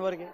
वर गे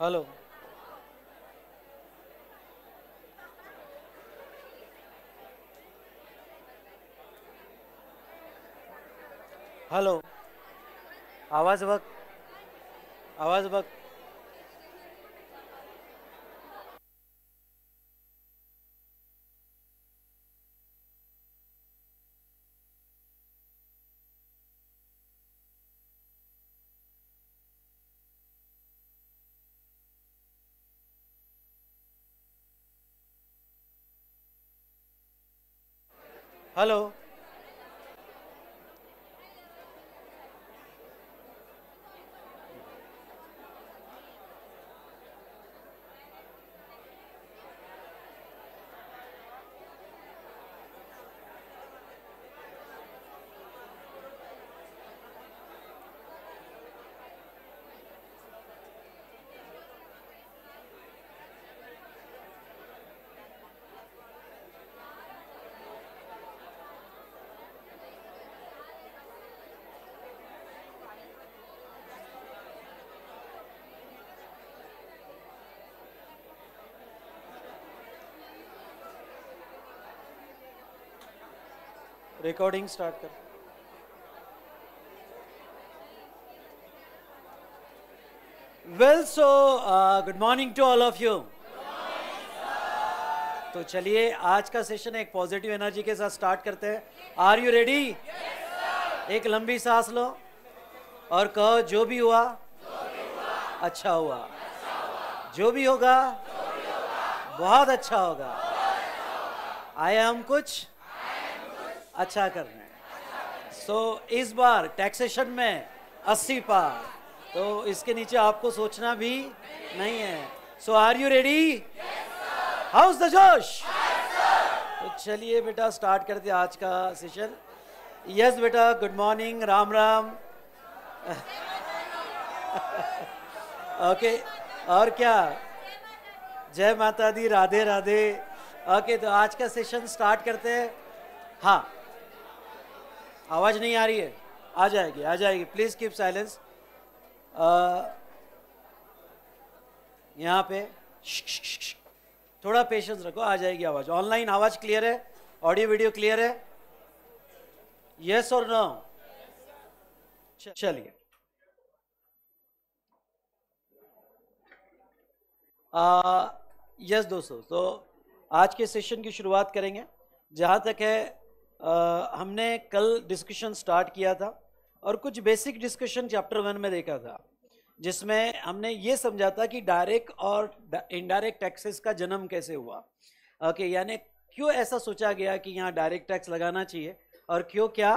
hello hello आवाज बक आवाज बक Hello. रिकॉर्डिंग स्टार्ट कर well so good morning to all of you तो चलिए आज का सेशन एक पॉजिटिव एनर्जी के साथ स्टार्ट करते हैं आर यू रेडी एक लंबी सांस लो और कहो जो भी हुआ, जो भी हुआ अच्छा हुआ जो भी होगा बहुत अच्छा होगा आई एम कुछ अच्छा कर रहे हैं सो so, इस बार टैक्सेशन में 80 पार तो इसके नीचे आपको सोचना भी नहीं है so are you ready how's the josh तो चलिए बेटा स्टार्ट करते आज का सेशन यस yes, बेटा good morning Ram Ram okay okay, और क्या जय माता दी राधे राधे ओके okay, तो आज का सेशन स्टार्ट करते हैं हाँ आवाज़ नहीं आ रही है आ जाएगी आ जाएगी प्लीज़ कीप साइलेंस यहाँ पे थोड़ा पेशेंस रखो आ जाएगी आवाज़ ऑनलाइन आवाज़ क्लियर है ऑडियो वीडियो क्लियर है यस और नो चलिए यस दोस्तों तो आज के सेशन की शुरुआत करेंगे जहां तक है आ, हमने कल डिस्कशन स्टार्ट किया था और कुछ बेसिक डिस्कशन चैप्टर वन में देखा था जिसमें हमने ये समझा था कि डायरेक्ट और इनडायरेक्ट टैक्सेस का जन्म कैसे हुआ ओके यानी क्यों ऐसा सोचा गया कि यहाँ डायरेक्ट टैक्स लगाना चाहिए और क्यों क्या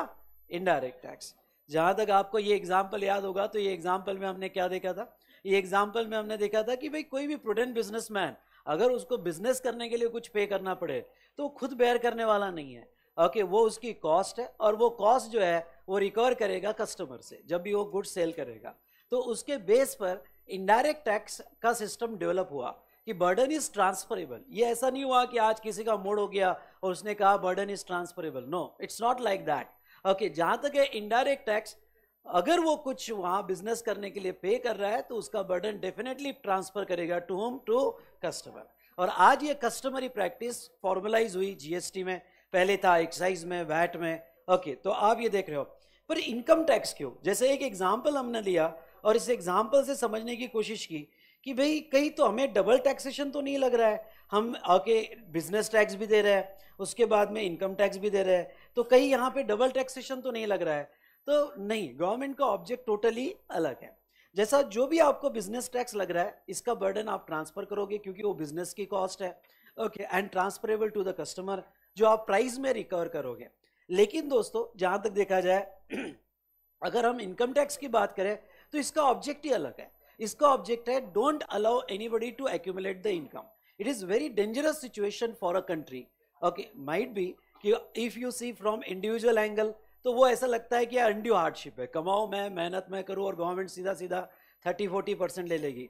इनडायरेक्ट टैक्स जहाँ तक आपको ये एग्जाम्पल याद होगा तो ये एग्जाम्पल में हमने क्या देखा था ये एग्जाम्पल में हमने देखा था कि भाई कोई भी प्रोडेंट बिजनेसमैन अगर उसको बिजनेस करने के लिए कुछ पे करना पड़े तो वो खुद बेयर करने वाला नहीं है ओके वो उसकी कॉस्ट है और वो कॉस्ट जो है वो रिकवर करेगा कस्टमर से जब भी वो गुड सेल करेगा तो उसके बेस पर इनडायरेक्ट टैक्स का सिस्टम डेवलप हुआ कि बर्डन इज ट्रांसफरेबल ये ऐसा नहीं हुआ कि आज किसी का मोड़ हो गया और उसने कहा burden is transferable no it's not like that okay जहाँ तक है इनडायरेक्ट टैक्स अगर वो कुछ वहाँ बिजनेस करने के लिए पे कर रहा है तो उसका बर्डन डेफिनेटली ट्रांसफर करेगा टू होम टू कस्टमर और आज ये कस्टमरी प्रैक्टिस फॉर्मलाइज हुई जीएसटी में पहले था एक्साइज में वैट में ओके तो आप ये देख रहे हो पर इनकम टैक्स क्यों जैसे एक एग्जाम्पल हमने लिया और इस एग्जाम्पल से समझने की कोशिश की कि भाई कहीं तो हमें डबल टैक्सेशन तो नहीं लग रहा है हम आके बिजनेस टैक्स भी दे रहे हैं उसके बाद में इनकम टैक्स भी दे रहे हैं तो कहीं यहाँ पे डबल टैक्सेशन तो नहीं लग रहा है तो नहीं गवर्नमेंट का ऑब्जेक्ट टोटली अलग है जैसा जो भी आपको बिजनेस टैक्स लग रहा है इसका बर्डन आप ट्रांसफर करोगे क्योंकि वो बिजनेस की कॉस्ट है okay and transferable to the customer जो आप प्राइस में रिकवर करोगे लेकिन दोस्तों जहां तक देखा जाए अगर हम इनकम टैक्स की बात करें तो इसका ऑब्जेक्ट ही अलग है इसका ऑब्जेक्ट है don't allow anybody to accumulate the income it is very dangerous situation for a country okay might be कि if you see from individual angle तो वो ऐसा लगता है कि अंड्यू हार्डशिप है कमाओ मैं मेहनत मैं करूँ और गवर्नमेंट सीधा सीधा थर्टी फोर्टी परसेंट ले लेगी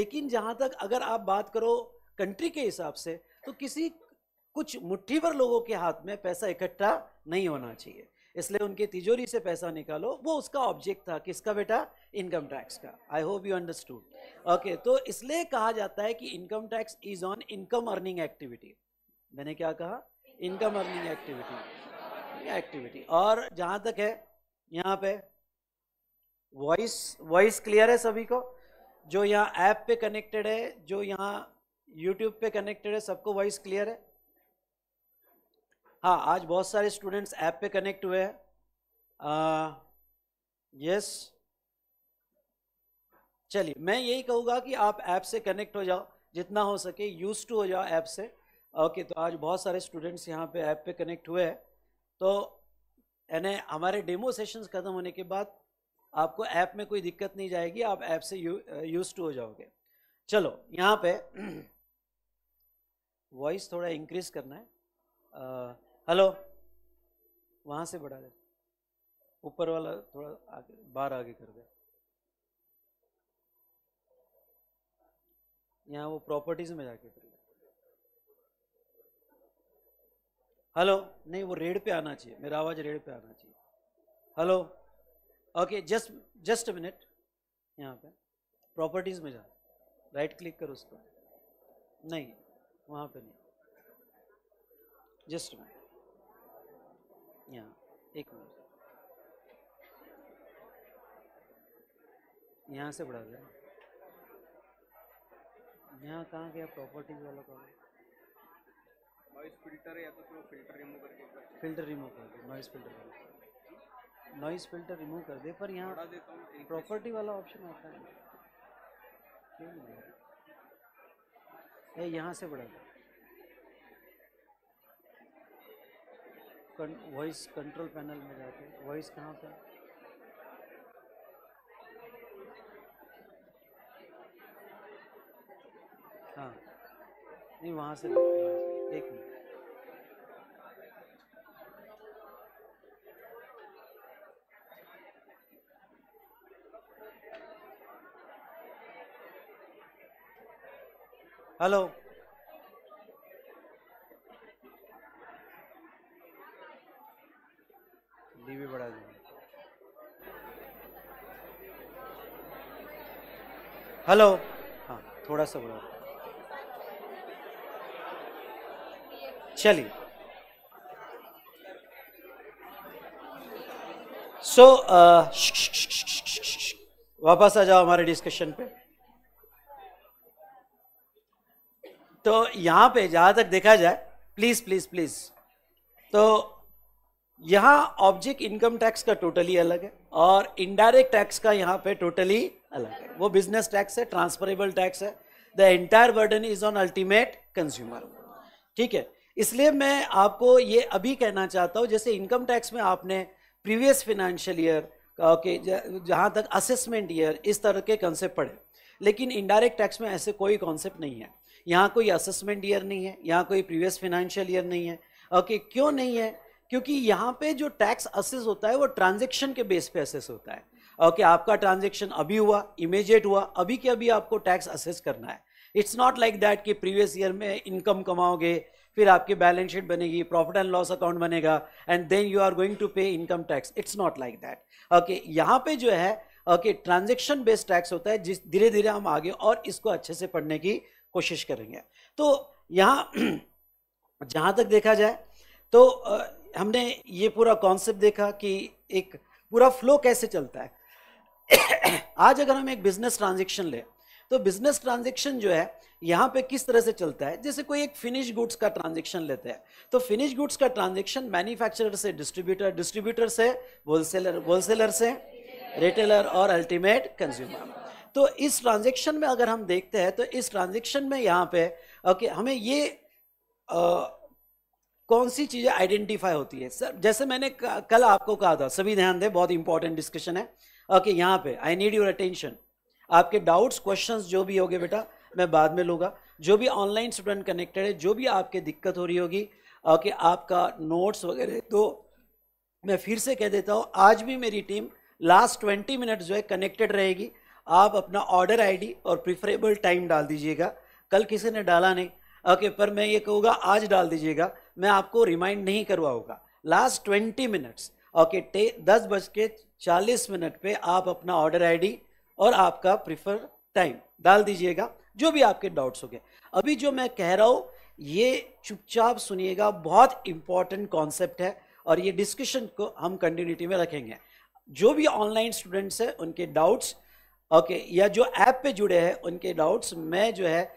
लेकिन जहाँ तक अगर आप बात करो कंट्री के हिसाब से तो किसी कुछ मुट्ठी भर लोगों के हाथ में पैसा इकट्ठा नहीं होना चाहिए इसलिए उनके तिजोरी से पैसा निकालो वो उसका ऑब्जेक्ट था किसका बेटा इनकम टैक्स का I hope you understood okay तो इसलिए कहा जाता है कि income tax is on income earning activity मैंने क्या कहा इनकम अर्निंग एक्टिविटी एक्टिविटी और जहां तक है यहाँ पे वॉइस वॉइस क्लियर है सभी को जो यहाँ ऐप पे कनेक्टेड है जो यहाँ यूट्यूब पे कनेक्टेड है सबको वॉइस क्लियर है हाँ आज बहुत सारे स्टूडेंट्स ऐप पे कनेक्ट हुए हैं यस चलिए मैं यही कहूँगा कि आप ऐप से कनेक्ट हो जाओ जितना हो सके यूज टू हो जाओ ऐप से ओके तो आज बहुत सारे स्टूडेंट्स यहाँ पे ऐप पे कनेक्ट हुए हैं तो यानी हमारे डेमो सेशंस ख़त्म होने के बाद आपको ऐप में कोई दिक्कत नहीं जाएगी आप ऐप से यू, यूज टू हो जाओगे चलो यहाँ पे वॉइस थोड़ा इंक्रीज करना है आ, हेलो वहाँ से बढ़ा दे ऊपर वाला थोड़ा आगे बाहर आगे कर दे यहाँ वो प्रॉपर्टीज में जाके कर हेलो नहीं वो रेड पे आना चाहिए मेरा आवाज़ रेड पे आना चाहिए hello okay just just minute यहाँ पे प्रॉपर्टीज में जा राइट क्लिक कर उसको नहीं वहाँ पे नहीं जस्ट मिनट यहाँ एक मिनट यहाँ से बढ़ा जाए यहाँ कहाँ गया प्रॉपर्टीज वाला कहाँ नॉइस फिल्टर या तो फिल्टर रिमूव करके फिल्टर रिमूव कर दे noise filter noise filter remove कर दे पर यहाँ प्रॉपर्टी वाला ऑप्शन आता है क्यों नहीं यहाँ से बढ़ा दे वॉइस कंट्रोल पैनल में जाके वॉइस कहाँ पे हाँ नहीं वहाँ से एक मिनट हेलो हेलो हाँ थोड़ा सा बड़ा चलिए सो uh, वापस आ जाओ हमारे डिस्कशन पे तो यहां पे जहां तक देखा जाए प्लीज प्लीज प्लीज तो यहां ऑब्जेक्ट इनकम टैक्स का टोटली अलग है और इनडायरेक्ट टैक्स का यहां पे टोटली अलग है वो बिजनेस टैक्स है ट्रांसफरेबल टैक्स है the entire burden is on ultimate consumer ठीक है इसलिए मैं आपको ये अभी कहना चाहता हूँ जैसे इनकम टैक्स में आपने प्रीवियस फिनेंशियल ईयर के जहाँ तक असेसमेंट ईयर इस तरह के कंसेप्ट पढ़े लेकिन इनडायरेक्ट टैक्स में ऐसे कोई कॉन्सेप्ट नहीं है यहाँ कोई असेसमेंट ईयर नहीं है यहाँ कोई प्रीवियस फिनेंशियल ईयर नहीं है ओके okay, क्यों नहीं है क्योंकि यहाँ पे जो टैक्स असेस होता है वो ट्रांजेक्शन के बेस पे असेस होता है ओके आपका ट्रांजेक्शन अभी हुआ इमेजिएट हुआ अभी के अभी आपको टैक्स असेस करना है इट्स नॉट लाइक दैट कि प्रीवियस ईयर में इनकम कमाओगे फिर आपकी बैलेंस शीट बनेगी प्रॉफिट एंड लॉस अकाउंट बनेगा and then you are going to pay income tax it's not like that okay यहाँ पे जो है ओके ट्रांजेक्शन बेस्ड टैक्स होता है जिस धीरे धीरे हम आगे और इसको अच्छे से पढ़ने की कोशिश करेंगे तो यहाँ जहाँ तक देखा जाए तो हमने ये पूरा कॉन्सेप्ट देखा कि एक पूरा फ्लो कैसे चलता है आज अगर हम एक बिजनेस ट्रांजेक्शन ले तो बिजनेस ट्रांजेक्शन जो है यहाँ पे किस तरह से चलता है जैसे कोई एक फिनिश गुड्स का ट्रांजेक्शन लेते हैं तो फिनिश गुड्स का ट्रांजेक्शन मैन्युफैक्चरर से डिस्ट्रीब्यूटर डिस्ट्रीब्यूटर से होलसेलर होलसेलर से रिटेलर और अल्टीमेट कंज्यूमर तो इस ट्रांजेक्शन में अगर हम देखते हैं तो इस ट्रांजेक्शन में यहाँ पे ओके हमें ये आ, कौन सी चीज़ें आइडेंटिफाई होती है सर जैसे मैंने कल आपको कहा था सभी ध्यान दें बहुत इंपॉर्टेंट डिस्कशन है ओके यहाँ पे आई नीड योर अटेंशन आपके डाउट्स क्वेश्चंस जो भी होंगे बेटा मैं बाद में लूँगा जो भी ऑनलाइन स्टूडेंट कनेक्टेड है जो भी आपके दिक्कत हो रही होगी ओके आपका नोट्स वगैरह तो मैं फिर से कह देता हूँ आज भी मेरी टीम लास्ट ट्वेंटी मिनट जो है कनेक्टेड रहेगी आप अपना ऑर्डर आईडी और प्रिफरेबल टाइम डाल दीजिएगा कल किसी ने डाला नहीं ओके पर मैं ये कहूँगा आज डाल दीजिएगा मैं आपको रिमाइंड नहीं करवाऊँगा लास्ट ट्वेंटी मिनट्स ओके टे दस बज के चालीस मिनट पे आप अपना ऑर्डर आईडी और आपका प्रिफर टाइम डाल दीजिएगा जो भी आपके डाउट्स हो गए अभी जो मैं कह रहा हूँ ये चुपचाप सुनिएगा बहुत इंपॉर्टेंट कॉन्सेप्ट है और ये डिस्कशन को हम कंटिन्यूटी में रखेंगे जो भी ऑनलाइन स्टूडेंट्स हैं उनके डाउट्स ओके okay, या जो ऐप पे जुड़े हैं उनके डाउट्स मैं जो है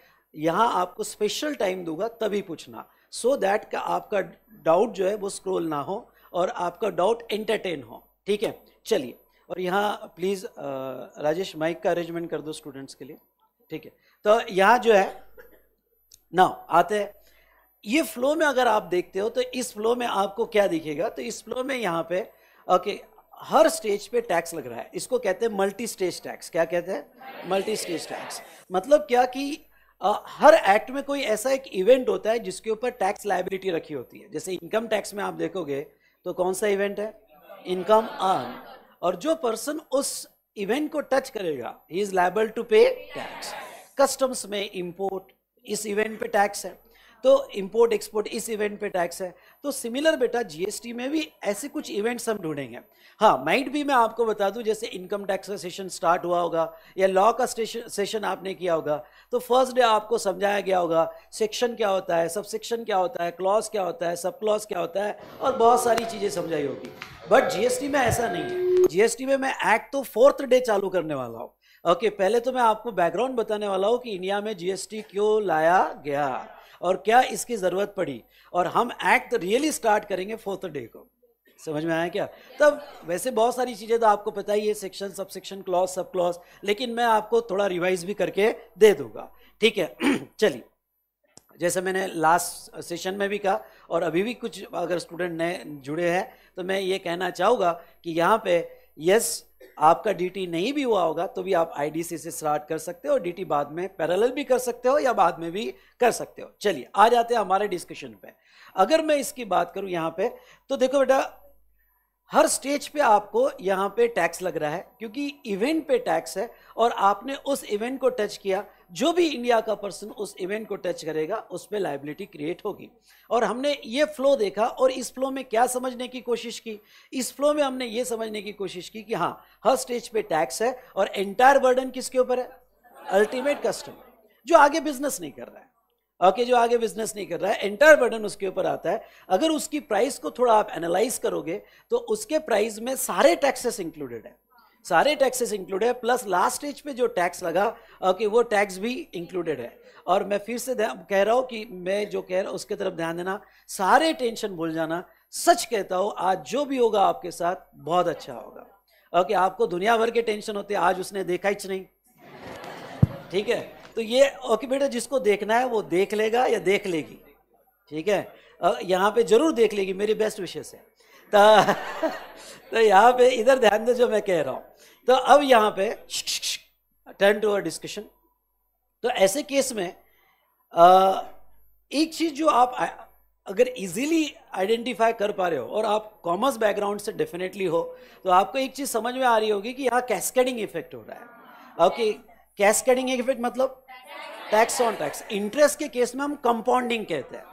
यहाँ आपको स्पेशल टाइम दूंगा तभी पूछना सो so दैट का आपका डाउट जो है वो स्क्रोल ना हो और आपका डाउट एंटरटेन हो ठीक है चलिए और यहाँ प्लीज़ राजेश माइक का अरेंजमेंट कर दो स्टूडेंट्स के लिए ठीक है तो यहाँ जो है ना आते हैं ये फ्लो में अगर आप देखते हो तो इस फ्लो में आपको क्या दिखेगा तो इस फ्लो में यहाँ पे ओके हर स्टेज पे टैक्स लग रहा है इसको कहते हैं मल्टी स्टेज टैक्स क्या कहते हैं मल्टी स्टेज टैक्स मतलब क्या कि आ, हर एक्ट में कोई ऐसा एक इवेंट होता है जिसके ऊपर टैक्स लाइबिलिटी रखी होती है जैसे इनकम टैक्स में आप देखोगे तो कौन सा इवेंट है इनकम अर्न और जो पर्सन उस इवेंट को टच करेगा he is liable to pay tax customs में इंपोर्ट इस इवेंट पे टैक्स है तो इम्पोर्ट एक्सपोर्ट इस इवेंट पे टैक्स है तो सिमिलर बेटा जीएसटी में भी ऐसे कुछ इवेंट्स हम ढूंढेंगे हाँ माइंड भी मैं आपको बता दूं जैसे इनकम टैक्स का सेशन स्टार्ट हुआ होगा या लॉ का सेशन आपने किया होगा तो फर्स्ट डे आपको समझाया गया होगा सेक्शन क्या होता है सब सेक्शन क्या होता है क्लॉज क्या होता है सब क्लॉज क्या होता है और बहुत सारी चीज़ें समझाई होगी बट जीएसटी में ऐसा नहीं है जीएसटी में मैं एक्ट तो फोर्थ डे चालू करने वाला हूँ ओके okay, पहले तो मैं आपको बैकग्राउंड बताने वाला हूँ कि इंडिया में जीएसटी क्यों लाया गया और क्या इसकी ज़रूरत पड़ी और हम एक्ट रियली स्टार्ट करेंगे फोर्थ डे को समझ में आया क्या तब वैसे बहुत सारी चीज़ें तो आपको पता ही है section sub section clause sub clause लेकिन मैं आपको थोड़ा रिवाइज भी करके दे दूंगा ठीक है चलिए जैसे मैंने लास्ट सेशन में भी कहा और अभी भी कुछ अगर स्टूडेंट नए जुड़े हैं तो मैं ये कहना चाहूँगा कि यहाँ पे यस आपका डीटी नहीं भी हुआ होगा तो भी आप आईडीसी से स्टार्ट कर सकते हो डीटी बाद में पैरेलल भी कर सकते हो या बाद में भी कर सकते हो चलिए आ जाते हैं हमारे डिस्कशन पे अगर मैं इसकी बात करूं यहाँ पे तो देखो बेटा हर स्टेज पे आपको यहाँ पे टैक्स लग रहा है क्योंकि इवेंट पे टैक्स है और आपने उस इवेंट को टच किया जो भी इंडिया का पर्सन उस इवेंट को टच करेगा उस पर लाइबिलिटी क्रिएट होगी और हमने ये फ्लो देखा और इस फ्लो में क्या समझने की कोशिश की इस फ्लो में हमने ये समझने की कोशिश की कि हाँ हर स्टेज पे टैक्स है और एंटायर बर्डन किसके ऊपर है अल्टीमेट कस्टमर जो आगे बिजनेस नहीं कर रहा है ओके okay, जो आगे बिजनेस नहीं कर रहा है एंटायर बर्डन उसके ऊपर आता है अगर उसकी प्राइस को थोड़ा आप एनालाइज करोगे तो उसके प्राइस में सारे टैक्सेस इंक्लूडेड है सारे टैक्सेस इंक्लूड है प्लस लास्ट स्टेज पे जो टैक्स लगा कि वो टैक्स भी इंक्लूडेड है और मैं फिर से कह रहा हूँ कि मैं जो कह रहा हूँ उसके तरफ ध्यान देना सारे टेंशन भूल जाना सच कहता हूँ आज जो भी होगा आपके साथ बहुत अच्छा होगा ओके आपको दुनिया भर के टेंशन होते आज उसने देखा ही नहीं ठीक है तो ये ओके बेटा जिसको देखना है वो देख लेगा या देख लेगी ठीक है यहाँ पे जरूर देख लेगी मेरी बेस्ट विशेष है तो, तो यहाँ पे इधर ध्यान दे जो मैं कह रहा हूँ तो अब यहां पे टर्न टू अवर डिस्कशन तो ऐसे केस में आ, एक चीज़ जो आप अगर इजीली आइडेंटिफाई कर पा रहे हो और आप कॉमर्स बैकग्राउंड से डेफिनेटली हो तो आपको एक चीज़ समझ में आ रही होगी कि यहाँ कैस्केडिंग इफेक्ट हो रहा है ओके कैस्केडिंग इफेक्ट मतलब टैक्स ऑन टैक्स इंटरेस्ट के केस में हम कंपाउंडिंग कहते हैं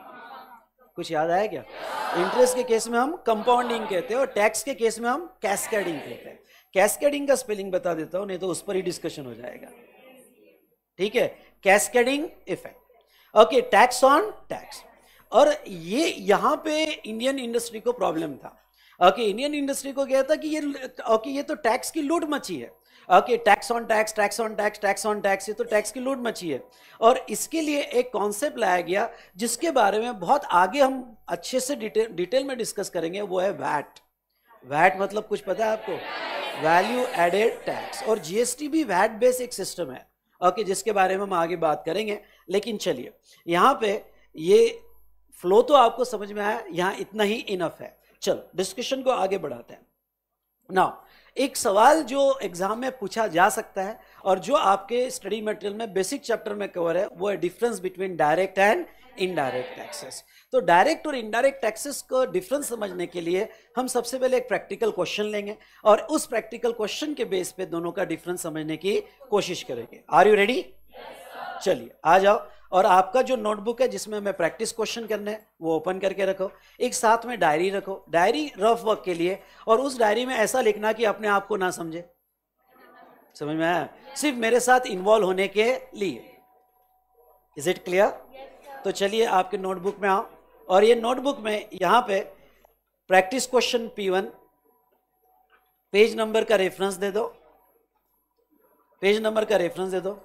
कुछ याद आया क्या इंटरेस्ट के केस में हम कंपाउंडिंग कहते हैं और टैक्स के केस में हम कैस्केडिंग कहते हैं कैस्केडिंग का स्पेलिंग बता देता हूं नहीं तो उस पर ही डिस्कशन हो जाएगा ठीक है cascading effect okay tax on tax और ये यहां पे इंडियन इंडस्ट्री को प्रॉब्लम था ओके okay, इंडियन इंडस्ट्री को क्या था कि ये ओके okay, ये तो टैक्स की लूट मची है okay tax on tax tax on tax tax on tax ये तो टैक्स की लूट मची है और इसके लिए एक कॉन्सेप्ट लाया गया जिसके बारे में बहुत आगे हम अच्छे से डिटेल डिटेल में डिस्कस करेंगे वो है वैट वैट मतलब कुछ पता है आपको वैल्यू एडेड टैक्स और जीएसटी भी वैट बेस एक सिस्टम है ओके जिसके बारे में हम आगे बात करेंगे लेकिन चलिए यहाँ पे ये फ्लो तो आपको समझ में आया यहाँ इतना ही इनफ है चलो डिस्कशन को आगे बढ़ाते हैं नाउ एक सवाल जो एग्जाम में पूछा जा सकता है और जो आपके स्टडी मटेरियल में बेसिक चैप्टर में कवर है वो है difference between direct and indirect taxes तो डायरेक्ट और इनडायरेक्ट टैक्सेस को डिफरेंस समझने के लिए हम सबसे पहले एक प्रैक्टिकल क्वेश्चन लेंगे और उस प्रैक्टिकल क्वेश्चन के बेस पे दोनों का डिफरेंस समझने की कोशिश करेंगे आर यू रेडी चलिए आ जाओ और आपका जो नोटबुक है जिसमें हमें प्रैक्टिस क्वेश्चन करने हैं वो ओपन करके रखो एक साथ में डायरी रखो डायरी रफ वर्क के लिए और उस डायरी में ऐसा लिखना कि अपने आप को ना समझे समझ में आया सिर्फ मेरे साथ इन्वॉल्व होने के लिए इज इट क्लियर तो चलिए आपके नोटबुक में आओ और ये नोटबुक में यहाँ पे practice question P one page number का रेफरेंस दे दो पेज नंबर का रेफरेंस दे दो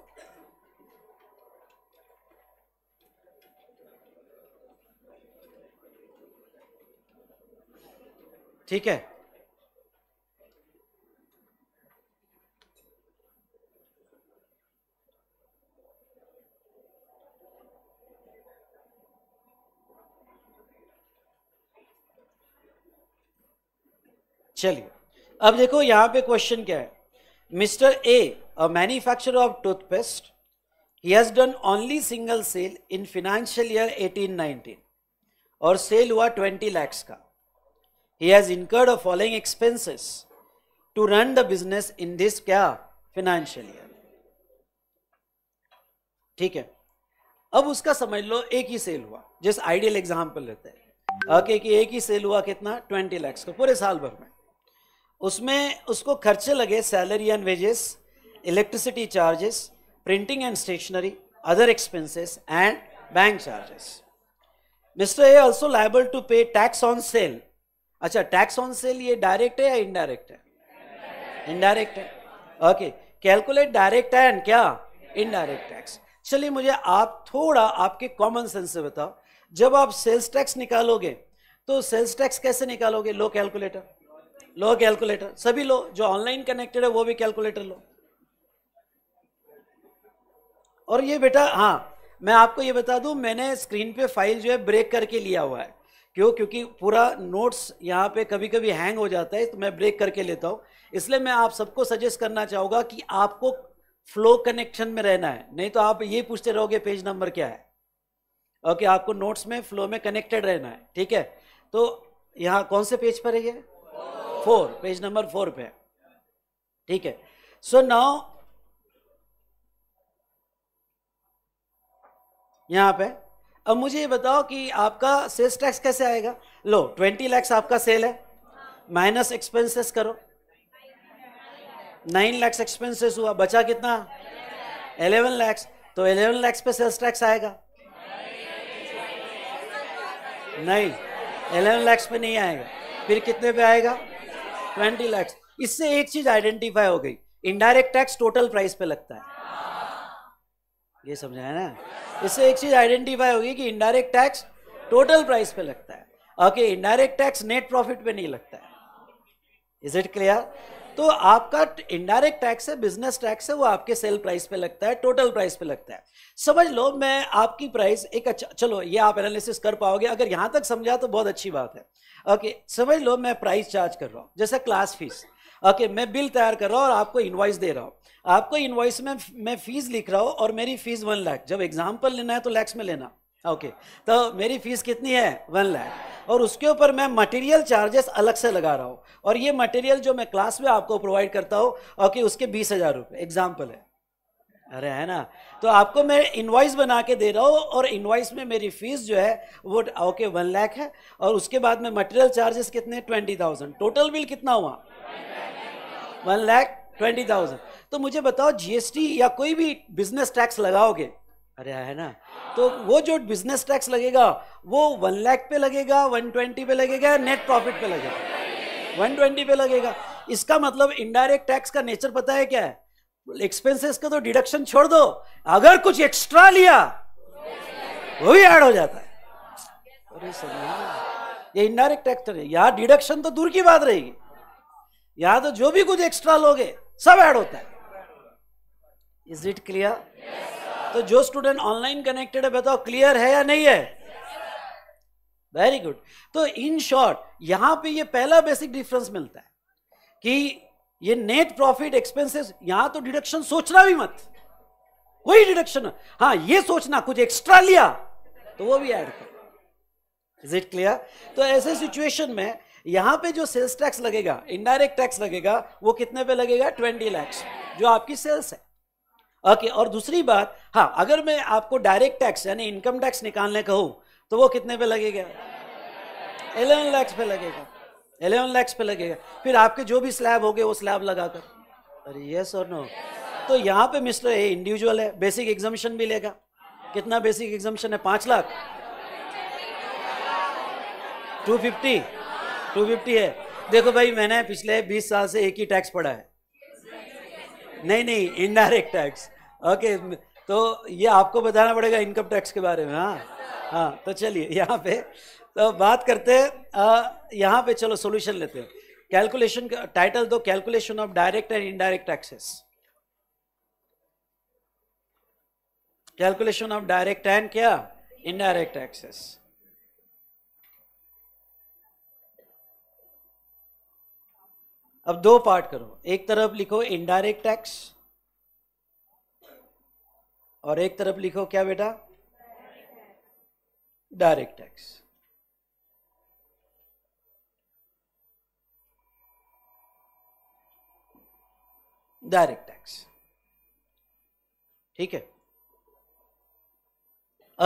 ठीक है चलिए अब देखो यहाँ पे क्वेश्चन क्या है mister A a manufacturer of toothpaste he has done only single sale in financial year 1819 और सेल हुआ 20 लैक्स का he has incurred a following expenses to run the business in this क्या फिनेंशियल ईयर ठीक है अब उसका समझ लो एक ही सेल हुआ जिस आइडियल एग्जाम्पल लेते हैं ओके कि एक ही सेल हुआ कितना 20 लैक्स का पूरे साल भर में उसमें उसको खर्चे लगे salary and wages electricity charges printing and stationery other expenses and bank charges mister A also liable to pay tax on sale अच्छा टैक्स ऑन सेल ये डायरेक्ट है या इनडायरेक्ट है इनडायरेक्ट है ओके कैलकुलेट डायरेक्ट है and क्या indirect tax चलिए मुझे आप थोड़ा आपके कॉमन सेंस से बताओ जब आप सेल्स टैक्स निकालोगे तो सेल्स टैक्स कैसे निकालोगे लो कैलकुलेटर लो कैलकुलेटर सभी लो जो ऑनलाइन कनेक्टेड है वो भी कैलकुलेटर लो और ये बेटा हाँ मैं आपको ये बता दूं मैंने स्क्रीन पे फाइल जो है ब्रेक करके लिया हुआ है क्यों क्योंकि पूरा नोट्स यहाँ पे कभी कभी हैंग हो जाता है तो मैं ब्रेक करके लेता हूँ इसलिए मैं आप सबको सजेस्ट करना चाहूँगा कि आपको फ्लो कनेक्शन में रहना है नहीं तो आप ये पूछते रहोगे पेज नंबर क्या है ओके आपको नोट्स में फ्लो में कनेक्टेड रहना है ठीक है तो यहाँ कौन से पेज पर है ये फोर पेज नंबर फोर पे ठीक है सो नाउ यहां पे अब मुझे ये बताओ कि आपका सेल्स टैक्स कैसे आएगा लो ट्वेंटी लैक्स आपका सेल है माइनस एक्सपेंसेस करो नाइन लैक्स एक्सपेंसेस हुआ बचा कितना एलेवन लैक्स तो एलेवन लैक्स पे सेल्स टैक्स आएगा नहीं एलेवन लैक्स पे नहीं आएगा फिर कितने पे आएगा ट्वेंटी लैक्स इससे एक चीज आइडेंटिफाई हो गई इनडायरेक्ट टैक्स टोटल प्राइस पे लगता है ये समझाया ना इससे एक चीज आइडेंटिफाई होगी कि इनडायरेक्ट टैक्स टोटल प्राइस पे लगता है okay indirect tax net profit पे नहीं लगता है इज इट क्लियर तो आपका इनडायरेक्ट टैक्स है बिजनेस टैक्स है वो आपके सेल प्राइस पे लगता है टोटल प्राइस पे लगता है समझ लो मैं आपकी प्राइस एक अच्छा चलो ये आप एनालिसिस कर पाओगे अगर यहां तक समझा तो बहुत अच्छी बात है ओके समझ लो मैं प्राइस चार्ज कर रहा हूँ जैसे क्लास फीस ओके मैं बिल तैयार कर रहा हूँ और आपको इन्वाइस दे रहा हूँ आपको इन्वाइस में मैं फीस लिख रहा हूँ और मेरी फीस वन लाख जब एग्जाम्पल लेना है तो लैक्स में लेना ओके तो मेरी फीस कितनी है वन लाख और उसके ऊपर मैं मटेरियल चार्जेस अलग से लगा रहा हूँ और ये मटेरियल जो मैं क्लास में आपको प्रोवाइड करता हूँ ओके उसके बीस हज़ार रुपये एग्जाम्पल है अरे है ना तो आपको मैं इन्वाइस बना के दे रहा हूँ और इन्वाइस में मेरी फीस जो है वो ओके वन लाख है और उसके बाद में मटेरियल चार्जेस कितने ट्वेंटी थाउजेंड टोटल बिल कितना हुआ वन लाख ट्वेंटी थाउजेंड तो मुझे बताओ जीएसटी या कोई भी बिजनेस टैक्स लगाओगे अरे है ना तो वो जो बिजनेस टैक्स लगेगा वो वन लैख पे लगेगा वन ट्वेंटी पे लगेगा नेट प्रॉफिट पे लगेगा वन ट्वेंटी पे लगेगा इसका मतलब इनडायरेक्ट टैक्स का नेचर पता है क्या है एक्सपेंसेस का तो डिडक्शन छोड़ दो अगर कुछ एक्स्ट्रा लिया वो भी ऐड हो जाता है अरे ये इनडायरेक्ट टैक्स है यहाँ डिडक्शन तो दूर की बात रहेगी यहाँ तो जो भी कुछ एक्स्ट्रा लोगे सब ऐड होता है इज इट क्लियर तो जो स्टूडेंट ऑनलाइन कनेक्टेड है बताओ क्लियर है या नहीं है वेरी गुड तो इन शॉर्ट यहां पे ये पहला बेसिक डिफरेंस मिलता है कि ये नेट प्रॉफिट एक्सपेंसेस यहां तो डिडक्शन सोचना भी मत कोई डिडक्शन हाँ ये सोचना कुछ एक्स्ट्रा लिया तो वो भी ऐड कर इज इट क्लियर तो ऐसे सिचुएशन में यहां पे जो सेल्स टैक्स लगेगा इनडायरेक्ट टैक्स लगेगा वो कितने पे लगेगा ट्वेंटी लैक्स जो आपकी सेल्स है ओके और दूसरी बात हाँ अगर मैं आपको डायरेक्ट टैक्स यानी इनकम टैक्स निकालने कहूँ तो वो कितने पे लगेगा एलेवन लैक्स पे लगेगा एलेवन लैक्स पे लगेगा फिर आपके जो भी स्लैब हो गए वो स्लैब लगाकर अरे यस और नो तो यहाँ पे मिस्टर ए इंडिविजुअल है बेसिक एग्जामिशन भी लेगा कितना बेसिक एग्जामिशन है पाँच lakh two fifty two fifty है देखो भाई मैंने पिछले बीस साल से एक ही टैक्स पढ़ा है नहीं नहीं इनडायरेक्ट टैक्स ओके तो ये आपको बताना पड़ेगा इनकम टैक्स के बारे में हाँ हाँ तो चलिए यहाँ पे तो बात करते हैं यहाँ पे चलो सोल्यूशन लेते हैं कैलकुलेशन टाइटल दो calculation of direct and indirect taxes calculation of direct and क्या इनडायरेक्ट टैक्सेस अब दो पार्ट करो एक तरफ लिखो इनडायरेक्ट टैक्स और एक तरफ लिखो क्या बेटा डायरेक्ट टैक्स डायरेक्ट टैक्स ठीक है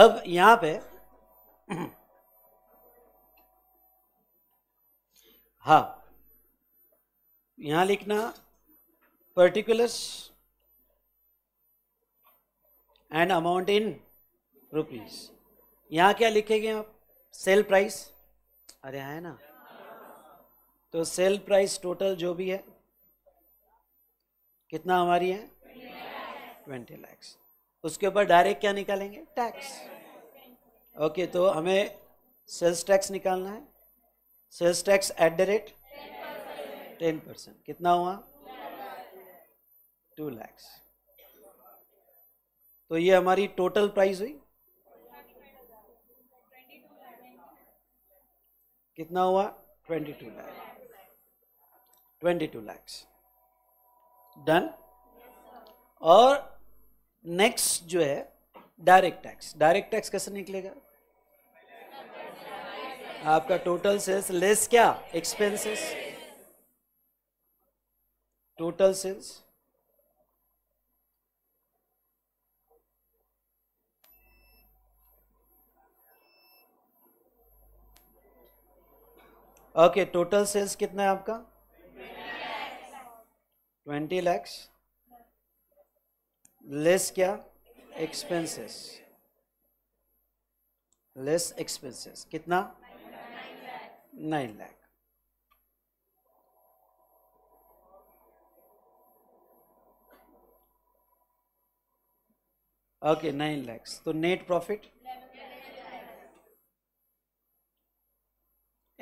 अब यहां पे हाँ यहां लिखना particulars and amount in rupees यहां क्या लिखेंगे आप सेल प्राइस अरे है ना तो सेल प्राइस टोटल जो भी है कितना हमारी है ट्वेंटी लैक्स उसके ऊपर डायरेक्ट क्या निकालेंगे टैक्स ओके okay, तो हमें सेल्स टैक्स निकालना है sales tax at the rate ten percent कितना हुआ टू लैक्स तो ये हमारी टोटल प्राइस हुई कितना हुआ twenty two lakhs twenty two lakhs done और नेक्स्ट जो है डायरेक्ट टैक्स डायरेक्ट टैक्स कैसे निकलेगा आपका टोटल सेल्स लेस क्या expenses total sales okay total sales कितना है आपका ट्वेंटी लैक्स लेस क्या एक्सपेंसेस लेस एक्सपेंसेस कितना nine lakhs okay nine lakhs तो net profit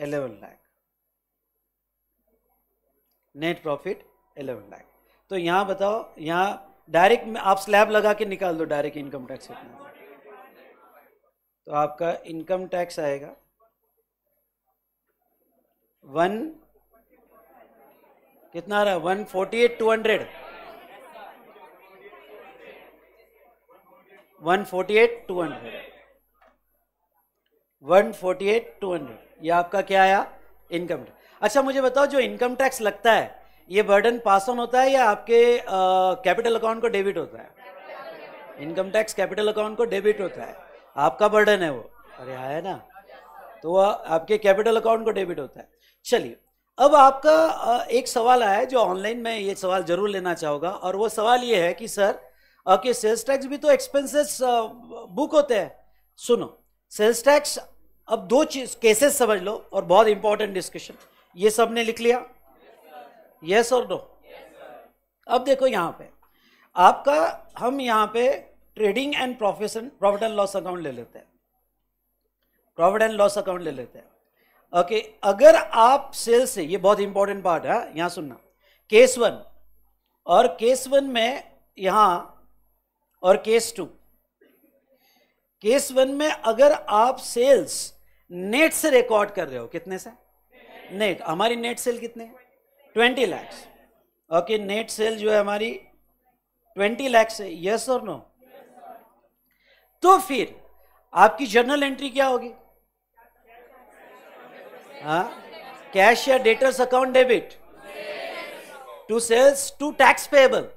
eleven lakhs net profit eleven lakhs तो यहां बताओ यहाँ डायरेक्ट आप स्लैब लगा के निकाल दो डायरेक्ट इनकम टैक्स इतना तो आपका इनकम टैक्स आएगा वन कितना आ रहा है one forty eight two hundred one forty eight two hundred one forty eight two hundred ये आपका क्या आया इनकम टैक्स अच्छा मुझे बताओ जो इनकम टैक्स लगता है ये बर्डन पास ऑन होता है या आपके कैपिटल अकाउंट को डेबिट होता है इनकम टैक्स कैपिटल अकाउंट को डेबिट होता है आपका बर्डन है वो अरे आया ना तो वह आपके कैपिटल अकाउंट को डेबिट होता है चलिए अब आपका एक सवाल आया जो ऑनलाइन में ये सवाल जरूर लेना चाहूंगा और वो सवाल ये है कि सर ओके सेल्स टैक्स भी तो एक्सपेंसेस बुक uh, होते हैं सुनो सेल्स टैक्स अब दो चीज केसेस समझ लो और बहुत इंपॉर्टेंट डिस्कशन ये सब ने लिख लिया यस और नो अब देखो यहां पे आपका हम यहां पे trading and profession profit and loss account ले लेते हैं प्रॉफिट एंड लॉस अकाउंट ले लेते हैं ओके okay, अगर आप सेल्स से ये बहुत इंपॉर्टेंट पार्ट है हाँ, यहां सुनना केस वन और केस वन में यहां और केस टू केस वन में अगर आप सेल्स नेट से रिकॉर्ड कर रहे हो कितने से नेट हमारी नेट सेल कितने twenty lakhs okay net sale जो है हमारी ट्वेंटी लैक्स है यस और नो तो फिर आपकी जर्नल एंट्री क्या होगी हाँ कैश या debtors account debit to sales to tax payable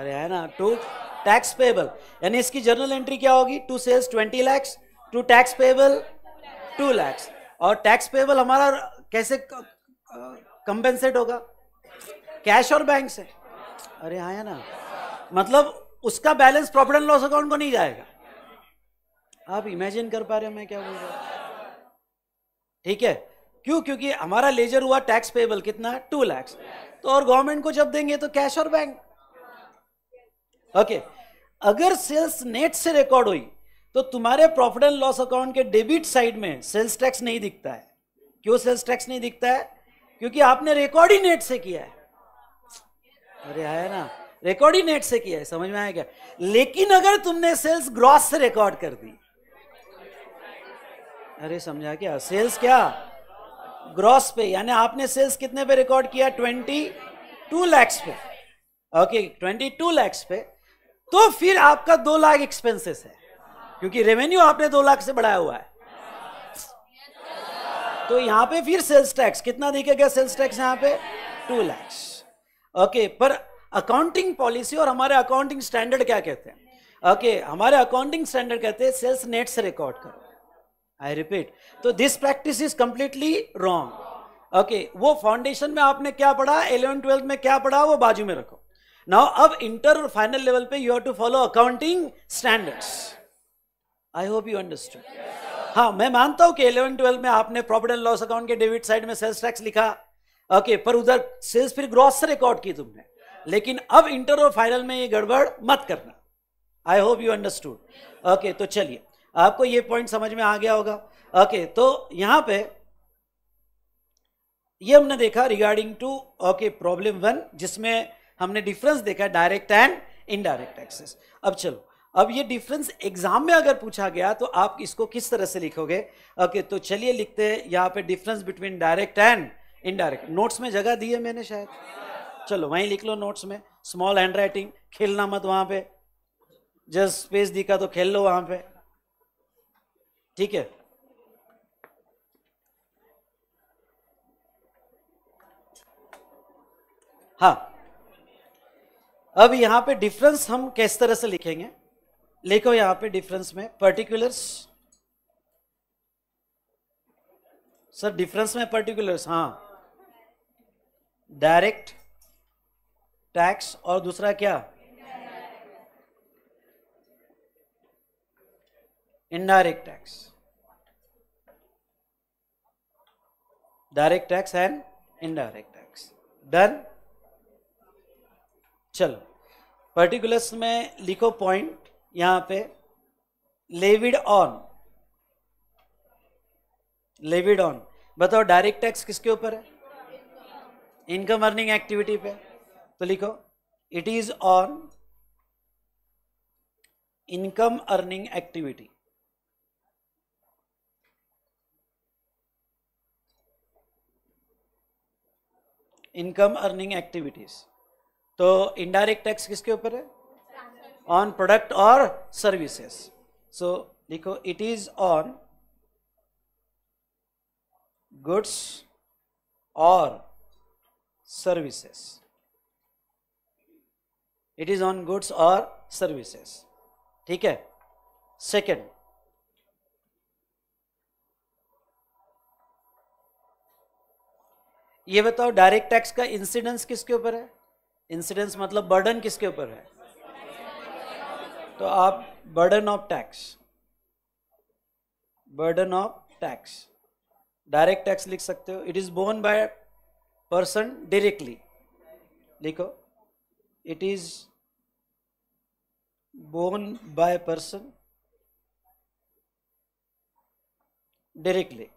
अरे है ना टू टैक्स पेबल यानी इसकी जर्नल एंट्री क्या होगी to sales twenty lakhs to tax payable two lakhs और टैक्स पेबल हमारा कैसे कंपेंसेट होगा कैश और बैंक से अरे आया हाँ ना मतलब उसका balance profit and loss account को नहीं जाएगा आप इमेजिन कर पा रहे हो मैं क्या बोल रहा ठीक है क्यों क्योंकि हमारा लेजर हुआ टैक्स पेबल कितना टू लैक्स तो और गवर्नमेंट को जब देंगे तो कैश और बैंक ओके अगर सेल्स नेट से रिकॉर्ड हुई तो तुम्हारे प्रॉफिट एंड लॉस अकाउंट के डेबिट साइड में सेल्स टैक्स नहीं दिखता है क्यों सेल्स टैक्स नहीं दिखता है क्योंकि आपने रिकॉर्ड ही नेट से किया है अरे है ना रिकॉर्ड ही नेट से किया है समझ में आया क्या लेकिन अगर तुमने सेल्स ग्रॉस से रिकॉर्ड कर दी अरे समझा क्या सेल्स क्या ग्रॉस पे यानी आपने सेल्स कितने पे रिकॉर्ड किया ट्वेंटी टू लैक्स पे ओके ट्वेंटी टू लैक्स पे तो फिर आपका दो लाख एक्सपेंसेस है क्योंकि रेवेन्यू आपने दो लाख से बढ़ाया हुआ है तो यहां पे फिर सेल्स टैक्स कितना देखा गया सेल्स टैक्स यहां पे टू लैक्स ओके पर अकाउंटिंग पॉलिसी और हमारे अकाउंटिंग स्टैंडर्ड क्या कहते हैं ओके okay, हमारे अकाउंटिंग स्टैंडर्ड कहते हैं सेल्स नेट से रिकॉर्ड करो I repeat to this practice is completely wrong okay वो फाउंडेशन में आपने क्या पढ़ा इलेवन ट्वेल्थ में क्या पढ़ा वो बाजू में रखो नाउ अब इंटर और फाइनल लेवल पे you have to follow accounting standards I hope you understood हाँ मैं मानता हूं कि इलेवन ट्वेल्व में आपने प्रॉफिट एंड लॉस अकाउंट के डेबिट साइड में सेल्स टैक्स लिखा ओके okay, पर उधर सेल्स फिर ग्रॉस से रिकॉर्ड की तुमने लेकिन अब इंटर और फाइनल में ये गड़बड़ मत करना I hope you understood okay तो चलिए आपको ये पॉइंट समझ में आ गया होगा ओके okay, तो यहां पे ये हमने देखा regarding to okay problem one जिसमें हमने डिफरेंस देखा डायरेक्ट एंड इनडायरेक्ट टैक्सेस अब चलो अब ये डिफरेंस एग्जाम में अगर पूछा गया तो आप इसको किस तरह से लिखोगे ओके okay, तो चलिए लिखते हैं यहाँ पे difference between direct and indirect notes में जगह दी है मैंने शायद चलो वहीं लिख लो नोट्स में स्मॉल हैंड राइटिंग खेलना मत वहाँ पे जस्ट स्पेस दिखा तो खेल लो वहाँ पे ठीक है हाँ अब यहाँ पे डिफरेंस हम किस तरह से लिखेंगे लिखो यहाँ पे डिफरेंस में पर्टिकुलर्स सर डिफरेंस में पर्टिकुलर्स हाँ डायरेक्ट टैक्स और दूसरा क्या indirect tax direct tax and indirect tax done चलो पर्टिकुलर्स में लिखो पॉइंट यहां पे लेविड ऑन लेविड ऑन बताओ डायरेक्ट टैक्स किसके ऊपर है इनकम अर्निंग एक्टिविटी पे तो लिखो it is on income earning activity income earning activities तो इनडायरेक्ट टैक्स किसके ऊपर है ऑन प्रोडक्ट और सर्विसेस सो देखो इट इज ऑन गुड्स और services it is on goods और सर्विसेस ठीक है सेकेंड ये बताओ डायरेक्ट टैक्स का इंसिडेंस किसके ऊपर है इंसिडेंस मतलब बर्डन किसके ऊपर है तो आप burden of tax burden of tax direct tax लिख सकते हो it is borne by person directly लिखो it is borne by person directly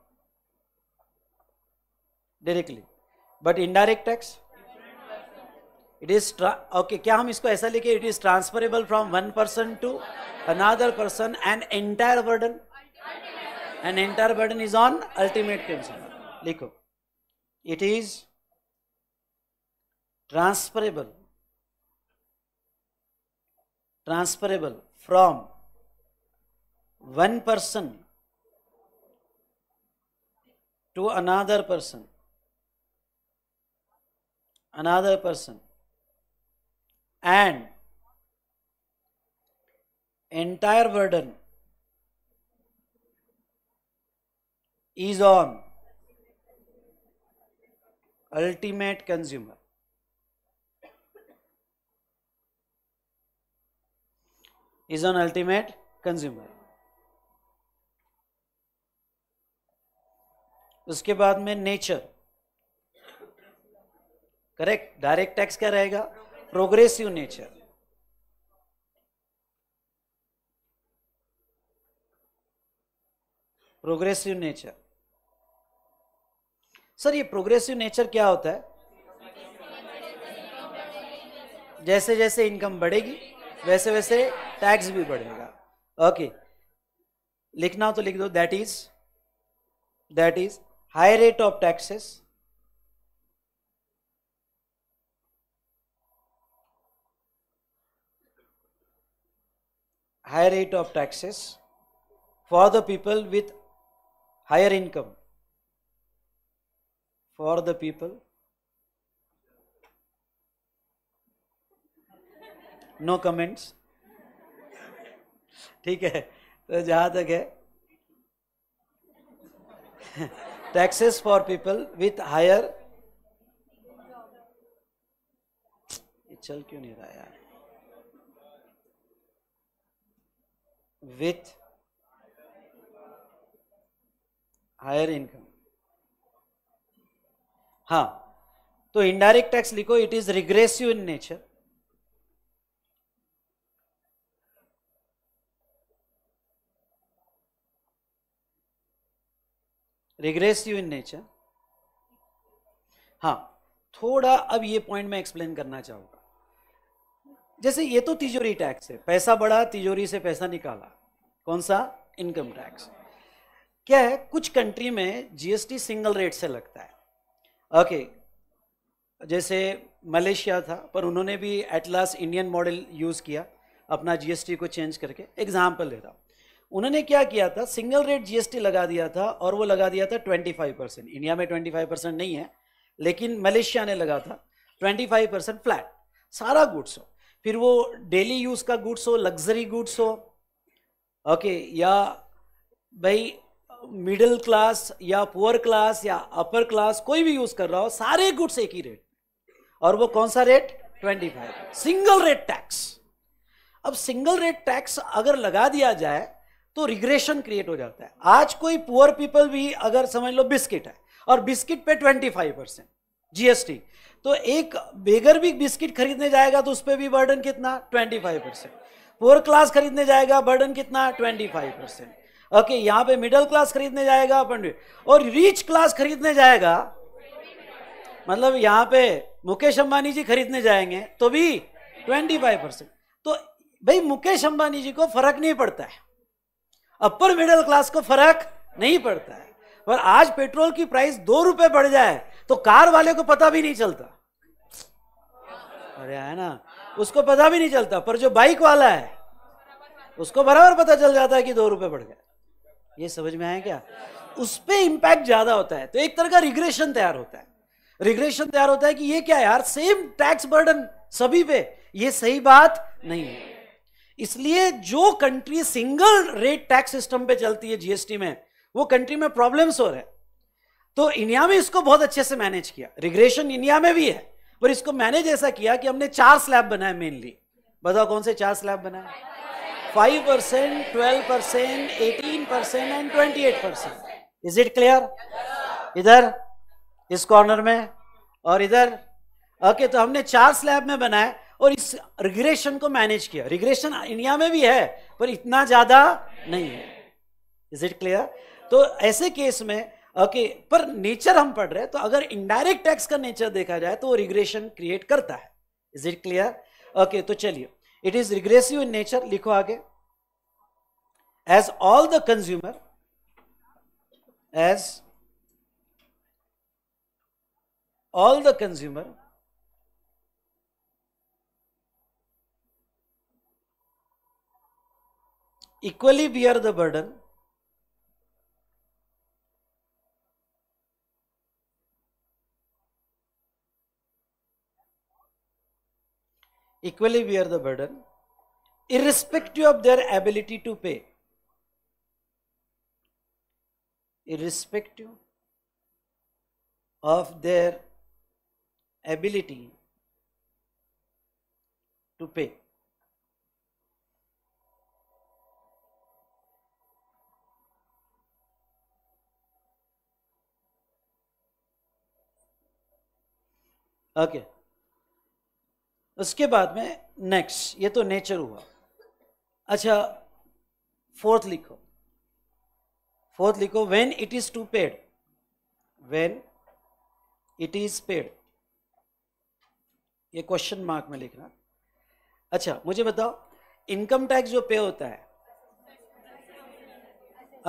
directly but indirect tax it is okay क्या हम इसको ऐसा लिखे it is transferable from one person to another person and entire burden and entire burden is on ultimate consumer लिखो it is transferable transferable from one person to another person another person and entire burden is on ultimate consumer. is on ultimate consumer. उसके बाद में nature correct direct tax क्या रहेगा progressive nature progressive nature sir ये progressive nature क्या होता है जैसे जैसे इनकम बढ़ेगी वैसे वैसे टैक्स भी बढ़ेगा ओके लिखना हो तो लिख दो that is that is high rate of taxes higher rate of taxes for the people with higher income for the people no comments ठीक है तो जहां तक है taxes for people with higher चल क्यों नहीं रहा यार with higher income हाँ तो इनडायरेक्ट टैक्स लिखो it is regressive in nature regressive in nature हाँ थोड़ा अब ये पॉइंट मैं एक्सप्लेन करना चाहूंगा जैसे ये तो तिजोरी टैक्स है पैसा बढ़ा तिजोरी से पैसा निकाला कौन सा इनकम टैक्स क्या है कुछ कंट्री में जीएसटी सिंगल रेट से लगता है ओके जैसे मलेशिया था पर उन्होंने भी at last Indian model use किया अपना जीएसटी को चेंज करके एग्जाम्पल दे रहा हूँ उन्होंने क्या किया था सिंगल रेट जीएसटी लगा दिया था और वो लगा दिया था 25 परसेंट इंडिया में 25 परसेंट नहीं है लेकिन मलेशिया ने लगा था 25 परसेंट फ्लैट सारा गुड्स हो फिर वो डेली यूज़ का गुड्स हो लग्जरी गुड्स हो ओके या भाई मिडिल क्लास या पुअर क्लास या अपर क्लास कोई भी यूज़ कर रहा हो सारे गुड्स एक ही रेट और वो कौन सा रेट 25 सिंगल रेट टैक्स अब सिंगल रेट टैक्स अगर लगा दिया जाए तो रिग्रेशन क्रिएट हो जाता है आज कोई पुअर पीपल भी अगर समझ लो बिस्किट है और बिस्किट पे 25 परसेंट जीएसटी तो एक बेगर भी बिस्किट खरीदने जाएगा तो उस पर भी बर्डन कितना twenty five percent poor class खरीदने जाएगा बर्डन कितना ट्वेंटी फाइव परसेंट ओके यहाँ पे मिडिल क्लास खरीदने जाएगा अपन और रिच क्लास खरीदने जाएगा मतलब यहाँ पे मुकेश अंबानी जी खरीदने जाएंगे तो भी ट्वेंटी फाइव परसेंट तो भाई मुकेश अंबानी जी को फर्क नहीं पड़ता है अपर मिडल क्लास को फर्क नहीं पड़ता है पर आज पेट्रोल की प्राइस दो रुपए बढ़ जाए तो कार वाले को पता भी नहीं चलता अरे है ना उसको पता भी नहीं चलता पर जो बाइक वाला है उसको बराबर पता चल जाता है कि दो रुपए बढ़ गए ये समझ में आया क्या उस पर इंपैक्ट ज्यादा होता है तो एक तरह का रिग्रेशन तैयार होता है रिग्रेशन तैयार होता है कि ये क्या यार सेम टैक्स बर्डन सभी पे ये सही बात नहीं है इसलिए जो country single rate tax system पे चलती है जीएसटी में वो कंट्री में प्रॉब्लम्स हो रहे हैं तो इंडिया में इसको बहुत अच्छे से मैनेज किया रिग्रेशन इंडिया में भी है पर इसको मैनेज ऐसा किया कि हमने चार स्लैब बनाए मेनली बताओ कौन से चार स्लैब बनाए five percent twelve percent eighteen percent and twenty eight percent is it clear इधर इस कॉर्नर में और इधर ओके okay, तो हमने चार स्लैब में बनाए और इस रिग्रेशन को मैनेज किया रिग्रेशन इंडिया में भी है पर इतना ज्यादा नहीं है इज इट क्लियर तो ऐसे केस में ओके okay, पर नेचर हम पढ़ रहे हैं तो अगर इनडायरेक्ट टैक्स का नेचर देखा जाए तो वो रिग्रेशन क्रिएट करता है इज इट क्लियर ओके तो चलिए it is regressive in nature लिखो आगे as all the consumer as all the consumer equally bear the burden equally bear the burden irrespective of their ability to pay irrespective of their ability to pay okay उसके बाद में next ये तो nature हुआ अच्छा fourth लिखो fourth लिखो when it is to paid when it is paid ये क्वेश्चन मार्क में लिखना अच्छा मुझे बताओ इनकम टैक्स जो पे होता है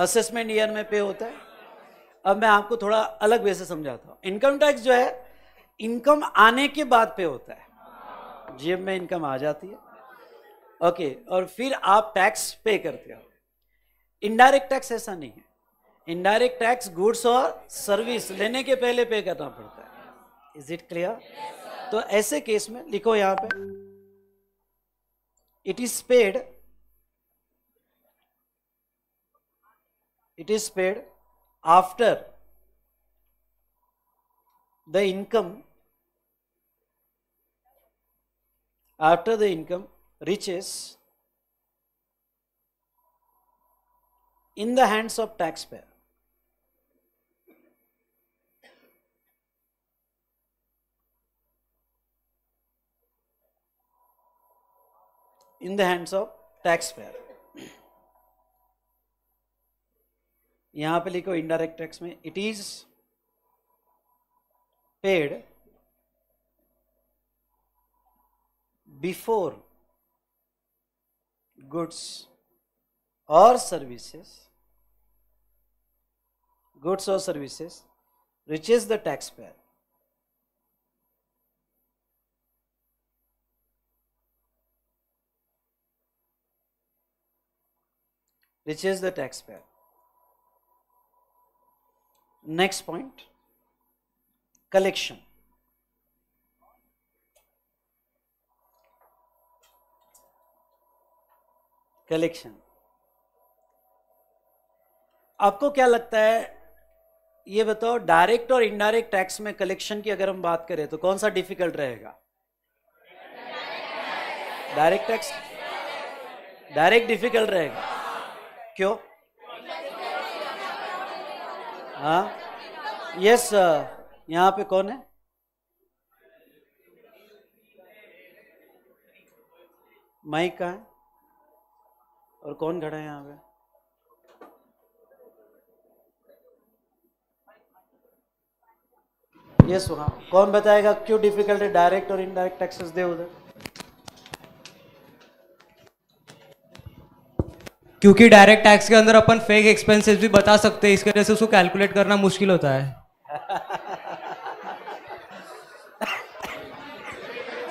असेसमेंट ईयर में पे होता है अब मैं आपको थोड़ा अलग वे से समझाता हूँ इनकम टैक्स जो है इनकम आने के बाद पे होता है जेब में इनकम आ जाती है ओके और फिर आप टैक्स पे करते हो इनडायरेक्ट टैक्स ऐसा नहीं है इनडायरेक्ट टैक्स गुड्स और सर्विस लेने के पहले पे करना पड़ता है इज इट क्लियर तो ऐसे केस में लिखो यहां पे it is paid it is paid after the income after the income reaches in the hands of taxpayer. in the hands of taxpayer. यहां पे लिखो इनडायरेक्ट टैक्स में it is paid before goods or services, goods or services reaches the taxpayer. reaches the taxpayer. Next point, collection. Collection आपको क्या लगता है ये बताओ डायरेक्ट और इनडायरेक्ट टैक्स में कलेक्शन की अगर हम बात करें तो कौन सा डिफिकल्ट रहेगा डायरेक्ट टैक्स डायरेक्ट डिफिकल्ट रहेगा क्यों हाँ यस यहाँ पे कौन है माइक कहाँ है और कौन खड़ा है यहाँ पे ये सुना कौन बताएगा क्यों डिफिकल्ट है डायरेक्ट और इनडायरेक्ट टैक्सेस दे उधर क्योंकि डायरेक्ट टैक्स के अंदर अपन फेक एक्सपेंसेस भी बता सकते हैं इसके वजह से उसको कैलकुलेट करना मुश्किल होता है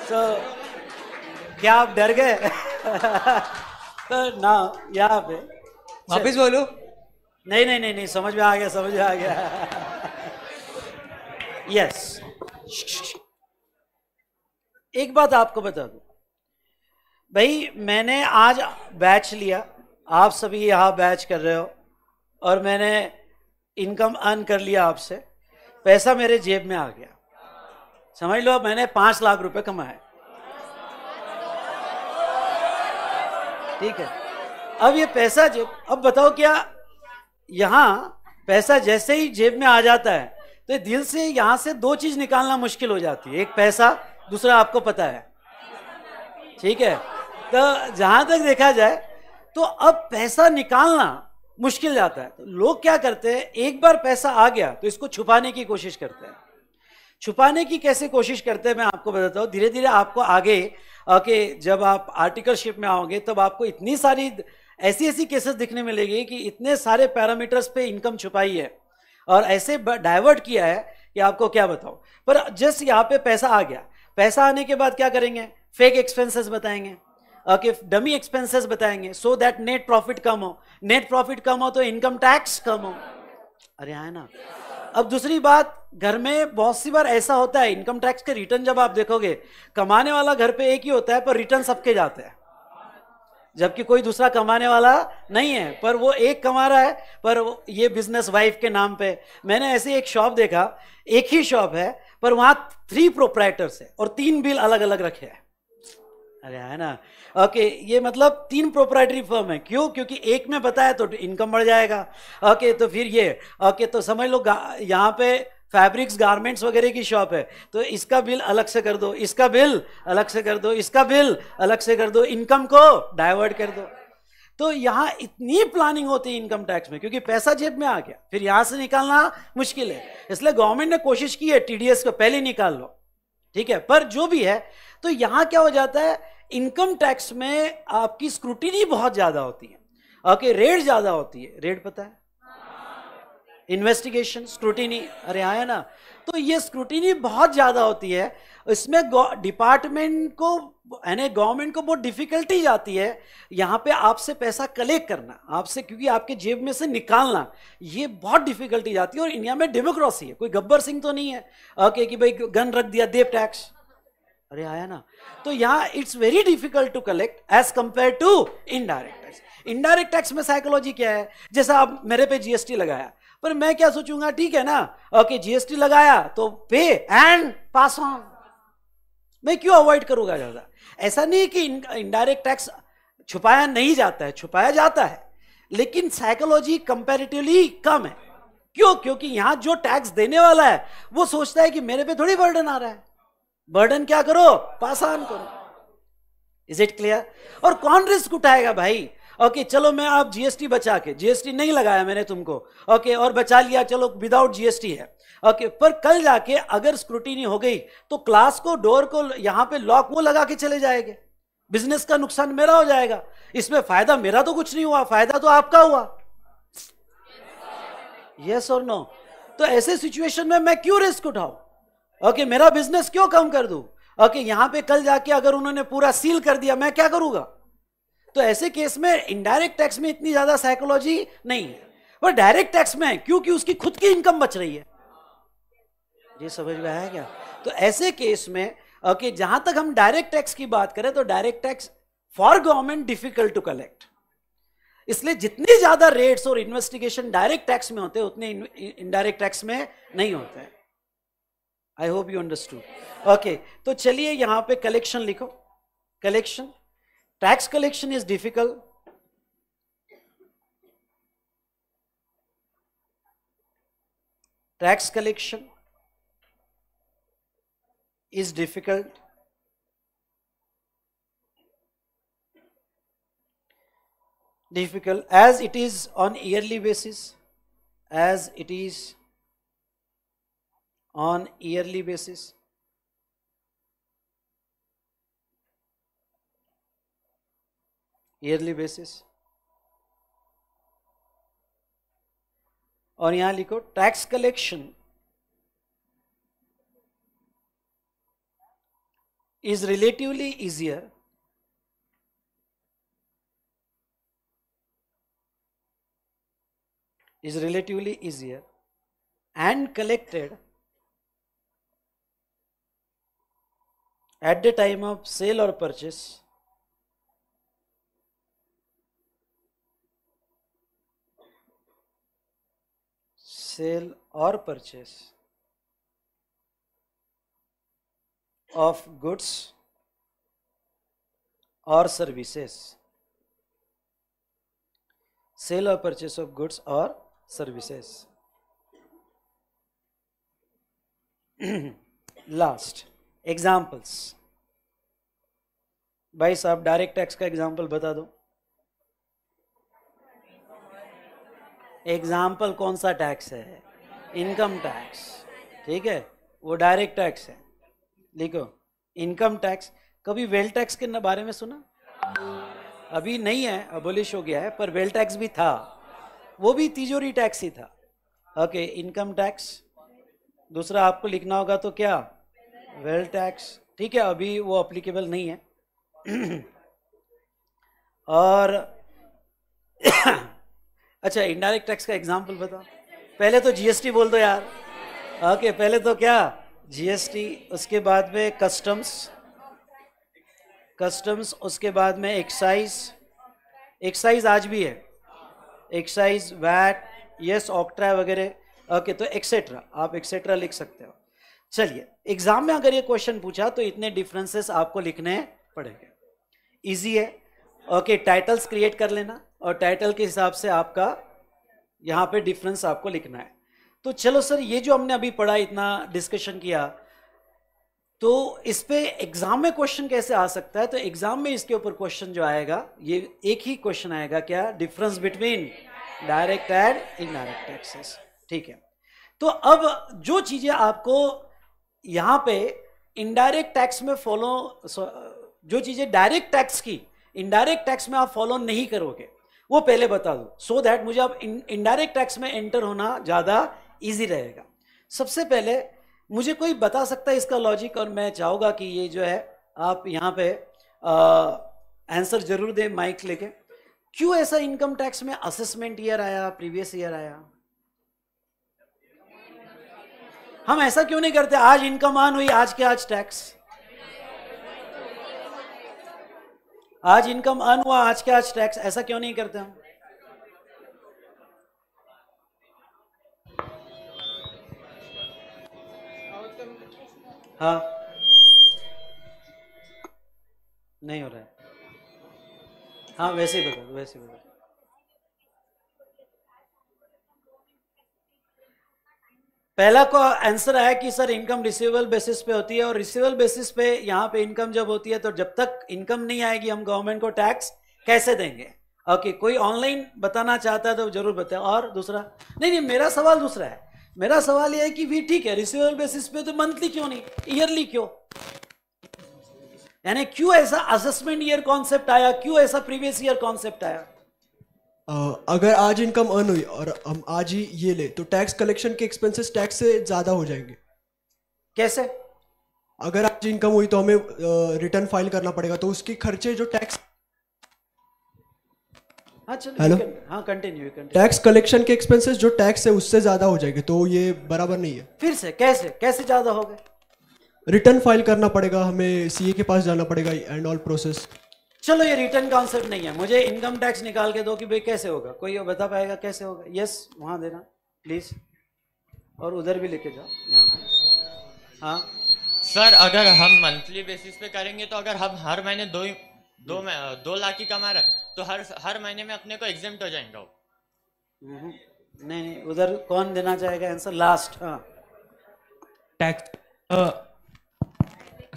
सो so, क्या आप डर गए ना यहाँ पे वापिस बोलो नहीं नहीं नहीं नहीं समझ में आ गया समझ में आ गया यस एक बात आपको बता दू भाई मैंने आज बैच लिया आप सभी यहाँ बैच कर रहे हो और मैंने इनकम अर्न कर लिया आपसे पैसा मेरे जेब में आ गया समझ लो मैंने पांच लाख रुपए कमाए ठीक है अब ये पैसा जेब अब बताओ क्या यहाँ पैसा जैसे ही जेब में आ जाता है तो दिल से यहाँ से दो चीज निकालना मुश्किल हो जाती है एक पैसा दूसरा आपको पता है ठीक है तो जहां तक देखा जाए तो अब पैसा निकालना मुश्किल जाता है तो लोग क्या करते हैं एक बार पैसा आ गया तो इसको छुपाने की कोशिश करते हैं छुपाने की कैसे कोशिश करते हैं मैं आपको बताता हूँ धीरे धीरे आपको आगे के जब आप आर्टिकलशिप में आओगे तब आपको इतनी सारी ऐसी ऐसी केसेस दिखने मिलेगी कि इतने सारे पैरामीटर्स पे इनकम छुपाई है और ऐसे डाइवर्ट किया है कि आपको क्या बताओ पर जस्ट यहाँ पे पैसा आ गया पैसा आने के बाद क्या करेंगे फेक एक्सपेंसेस बताएंगे ओके डमी एक्सपेंसेस बताएंगे सो दैट नेट प्रॉफिट कम हो नेट प्रॉफिट कम हो तो इनकम टैक्स कम हो अरे आए ना अब दूसरी बात घर में बहुत सी बार ऐसा होता है इनकम टैक्स के रिटर्न जब आप देखोगे कमाने वाला घर पे एक ही होता है पर रिटर्न सबके जाते हैं जबकि कोई दूसरा कमाने वाला नहीं है पर वो एक कमा रहा है पर ये बिजनेस वाइफ के नाम पे मैंने ऐसे एक शॉप देखा एक ही शॉप है पर वहां थ्री प्रोपराइटर्स है और तीन बिल अलग अलग रखे हैं अरे है ना ओके ये मतलब तीन प्रोपराइटरी फर्म है क्यों क्योंकि एक में बताया तो इनकम बढ़ जाएगा ओके तो फिर ये ओके तो समझ लो यहाँ पे फैब्रिक्स गारमेंट्स वगैरह की शॉप है तो इसका बिल अलग से कर दो इसका बिल अलग से कर दो इसका बिल अलग से कर दो इनकम को डाइवर्ट कर दो तो यहाँ इतनी प्लानिंग होती है इनकम टैक्स में क्योंकि पैसा जेब में आ गया फिर यहाँ से निकालना मुश्किल है इसलिए गवर्नमेंट ने कोशिश की है टी को पहले निकाल लो ठीक है पर जो भी है तो यहाँ क्या हो जाता है इनकम टैक्स में आपकी स्क्रूटिनी बहुत ज़्यादा होती है ओके रेट ज़्यादा होती है रेट पता है इन्वेस्टिगेशन स्क्रूटिनी अरे आया हाँ, ना तो ये स्क्रूटिनी बहुत ज़्यादा होती है इसमें डिपार्टमेंट को यानी गवर्नमेंट को बहुत डिफ़िकल्टी जाती है यहाँ पे आपसे पैसा कलेक्ट करना आपसे क्योंकि आपके जेब में से निकालना ये बहुत डिफ़िकल्टी जाती है और इंडिया में डेमोक्रेसी है कोई गब्बर सिंह तो नहीं है ओके कि भाई गन रख दिया देव टैक्स अरे आया ना तो यहां it's very difficult to collect as compare to indirect tax indirect tax में साइकोलॉजी क्या है जैसा आप मेरे पे जीएसटी लगाया पर मैं क्या सोचूंगा ठीक है ना ओके जीएसटी लगाया तो पे एंड पास ऑन मैं क्यों अवॉइड करूंगा ज्यादा ऐसा नहीं कि इनडायरेक्ट टैक्स छुपाया नहीं जाता है छुपाया जाता है लेकिन साइकोलॉजी कंपेरेटिवली कम है क्यों क्योंकि यहां जो टैक्स देने वाला है वो सोचता है कि मेरे पे थोड़ी बर्डन आ रहा है बर्डन क्या करो पासान करो इज इट क्लियर और कौन रिस्क उठाएगा भाई ओके okay, चलो मैं आप जीएसटी बचा के जीएसटी नहीं लगाया मैंने तुमको ओके okay, और बचा लिया चलो विदाउट जीएसटी है ओके okay, पर कल जाके अगर स्क्रूटिनी हो गई तो क्लास को डोर को यहां पे लॉक वो लगा के चले जाएंगे बिजनेस का नुकसान मेरा हो जाएगा इसमें फायदा मेरा तो कुछ नहीं हुआ फायदा तो आपका हुआ यस और नो तो ऐसे सिचुएशन में मैं क्यों रिस्क उठाऊ ओके मेरा बिजनेस क्यों कम कर दू ओके यहां पे कल जाके अगर उन्होंने पूरा सील कर दिया मैं क्या करूंगा तो ऐसे केस में इनडायरेक्ट टैक्स में इतनी ज्यादा साइकोलॉजी नहीं है पर डायरेक्ट टैक्स में क्योंकि उसकी खुद की इनकम बच रही है ये समझ में आया क्या तो ऐसे केस में ओके जहां तक हम डायरेक्ट टैक्स की बात करें तो direct tax for government difficult to collect इसलिए जितने ज्यादा रेट्स और इन्वेस्टिगेशन डायरेक्ट टैक्स में होते हैं उतने इनडायरेक्ट टैक्स में नहीं होते हैं I hope you understood okay तो चलिए यहां पे कलेक्शन लिखो collection tax collection is difficult tax collection is difficult difficult as it is on yearly basis as it is on yearly basis yearly basis और यहां लिखो tax collection is relatively easier is relatively easier and collected at the time of sale or purchase sale or purchase of goods or services sale or purchase of goods or services last examples भाई साहब direct tax का example बता दो example कौन सा tax है income tax ठीक है वो डायरेक्ट टैक्स है लिखो इनकम टैक्स कभी वेल टैक्स के बारे में सुना अभी नहीं है अबोलिश हो गया है पर वेल टैक्स भी था वो भी तिजोरी टैक्स ही था ओके इनकम टैक्स दूसरा आपको लिखना होगा तो क्या वेल टैक्स ठीक है अभी वो अप्लीकेबल नहीं है और अच्छा इनडायरेक्ट टैक्स का एग्जाम्पल बताओ पहले तो जीएसटी बोल दो यार ओके पहले तो क्या जीएसटी उसके बाद में कस्टम्स कस्टम्स उसके बाद में एक्साइज एक्साइज आज भी है एक्साइज वैट यस ऑक्ट्रा वगैरह ओके तो एक्सेट्रा आप एक्सेट्रा लिख सकते हो चलिए एग्जाम में अगर ये क्वेश्चन पूछा तो इतने डिफरेंसेस आपको लिखने पड़ेंगे इजी है ओके टाइटल्स क्रिएट कर लेना और टाइटल के हिसाब से आपका यहाँ पे डिफरेंस आपको लिखना है तो चलो सर ये जो हमने अभी पढ़ा इतना डिस्कशन किया तो इस पर एग्जाम में क्वेश्चन कैसे आ सकता है तो एग्जाम में इसके ऊपर क्वेश्चन जो आएगा ये एक ही क्वेश्चन आएगा क्या difference between direct and indirect taxes ठीक है तो अब जो चीजें आपको यहाँ पे इनडायरेक्ट टैक्स में फॉलो जो चीज़ें डायरेक्ट टैक्स की इनडायरेक्ट टैक्स में आप फॉलो नहीं करोगे वो पहले बता दो सो so दैट मुझे अब इनडायरेक्ट टैक्स में एंटर होना ज़्यादा ईजी रहेगा सबसे पहले मुझे कोई बता सकता है इसका लॉजिक और मैं चाहूँगा कि ये जो है आप यहाँ पे आंसर जरूर दें माइक लेके क्यों ऐसा इनकम टैक्स में असेसमेंट ईयर आया प्रीवियस ईयर आया हम ऐसा क्यों नहीं करते आज इनकम ऑन हुई आज के आज टैक्स आज इनकम अन हुआ आज के आज टैक्स ऐसा क्यों नहीं करते हम हाँ नहीं हो रहा है हाँ वैसे ही बता वैसे ही बता पहला को आंसर आया कि सर इनकम रिसीवेबल बेसिस पे होती है और रिसीवेबल बेसिस पे यहाँ पे इनकम जब होती है तो जब तक इनकम नहीं आएगी हम गवर्नमेंट को टैक्स कैसे देंगे ओके okay, कोई ऑनलाइन बताना चाहता है तो जरूर बताए और दूसरा नहीं नहीं मेरा सवाल दूसरा है मेरा सवाल यह है कि भी ठीक है रिसीवेबल बेसिस पे तो मंथली क्यों नहीं ईयरली क्यों यानी क्यों ऐसा असेसमेंट ईयर कॉन्सेप्ट आया क्यों ऐसा प्रीवियस ईयर कॉन्सेप्ट आया अगर आज इनकम अर्न हुई और हम आज ही ये ले तो टैक्स कलेक्शन के एक्सपेंसेस टैक्स से ज़्यादा हो जाएंगे कैसे अगर आज इनकम हुई तो हमें रिटर्न फाइल करना पड़ेगा तो उसके खर्चे जो टैक्स हेलो हाँ कंटिन्यू टैक्स कलेक्शन के एक्सपेंसेस जो टैक्स है उससे ज़्यादा हो जाएंगे तो ये बराबर नहीं है फिर से कैसे कैसे ज़्यादा हो गए रिटर्न फाइल करना पड़ेगा हमें सीए के पास जाना पड़ेगा एंड ऑल प्रोसेस चलो ये रिटर्न कॉन्सेप्ट नहीं है मुझे इनकम टैक्स निकाल के दो कि भाई कैसे होगा कोई बता पाएगा कैसे होगा यस वहाँ देना प्लीज और उधर भी लेके जाओ यहाँ पे हाँ सर अगर हम मंथली बेसिस पे करेंगे तो अगर हम हर महीने दो दो हम्म। दो लाख ही कमा रहे तो हर हर महीने में अपने को एग्जाम हो जाएगा वो हम्म। नहीं नहीं उधर कौन देना चाहेगा आंसर लास्ट हाँ टैक्स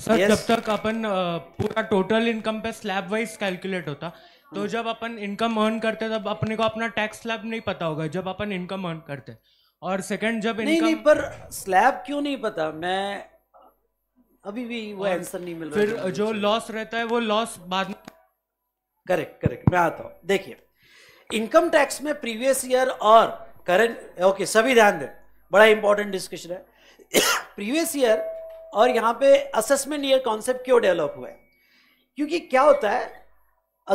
सर yes. जब तक अपन पूरा टोटल इनकम पे स्लैब वाइज कैलकुलेट होता तो hmm. जब अपन इनकम अर्न करते तब अपने को अपना टैक्स स्लैब नहीं पता होगा जब अपन इनकम अर्न करते और सेकंड जब नहीं, income... नहीं पर स्लैब क्यों नहीं पता मैं अभी भी वो आंसर नहीं मिल रहा फिर जो लॉस रहता है वो लॉस बाद में करेक्ट करेक्ट मैं आता हूँ देखिए इनकम टैक्स में प्रीवियस ईयर और करंट ओके सभी ध्यान दें बड़ा इंपॉर्टेंट डिस्कशन है प्रीवियस ईयर और यहाँ पे असेसमेंट ईयर कॉन्सेप्ट क्यों डेवलप हुआ है क्योंकि क्या होता है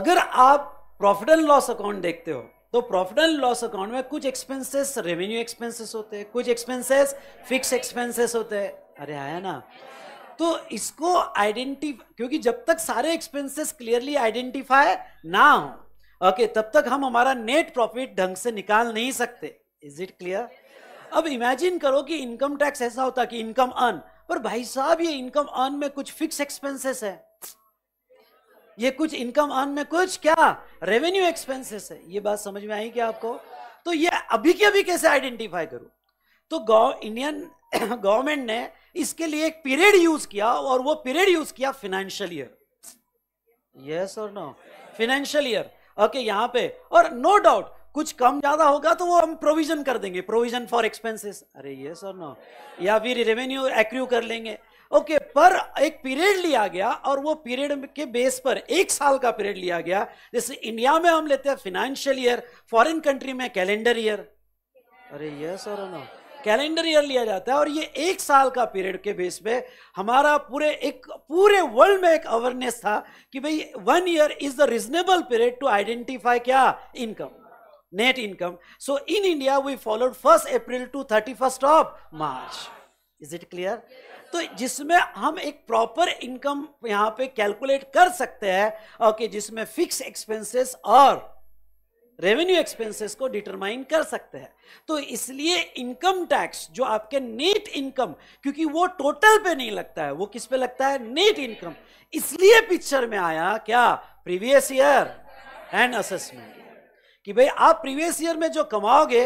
अगर आप प्रॉफिट एंड लॉस अकाउंट देखते हो तो प्रॉफिट एंड लॉस अकाउंट में कुछ एक्सपेंसेस रेवेन्यू एक्सपेंसेस होते हैं कुछ एक्सपेंसेस फिक्स एक्सपेंसेस होते हैं अरे आया ना तो इसको आइडेंटिफाई क्योंकि जब तक सारे एक्सपेंसेस क्लियरली आइडेंटिफाई ना हो ओके तब तक हम हमारा नेट प्रॉफिट ढंग से निकाल नहीं सकते इज इट क्लियर अब इमेजिन करो कि इनकम टैक्स ऐसा होता कि इनकम अर्न पर भाई साहब ये इनकम अर्न में कुछ फिक्स एक्सपेंसेस है ये कुछ इनकम अर्न में कुछ क्या रेवेन्यू एक्सपेंसेस है ये बात समझ में आई क्या आपको तो ये अभी के अभी कैसे आइडेंटिफाई करूं तो गौ इंडियन गवर्नमेंट ने इसके लिए एक पीरियड यूज किया और वो पीरियड यूज किया फिनेंशियल ईयर यस और नो फिनेंशियल ईयर ओके यहां पे और नो डाउट कुछ कम ज्यादा होगा तो वो हम प्रोविजन कर देंगे प्रोविजन फॉर एक्सपेंसेस अरे ये सर नो या फिर रेवेन्यू एक्रू कर लेंगे ओके okay, पर एक पीरियड लिया गया और वो पीरियड के बेस पर एक साल का पीरियड लिया गया जैसे इंडिया में हम लेते हैं फिनेंशियल ईयर फॉरेन कंट्री में कैलेंडर ईयर अरे ये सर नो कैलेंडर ईयर लिया जाता है और ये एक साल का पीरियड के बेस पे हमारा पूरे एक पूरे वर्ल्ड में एक अवेयरनेस था कि भाई one year is the reasonable period to identify क्या income net income. So in India, we followed 1st April to 31st of March. Is it clear? तो जिसमें हम एक प्रॉपर इनकम यहां पे कैलकुलेट कर सकते हैं ओके okay, जिसमें फिक्स एक्सपेंसेस और रेवेन्यू एक्सपेंसेस को डिटरमाइन कर सकते हैं तो इसलिए इनकम टैक्स जो आपके नेट इनकम क्योंकि वो टोटल पे नहीं लगता है वो किस पे लगता है नेट इनकम इसलिए पिक्चर में आया क्या प्रीवियस ईयर एंड असेसमेंट कि भाई आप प्रीवियस ईयर में जो कमाओगे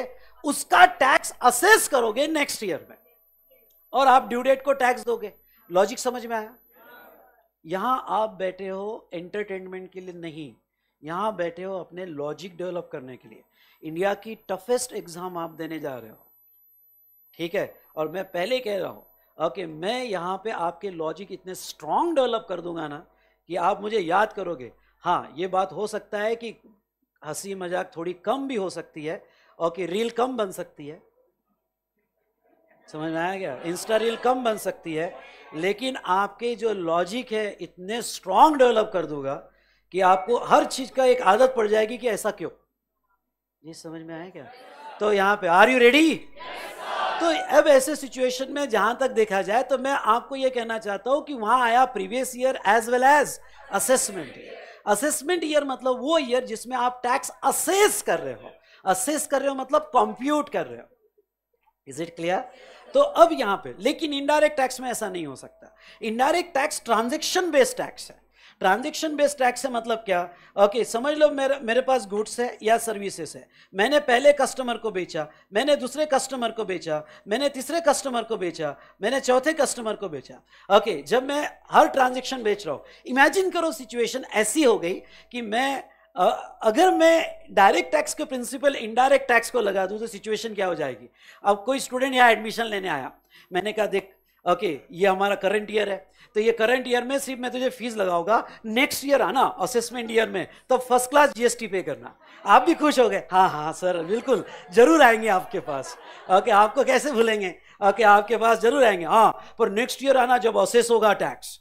उसका टैक्स असेस करोगे नेक्स्ट ईयर में और आप ड्यू डेट को टैक्स दोगे लॉजिक समझ में आया यहां आप बैठे हो एंटरटेनमेंट के लिए नहीं यहां बैठे हो अपने लॉजिक डेवलप करने के लिए इंडिया की टफेस्ट एग्जाम आप देने जा रहे हो ठीक है और मैं पहले कह रहा हूं ओके okay, मैं यहां पे आपके लॉजिक इतने स्ट्रांग डेवलप कर दूंगा ना कि आप मुझे याद करोगे हाँ ये बात हो सकता है कि हंसी मजाक थोड़ी कम भी हो सकती है और कि रील कम बन सकती है समझ में आया क्या इंस्टा रील कम बन सकती है लेकिन आपके जो लॉजिक है इतने स्ट्रांग डेवलप कर दूंगा कि आपको हर चीज का एक आदत पड़ जाएगी कि ऐसा क्यों ये समझ में आया क्या तो यहाँ पे आर यू रेडी तो अब ऐसे सिचुएशन में जहां तक देखा जाए तो मैं आपको ये कहना चाहता हूं कि वहां आया previous year as well as assessment assessment year मतलब वो ईयर जिसमें आप टैक्स असेस कर रहे हो असेस कर रहे हो मतलब कंप्यूट कर रहे हो इज इट क्लियर तो अब यहां पे लेकिन इनडायरेक्ट टैक्स में ऐसा नहीं हो सकता indirect tax transaction based tax है ट्रांजेक्शन बेस्ड टैक्स है मतलब क्या ओके समझ लो मेरे मेरे पास गुड्स है या सर्विसेस है मैंने पहले कस्टमर को बेचा मैंने दूसरे कस्टमर को बेचा मैंने तीसरे कस्टमर को बेचा मैंने चौथे कस्टमर को बेचा ओके जब मैं हर ट्रांजेक्शन बेच रहा हूँ इमेजिन करो सिचुएशन ऐसी हो गई कि मैं अगर मैं डायरेक्ट टैक्स के प्रिंसिपल इनडायरेक्ट टैक्स को लगा दूं तो सिचुएशन क्या हो जाएगी अब कोई स्टूडेंट यहाँ एडमिशन लेने आया मैंने कहा देख ओके ये हमारा करंट ईयर है तो ये करंट ईयर में सिर्फ मैं तुझे फीस लगाऊंगा नेक्स्ट ईयर आना असेसमेंट ईयर में तो फर्स्ट क्लास जीएसटी पे करना आप भी खुश हो गए हाँ हाँ सर बिल्कुल जरूर आएंगे आपके पास ओके आपको कैसे भूलेंगे ओके आपके पास जरूर आएंगे हाँ पर नेक्स्ट ईयर आना जब असेस होगा टैक्स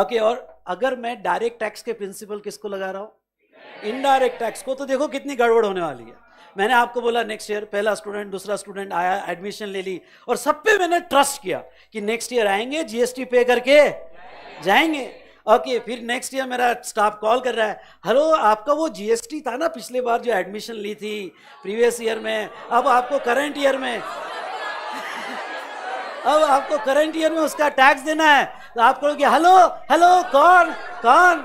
ओके और अगर मैं डायरेक्ट टैक्स के प्रिंसिपल किसको लगा रहा हूँ इनडायरेक्ट टैक्स को तो देखो कितनी गड़बड़ होने वाली है मैंने आपको बोला नेक्स्ट ईयर पहला स्टूडेंट दूसरा स्टूडेंट आया एडमिशन ले ली और सब पे मैंने ट्रस्ट किया कि नेक्स्ट ईयर आएंगे जीएसटी पे करके जाएंगे ओके okay, फिर नेक्स्ट ईयर मेरा स्टाफ कॉल कर रहा है हेलो आपका वो जीएसटी था ना पिछले बार जो एडमिशन ली थी प्रीवियस ईयर में अब आपको करंट ईयर में अब आपको करंट ईयर में उसका टैक्स देना है तो आप कहोगे हेलो हेलो कौन कौन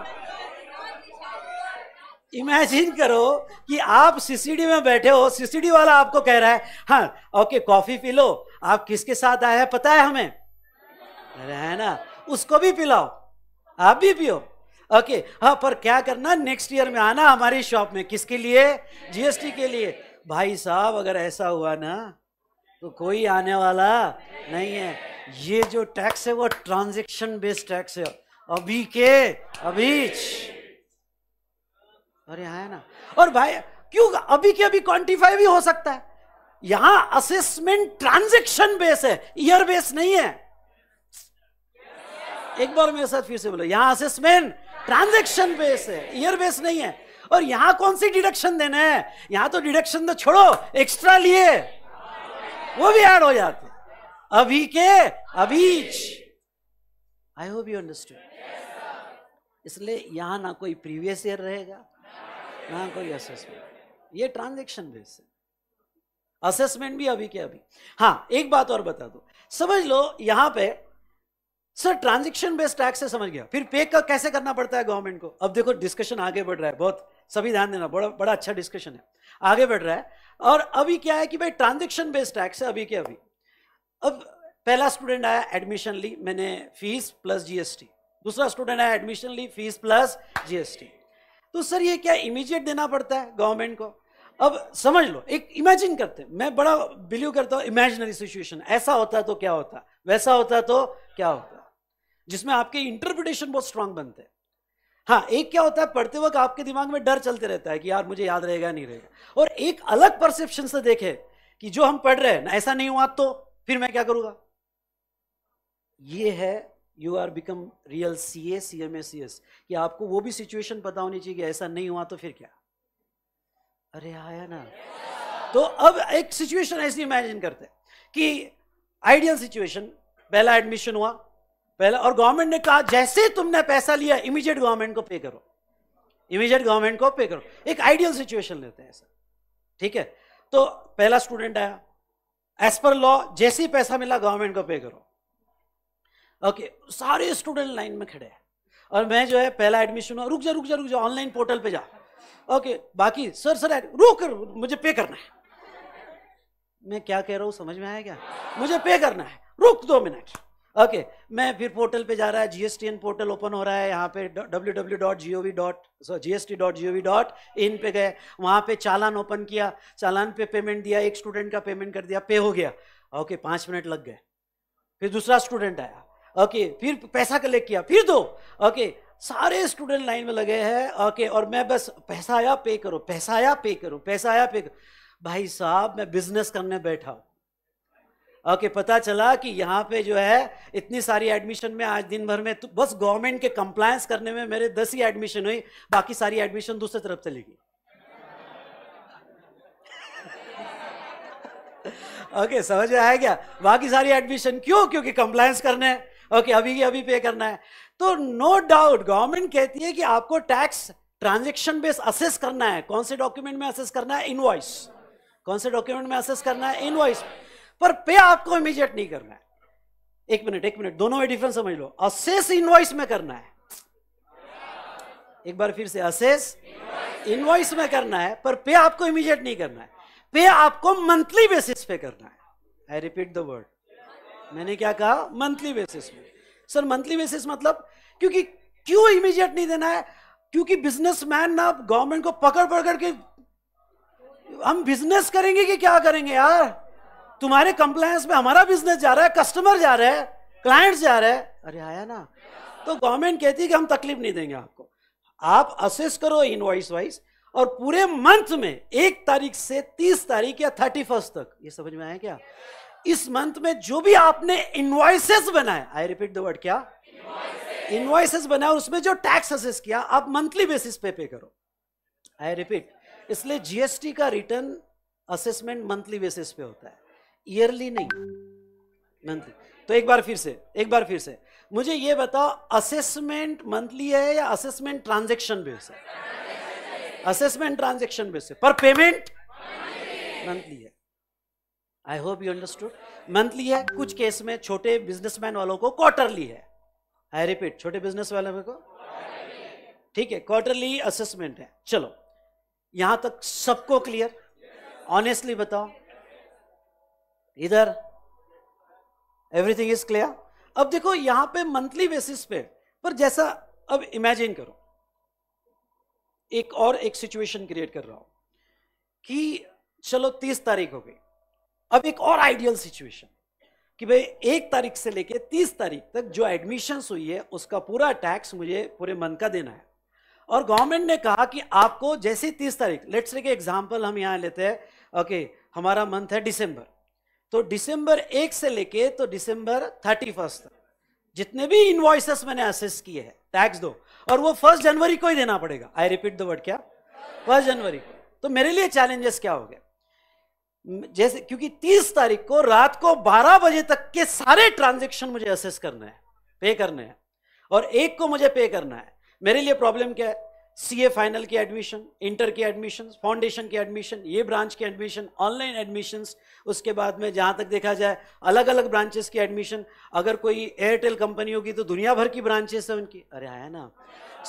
इमेजिन करो कि आप सीसीडी में बैठे हो सीसीडी वाला आपको कह रहा है हाँ ओके कॉफी पी लो आप किसके साथ आए हैं पता है हमें अरे है ना उसको भी पिलाओ आप भी पियो ओके हाँ पर क्या करना नेक्स्ट ईयर में आना हमारी शॉप में किसके लिए जीएसटी के लिए भाई साहब अगर ऐसा हुआ ना तो कोई आने वाला नहीं है ये जो टैक्स है वो ट्रांजेक्शन बेस्ड टैक्स है अभी के अभी अरे हाँ है ना और भाई क्यों अभी के अभी क्वांटिफाई भी हो सकता है यहां असेसमेंट ट्रांजेक्शन बेस है ईयर बेस नहीं है एक बार मेरे साथ फिर से बोलो यहां असेसमेंट ट्रांजेक्शन बेस है ईयर बेस नहीं है और यहां कौन सी डिडक्शन देना है यहां तो डिडक्शन तो छोड़ो एक्स्ट्रा लिए वो भी ऐड हो जाते अभी के अभी आई होप यू अंडरस्टूड इसलिए यहां ना कोई प्रीवियस ईयर रहेगा ना हाँ, कोई असेसमेंट ये ट्रांजेक्शन बेस है असेसमेंट भी अभी के अभी हाँ एक बात और बता दो समझ लो यहां पे सर ट्रांजेक्शन बेस्ड टैक्स से समझ गया फिर पे का कैसे करना पड़ता है गवर्नमेंट को अब देखो डिस्कशन आगे बढ़ रहा है बहुत सभी ध्यान देना बड़ा बड़ा अच्छा डिस्कशन है आगे बढ़ रहा है और अभी क्या है कि भाई ट्रांजेक्शन बेस्ड टैक्स है अभी के अभी अब पहला स्टूडेंट आया एडमिशन ली मैंने फीस प्लस जीएसटी दूसरा स्टूडेंट आया एडमिशन ली फीस प्लस जीएसटी तो सर ये क्या इमीजिएट देना पड़ता है गवर्नमेंट को अब समझ लो एक इमेजिन करते हैं मैं बड़ा बिलीव करता हूँ इमेजिनरी सिचुएशन ऐसा होता तो क्या होता वैसा होता तो क्या होता जिसमें आपके इंटरप्रिटेशन बहुत स्ट्रांग बनते हैं हाँ एक क्या होता है पढ़ते वक्त आपके दिमाग में डर चलते रहता है कि यार मुझे याद रहेगा नहीं रहेगा और एक अलग परसेप्शन से देखे कि जो हम पढ़ रहे हैं ऐसा नहीं हुआ तो फिर मैं क्या करूंगा ये है you are become real C S C M S C S कि आपको वो भी सिचुएशन पता होनी चाहिए कि ऐसा नहीं हुआ तो फिर क्या अरे आया ना तो अब एक सिचुएशन ऐसी इमेजिन करते हैं कि आइडियल सिचुएशन पहला एडमिशन हुआ पहला और गवर्नमेंट ने कहा जैसे तुमने पैसा लिया इमीजिएट गवर्नमेंट को पे करो इमीजिएट गवर्नमेंट को पे करो एक आइडियल सिचुएशन लेते हैं ऐसा ठीक है तो पहला स्टूडेंट आया एज पर लॉ जैसे ही पैसा मिला गवर्नमेंट को पे करो ओके सारे स्टूडेंट लाइन में खड़े हैं और मैं जो है पहला एडमिशन हुआ रुक जा रुक जा रुक जा ऑनलाइन पोर्टल पे जा ओके बाकी सर सर रुक कर मुझे पे करना है मैं क्या कह रहा हूँ समझ में आया क्या मुझे पे करना है रुक दो मिनट ओके मैं फिर पोर्टल पे जा रहा है जीएसटीएन पोर्टल ओपन हो रहा है यहाँ पे W W dot G O V dot G S T dot G O V dot in पे गए वहाँ पे चालान ओपन किया चालान पे पेमेंट दिया एक स्टूडेंट का पेमेंट कर दिया पे हो गया ओके पाँच मिनट लग गए फिर दूसरा स्टूडेंट आया ओके फिर पैसा कलेक्ट किया फिर दो ओके सारे स्टूडेंट लाइन में लगे हैं ओके और मैं बस पैसा आया पे करो पैसा आया पे करो पैसा आया पे करो भाई साहब मैं बिजनेस करने बैठा हूँ ओके okay, पता चला कि यहाँ पे जो है इतनी सारी एडमिशन में आज दिन भर में तो बस गवर्नमेंट के कंप्लायंस करने में मेरे दस ही एडमिशन हुई बाकी सारी एडमिशन दूसरी तरफ चली गई ओके okay, समझ आया क्या बाकी सारी एडमिशन क्यों क्योंकि कंप्लायंस करने ओके अभी की अभी पे करना है तो नो डाउट गवर्नमेंट कहती है कि आपको टैक्स ट्रांजेक्शन बेस असेस करना है कौन से डॉक्यूमेंट में असेस करना है इनवॉइस कौन से डॉक्यूमेंट में असेस करना है इनवॉइस पर पे आपको इमीजिएट नहीं करना है एक मिनट एक मिनट दोनों में डिफरेंस समझ लो असेस इनवॉइस में करना है एक बार फिर से असेस इनवॉइस में करना है पर पे आपको इमीजिएट नहीं करना है पे आपको मंथली बेसिस पे करना है आई रिपीट द वर्ड मैंने क्या कहा मंथली बेसिस में सर मंथली बेसिस मतलब क्योंकि क्यों इमीडिएट नहीं देना है क्योंकि बिजनेसमैन ना गवर्नमेंट को पकड़ पकड़ के हम बिजनेस करेंगे कि क्या करेंगे यार तुम्हारे कंप्लायंस में हमारा बिजनेस जा रहा है कस्टमर जा रहे हैं क्लाइंट्स जा रहे हैं अरे आया ना तो गवर्नमेंट कहती है कि हम तकलीफ नहीं देंगे आपको आप असेस करो इनवॉइस वाइज और पूरे मंथ में एक तारीख से तीस तारीख या थर्टी फर्स्ट तक ये समझ में आया क्या इस मंथ में जो भी आपने इन्वाइसेस बनाए आई रिपीट द वर्ड क्या इन्वाइसेस बनाए उसमें जो टैक्स असेस किया आप मंथली बेसिस पे पे करो आई रिपीट इसलिए जीएसटी का रिटर्न असेसमेंट मंथली बेसिस पे होता है ईयरली नहीं मंथली तो एक बार फिर से एक बार फिर से मुझे यह बताओ असेसमेंट मंथली है या असेसमेंट ट्रांजेक्शन बेस है असेसमेंट ट्रांजेक्शन बेस है पर पेमेंट मंथली है I hope you understood monthly है कुछ केस में छोटे बिजनेसमैन वालों को क्वार्टरली है आई रिपीट छोटे बिजनेस वालों को ठीक है क्वार्टरली असेसमेंट है चलो यहां तक सबको क्लियर ऑनेस्टली बताओ इधर एवरीथिंग इज क्लियर अब देखो यहां पे मंथली बेसिस पे पर जैसा अब इमेजिन करो एक और एक सिचुएशन क्रिएट कर रहा हूं कि चलो तीस तारीख हो गई अब एक और आइडियल सिचुएशन कि भाई एक तारीख से लेके तीस तारीख तक जो एडमिशन हुई है उसका पूरा टैक्स मुझे पूरे मंथ का देना है और गवर्नमेंट ने कहा कि आपको जैसे तीस तारीख लेट्स लेके एग्जाम्पल हम यहाँ लेते हैं ओके हमारा मंथ है डिसम्बर तो डिसम्बर एक से लेके तो डिसम्बर थर्टी फर्स्ट तक जितने भी इन्वॉइसेस मैंने असेस किए हैं टैक्स दो और वो फर्स्ट जनवरी को ही देना पड़ेगा आई रिपीट द वर्ड क्या फर्स्ट जनवरी को तो मेरे लिए चैलेंजेस क्या हो गया जैसे क्योंकि 30 तारीख को रात को 12 बजे तक के सारे ट्रांजेक्शन मुझे असेस करना है पे करना है और एक को मुझे पे करना है मेरे लिए प्रॉब्लम क्या है सीए फाइनल की एडमिशन इंटर की एडमिशन फाउंडेशन की एडमिशन ये ब्रांच की एडमिशन ऑनलाइन एडमिशन्स उसके बाद में जहाँ तक देखा जाए अलग अलग ब्रांचेस की एडमिशन अगर कोई एयरटेल कंपनी होगी तो दुनिया भर की ब्रांचेस है उनकी अरे है ना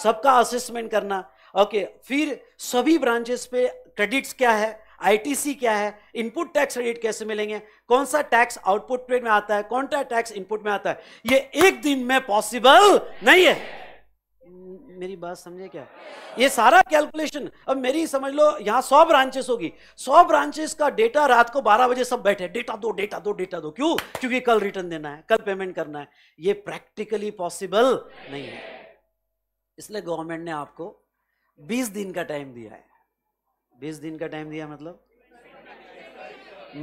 सबका असेसमेंट करना ओके फिर सभी ब्रांचेस पे क्रेडिट्स क्या है आईटीसी क्या है इनपुट टैक्स क्रेडिट कैसे मिलेंगे कौन सा टैक्स आउटपुट में आता है कौन सा टैक्स इनपुट में आता है ये एक दिन में पॉसिबल नहीं है मेरी बात समझे क्या ये सारा कैलकुलेशन अब मेरी समझ लो यहां सौ ब्रांचेस होगी सौ ब्रांचेस का डेटा रात को बारह बजे सब बैठे डेटा दो डेटा दो डेटा दो क्यों क्योंकि कल रिटर्न देना है कल पेमेंट करना है ये प्रैक्टिकली पॉसिबल नहीं है इसलिए गवर्नमेंट ने आपको बीस दिन का टाइम दिया है बीस दिन का टाइम दिया मतलब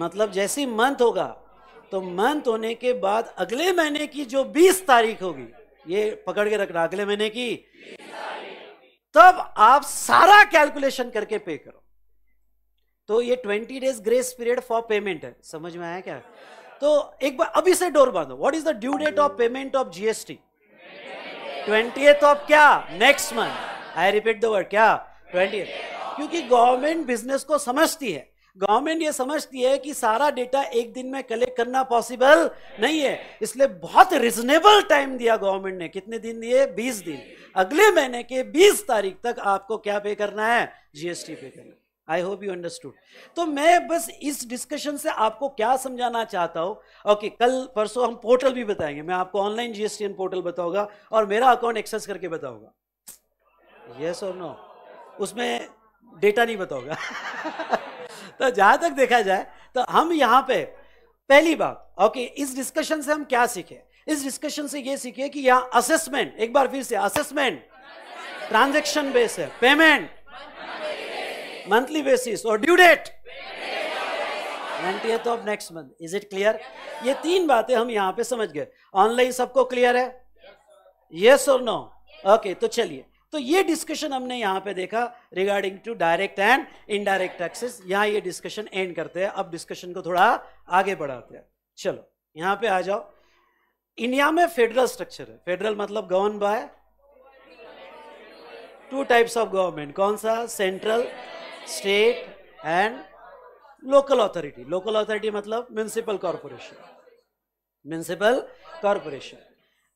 मतलब जैसे मंथ होगा तो मंथ होने के बाद अगले महीने की जो बीस तारीख होगी ये पकड़ के रखना अगले महीने की तब आप सारा कैलकुलेशन करके पे करो तो ये twenty days grace period for payment है समझ में आया क्या तो एक बार अभी से डोर बांधो what is the due date of payment of GST twenty of क्या next month I repeat the word क्या ट्वेंटी क्योंकि गवर्नमेंट बिजनेस को समझती है गवर्नमेंट ये समझती है कि सारा डेटा एक दिन में कलेक्ट करना पॉसिबल नहीं है इसलिए बहुत रिजनेबल टाइम दिया गवर्नमेंट ने कितने दिन दिए 20 दिन अगले महीने के 20 तारीख तक आपको क्या पे करना है जीएसटी पे करना आई होप यू अंडरस्टूड तो मैं बस इस डिस्कशन से आपको क्या समझाना चाहता हूँ ओके okay, कल परसों हम पोर्टल भी बताएंगे मैं आपको ऑनलाइन जीएसटी पोर्टल बताऊंगा और मेरा अकाउंट एक्सेस करके बताऊंगा यस और नो उसमें डेटा नहीं बताओगा तो जहां तक देखा जाए तो हम यहाँ पे पहली बात ओके इस डिस्कशन से हम क्या सीखे इस डिस्कशन से ये सीखे कि यहाँ असेसमेंट एक बार फिर से असेसमेंट ट्रांजेक्शन बेस है पेमेंट मंथली बेसिस और due date ninety of next month is it clear ये तीन बातें हम यहाँ पे समझ गए ऑनलाइन सबको क्लियर है यस और नो ओके तो चलिए तो ये डिस्कशन हमने यहाँ पे देखा regarding to direct and indirect taxes यहाँ ये डिस्कशन एंड करते हैं अब डिस्कशन को थोड़ा आगे बढ़ाते हैं चलो यहाँ पे आ जाओ इंडिया में फेडरल स्ट्रक्चर है फेडरल मतलब govern by two types of government कौन सा central state and local authority local authority मतलब म्यूनसिपल कॉरपोरेशन म्यूनसिपल कॉरपोरेशन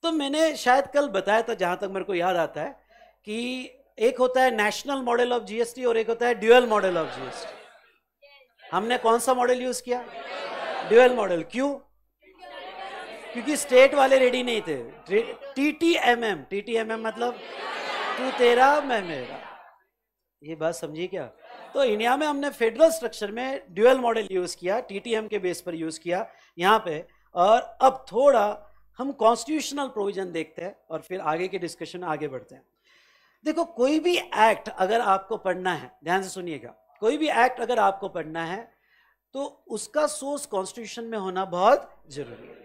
तो मैंने शायद कल बताया था जहां तक मेरे को याद आता है कि एक होता है नेशनल मॉडल ऑफ जीएसटी और एक होता है ड्यूएल मॉडल ऑफ जीएसटी हमने कौन सा मॉडल यूज किया ड्यूएल मॉडल क्यों क्योंकि स्टेट वाले रेडी नहीं थे T T M M T T M M मतलब तू तेरा मैं मेरा ये बात समझिए क्या तो इंडिया में हमने फेडरल स्ट्रक्चर में ड्यूएल मॉडल यूज किया टीटीएम के बेस पर यूज किया यहाँ पे और अब थोड़ा हम कॉन्स्टिट्यूशनल प्रोविजन देखते हैं और फिर आगे के डिस्कशन आगे बढ़ते हैं देखो कोई भी एक्ट अगर आपको पढ़ना है ध्यान से सुनिएगा कोई भी एक्ट अगर आपको पढ़ना है तो उसका सोर्स कॉन्स्टिट्यूशन में होना बहुत जरूरी है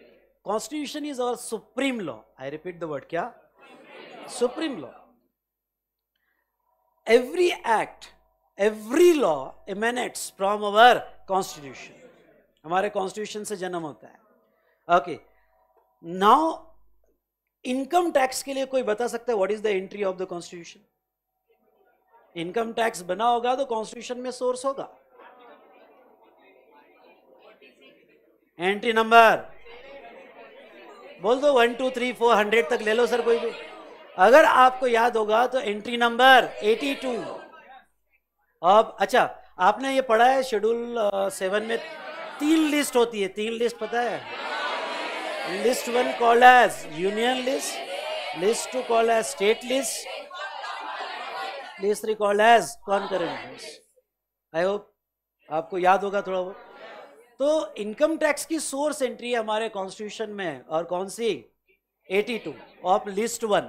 constitution is our supreme law I repeat the word क्या supreme law every act every law emanates from our constitution हमारे कॉन्स्टिट्यूशन से जन्म होता है ओके नाउ इनकम टैक्स के लिए कोई बता सकता है what is the entry of the constitution income tax बना होगा तो कॉन्स्टिट्यूशन में सोर्स होगा एंट्री नंबर बोल दो one two three four hundred तक ले लो सर कोई भी अगर आपको याद होगा तो एंट्री नंबर एटी टू अब अच्छा आपने ये पढ़ा है शेड्यूल सेवन uh, में तीन लिस्ट होती है तीन लिस्ट पता है list 1 called as union list list 2 called as state list list 3 called as concurrent list I hope आपको याद होगा थोड़ा बहुत तो इनकम टैक्स की सोर्स एंट्री हमारे कॉन्स्टिट्यूशन में और कौन सी 82 two of list one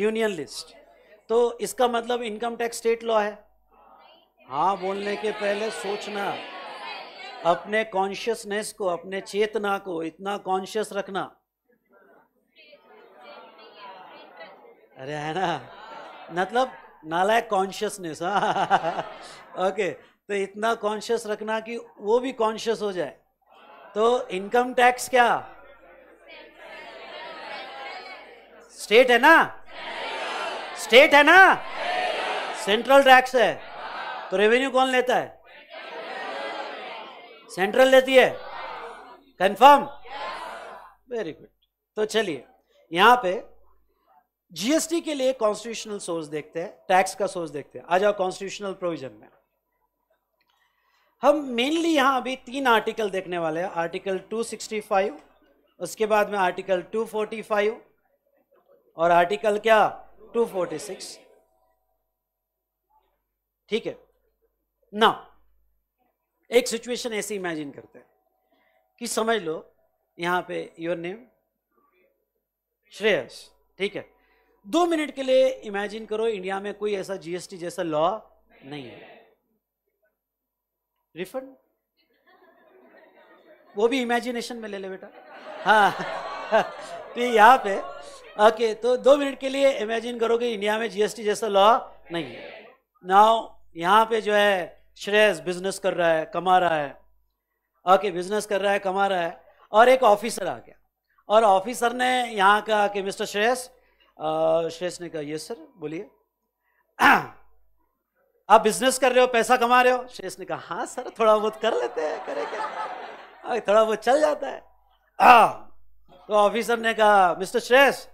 union list तो इसका मतलब इनकम टैक्स स्टेट लॉ है हाँ बोलने के पहले सोचना अपने कॉन्शियसनेस को अपने चेतना को इतना कॉन्शियस रखना अरे है ना मतलब नालायक कॉन्शियसनेस ओके हाँ। तो इतना कॉन्शियस रखना कि वो भी कॉन्शियस हो जाए तो इनकम टैक्स क्या स्टेट है ना स्टेट है ना सेंट्रल टैक्स है तो रेवेन्यू कौन लेता है सेंट्रल लेती है कंफर्म वेरी गुड तो चलिए यहां पे जीएसटी के लिए कॉन्स्टिट्यूशनल सोर्स देखते हैं टैक्स का सोर्स देखते हैं आ जाओ कॉन्स्टिट्यूशनल प्रोविजन में हम मेनली यहां अभी तीन आर्टिकल देखने वाले हैं आर्टिकल 265 उसके बाद में आर्टिकल 245 और आर्टिकल क्या 246 ठीक है ना एक सिचुएशन ऐसे इमेजिन करते हैं कि समझ लो यहाँ पे योर नेम श्रेयस ठीक है दो मिनट के लिए इमेजिन करो इंडिया में कोई ऐसा जीएसटी जैसा लॉ नहीं है रिफंड वो भी इमेजिनेशन में ले ले बेटा हाँ तो यहाँ पे ओके तो दो मिनट के लिए इमेजिन करो कि इंडिया में जीएसटी जैसा लॉ नहीं है नाउ यहाँ पे जो है श्रेयस बिजनेस कर रहा है कमा रहा है ओके बिजनेस कर रहा है कमा रहा है और एक ऑफिसर आ गया और ऑफिसर ने यहाँ कहा कि मिस्टर श्रेयस श्रेयस ने कहा यस सर बोलिए आप बिजनेस कर रहे हो पैसा कमा रहे हो श्रेयस ने कहा हाँ सर थोड़ा बहुत कर लेते हैं करे क्या हाँ, थोड़ा बहुत चल जाता है आ, तो ऑफिसर ने कहा mister Shreyas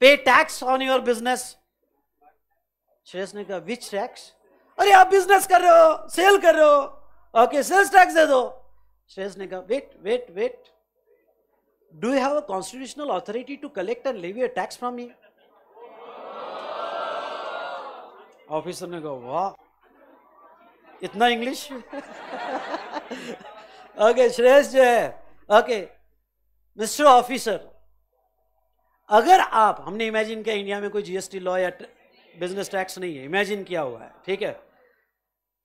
pay tax on your business Shreyas ने कहा विच टैक्स अरे आप बिजनेस कर रहे हो सेल कर रहे हो ओके सेल्स टैक्स दे दो श्रेयस ने कहा wait wait wait do you have a constitutional authority to collect and levy a tax from me officer ने कहा वाह इतना इंग्लिश ओके श्रेयस जो है ओके मिस्टर ऑफिसर अगर आप हमने इमेजिन किया इंडिया में कोई जीएसटी लॉ या बिजनेस टैक्स नहीं है इमेजिन किया हुआ है ठीक है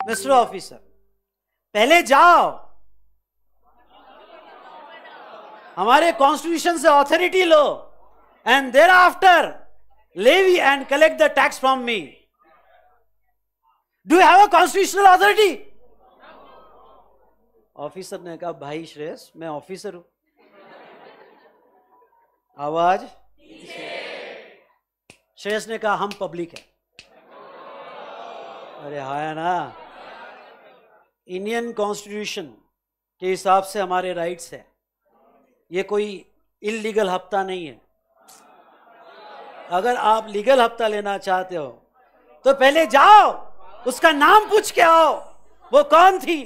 दूसरा ऑफिसर पहले जाओ हमारे कॉन्स्टिट्यूशन से ऑथोरिटी लो and thereafter levy and collect the tax from me do have a constitutional authority officer ने कहा भाई श्रेयस मैं ऑफिसर हूं आवाज श्रेयस ने कहा हम पब्लिक है अरे हाया ना इंडियन कॉन्स्टिट्यूशन के हिसाब से हमारे राइट्स है ये कोई इलीगल हफ्ता नहीं है अगर आप लीगल हफ्ता लेना चाहते हो तो पहले जाओ उसका नाम पूछ के आओ वो कौन थी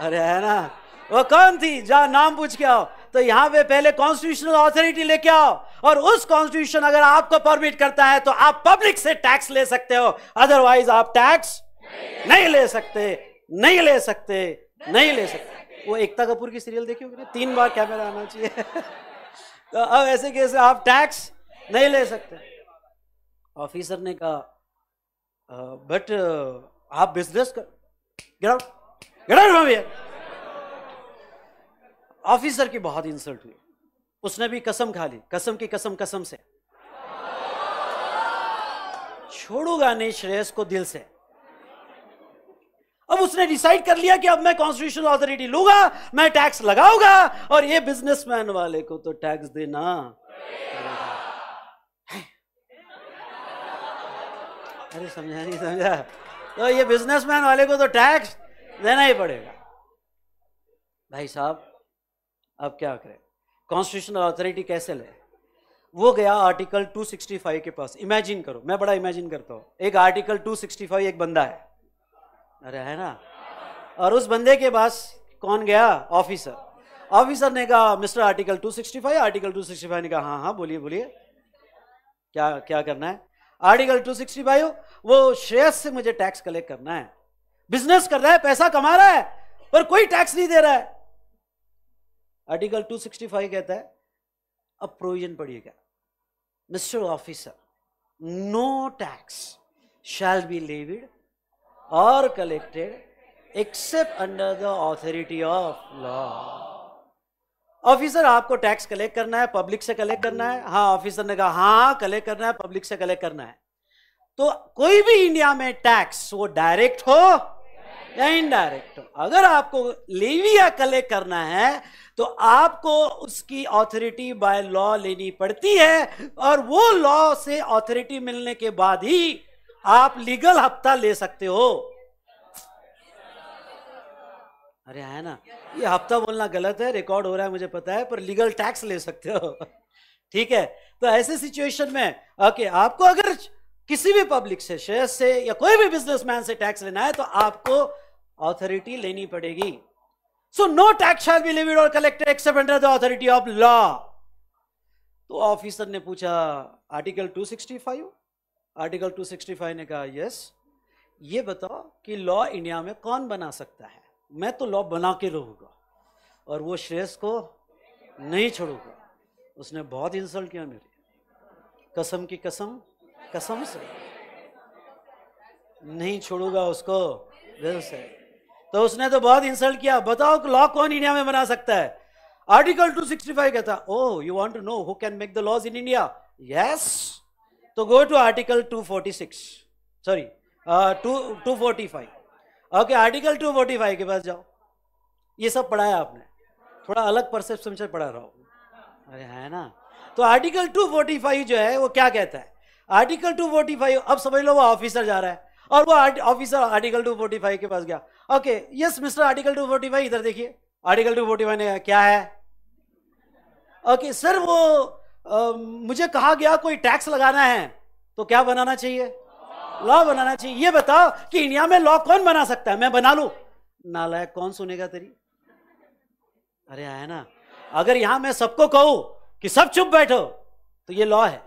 अरे है ना वो कौन थी जा नाम पूछ के आओ तो यहां पे पहले कॉन्स्टिट्यूशनल ऑथोरिटी लेके आओ और उस कॉन्स्टिट्यूशन अगर आपको परमिट करता है तो आप पब्लिक से टैक्स ले सकते हो अदरवाइज आप टैक्स नहीं ले सकते नहीं ले सकते नहीं ले सकते वो एकता कपूर की सीरियल देखी होगी तीन बार कैमरा आना चाहिए तो अब ऐसे कैसे आप टैक्स नहीं ले सकते ऑफिसर ने कहा बट आप बिजनेस कर ऑफिसर की बहुत इंसल्ट हुई उसने भी कसम खा ली कसम की कसम कसम से छोड़ूगा नहीं श्रेयस को दिल से अब उसने डिसाइड कर लिया कि अब मैं कॉन्स्टिट्यूशनल अथॉरिटी लूंगा मैं टैक्स लगाऊंगा और ये बिजनेसमैन वाले को तो टैक्स देना अरे समझा नहीं समझा तो ये बिजनेसमैन वाले को तो टैक्स देना ही पड़ेगा भाई साहब अब क्या करें कॉन्स्टिट्यूशनल अथॉरिटी कैसे ले वो गया आर्टिकल 265 के पास इमेजिन करो मैं बड़ा इमेजिन करता हूँ एक आर्टिकल 265 एक बंदा है अरे है ना और उस बंदे के पास कौन गया ऑफिसर ऑफिसर ने कहा मिस्टर आर्टिकल 265 आर्टिकल 265 ने कहा हाँ हाँ बोलिए बोलिए क्या क्या करना है आर्टिकल 265 वो शेयर से मुझे टैक्स कलेक्ट करना है बिजनेस कर रहा है पैसा कमा रहा है पर कोई टैक्स नहीं दे रहा है आर्टिकल 265 कहता है अब प्रोविजन पढ़िएगा mister officer no tax shall be levied or collected except under the authority of law. Officer आपको टैक्स कलेक्ट करना है पब्लिक से कलेक्ट करना है हाँ ऑफिसर ने कहा हाँ कलेक्ट करना है पब्लिक से कलेक्ट करना है तो कोई भी इंडिया में टैक्स वो डायरेक्ट हो या इनडायरेक्ट हो अगर आपको लेवी या कलेक्ट करना है तो आपको उसकी ऑथोरिटी बाय लॉ लेनी पड़ती है और वो लॉ से ऑथोरिटी मिलने के बाद ही आप लीगल हफ्ता ले सकते हो अरे है ना ये हफ्ता बोलना गलत है रिकॉर्ड हो रहा है मुझे पता है पर लीगल टैक्स ले सकते हो ठीक है तो ऐसे सिचुएशन में ओके आपको अगर किसी भी पब्लिक से शेयर से या कोई भी बिजनेसमैन से टैक्स लेना है तो आपको ऑथोरिटी लेनी पड़ेगी so no tax shall be levied or collected except under the authority of law तो ऑफिसर ने पूछा आर्टिकल 265 आर्टिकल 265 ने कहा यस ये बताओ कि लॉ इंडिया में कौन बना सकता है मैं तो लॉ बना के रहूँगा और वो श्रेयस को नहीं छोड़ूंगा उसने बहुत इंसल्ट किया मेरी कसम की कसम कसम से नहीं छोड़ूंगा उसको से तो उसने तो बहुत इंसल्ट किया बताओ लॉ कौन इंडिया में बना सकता है आर्टिकल 265 कहता oh you want to know who can make the laws in India yes तो go to article 246 sorry two two okay article 245 के पास जाओ ये सब पढ़ाया आपने थोड़ा अलग परसेप्शन से पढ़ा रहा हूँ अरे है ना तो आर्टिकल 245 जो है वो क्या कहता है आर्टिकल 245 अब समझ लो वो ऑफिसर जा रहा है और वो ऑफिसर आर्टिकल 245 के पास गया ओके यस मिस्टर आर्टिकल 245 इधर देखिए आर्टिकल 245 ने क्या है ओके सर वो आ, मुझे कहा गया कोई टैक्स लगाना है तो क्या बनाना चाहिए लॉ बनाना चाहिए ये बताओ कि इंडिया में लॉ कौन बना सकता है मैं बना लू नालायक कौन सुनेगा तेरी अरे आया ना अगर यहां मैं सबको कहूं कि सब चुप बैठो तो ये लॉ है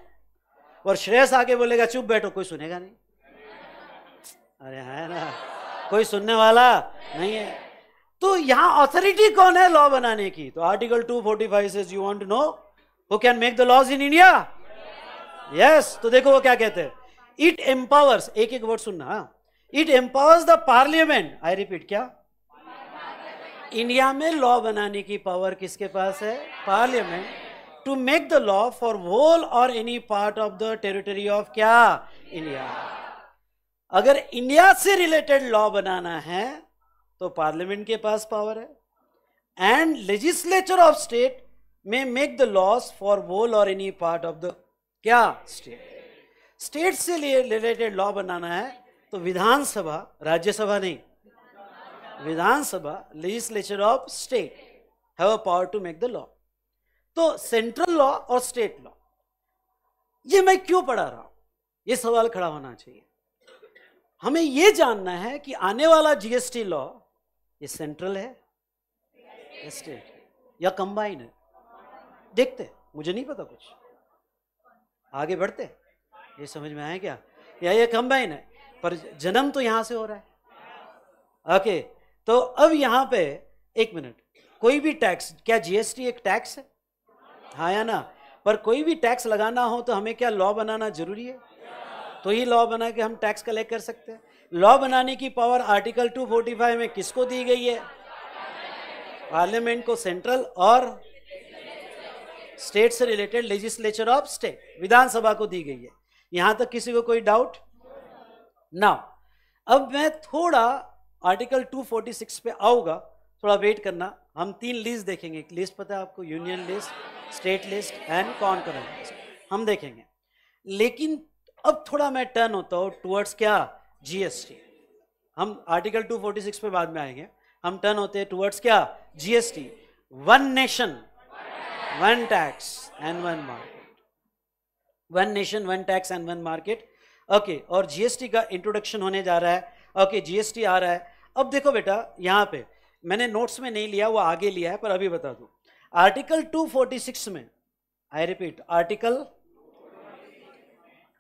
और श्रेयस आगे बोलेगा चुप बैठो कोई सुनेगा नहीं अरे है ना कोई सुनने वाला नहीं है तो यहां अथॉरिटी कौन है लॉ बनाने की तो article 245 forty five you want to know who can make the laws in India yes तो देखो वो क्या कहते हैं इट एम्पावर्स एक एक वर्ड सुनना it empowers the parliament I repeat क्या इंडिया में लॉ बनाने की पावर किसके पास है parliament to make the law for whole or any part of the territory of क्या इंडिया अगर इंडिया से रिलेटेड लॉ बनाना है तो पार्लियामेंट के पास पावर है and legislature of state may make the laws for whole or any part of the क्या स्टेट स्टेट से रिलेटेड लॉ बनाना है तो विधानसभा राज्यसभा नहीं विधानसभा legislature of state have a power to make the law तो सेंट्रल लॉ और स्टेट लॉ ये मैं क्यों पढ़ा रहा हूं ये सवाल खड़ा होना चाहिए हमें यह जानना है कि आने वाला जीएसटी लॉ ये सेंट्रल है स्टेट या कंबाइन है देखते मुझे नहीं पता कुछ आगे बढ़ते ये समझ में आया क्या या ये कंबाइन है पर जन्म तो यहां से हो रहा है ओके तो अब यहां पे एक मिनट कोई भी टैक्स क्या जीएसटी एक टैक्स है हाँ या ना पर कोई भी टैक्स लगाना हो तो हमें क्या लॉ बनाना जरूरी है तो ही लॉ बना के हम टैक्स कलेक्ट कर सकते हैं लॉ बनाने की पावर आर्टिकल 245 में किसको दी गई है पार्लियामेंट को सेंट्रल और स्टेट से रिलेटेड लेजिस्लेचर ऑफ स्टेट विधानसभा को दी गई है यहां तक किसी को कोई डाउट ना अब मैं थोड़ा आर्टिकल 246 पे आऊंगा थोड़ा वेट करना हम तीन लिस्ट देखेंगे एक लिस्ट पता है आपको union list state list and कौन करेंगे हम देखेंगे लेकिन अब थोड़ा मैं टर्न होता हूँ टूवर्ड्स क्या जीएसटी हम आर्टिकल 246 पे बाद में आएंगे हम टर्न होते हैं टूवर्ड्स क्या GST one nation one tax and one market one nation one tax and one market okay और जीएसटी का इंट्रोडक्शन होने जा रहा है ओके okay, जीएसटी आ रहा है अब देखो बेटा यहां पे मैंने नोट्स में नहीं लिया वो आगे लिया है पर अभी बता दू आर्टिकल 246 में आई रिपीट आर्टिकल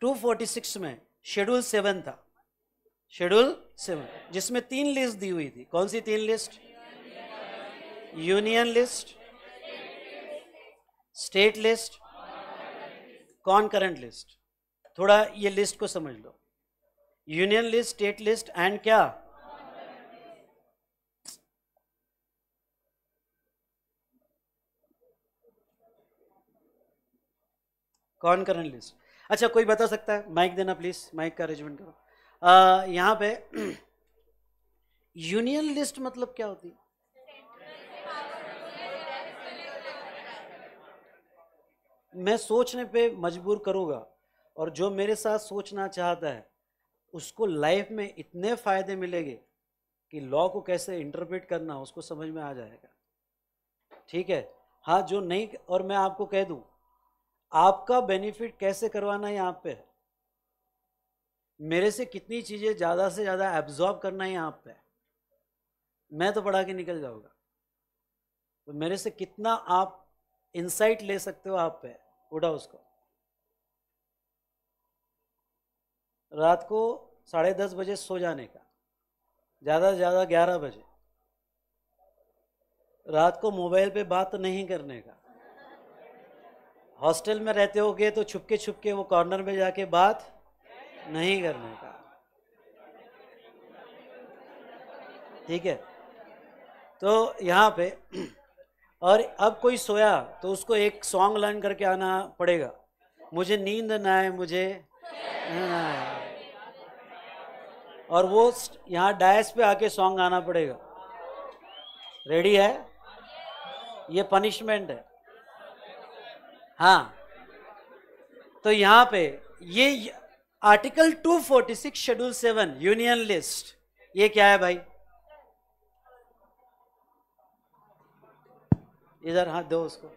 246 में शेड्यूल सेवन था शेड्यूल सेवन जिसमें तीन लिस्ट दी हुई थी कौन सी तीन list union list state list concurrent list थोड़ा ये लिस्ट को समझ लो union list state list and क्या कॉन करंट लिस्ट अच्छा कोई बता सकता है माइक देना प्लीज माइक का अरेंजमेंट करो यहां पे यूनियन लिस्ट मतलब क्या होती है मैं सोचने पे मजबूर करूँगा और जो मेरे साथ सोचना चाहता है उसको लाइफ में इतने फ़ायदे मिलेंगे कि लॉ को कैसे इंटरप्रेट करना उसको समझ में आ जाएगा ठीक है हाँ जो नहीं और मैं आपको कह दूँ आपका बेनिफिट कैसे करवाना है यहाँ पे मेरे से कितनी चीज़ें ज़्यादा से ज़्यादा एब्जॉर्ब करना है यहाँ पे मैं तो पढ़ा के निकल जाऊँगा तो मेरे से कितना आप इंसाइट ले सकते हो आप पे उठा उसको रात को साढ़े दस बजे सो जाने का ज़्यादा से ज़्यादा ग्यारह बजे रात को मोबाइल पे बात नहीं करने का हॉस्टल में रहते गए तो छुपके छुपके वो कॉर्नर में जाके बात नहीं करने का ठीक है तो यहाँ पे और अब कोई सोया तो उसको एक सॉन्ग लर्न करके आना पड़ेगा मुझे नींद ना आए मुझे ना आए और वो यहाँ डायस पे आके सॉन्ग आना पड़ेगा रेडी है ये पनिशमेंट है हाँ तो यहाँ पे ये आर्टिकल 246 शेड्यूल 7 यूनियन लिस्ट ये क्या है भाई इधर हाथ दो उसको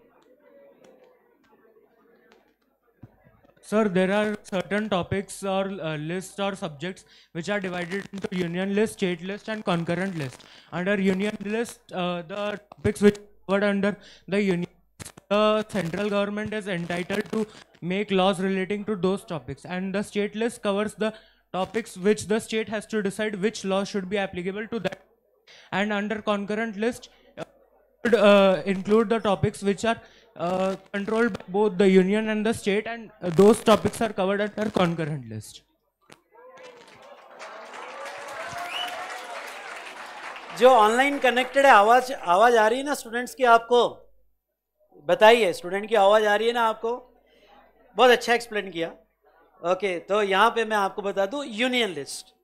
Sir, there are certain topics or uh, lists or subjects which are divided into union list, state list, and concurrent list. Under union list, uh, the topics which covered under the union, the central government is entitled to make laws relating to those topics, and the state list covers the topics which the state has to decide which law should be applicable to that. And under concurrent list, uh, include the topics which are uh, controlled by both the union and the state and uh, those topics are covered at our concurrent list. जो online connected है आवाज आवाज आ रही है ना students की आपको बताइए स्टूडेंट की आवाज आ रही है ना आपको बहुत अच्छा एक्सप्लेन किया ओके okay, तो यहाँ पे मैं आपको बता दूँ यूनियन लिस्ट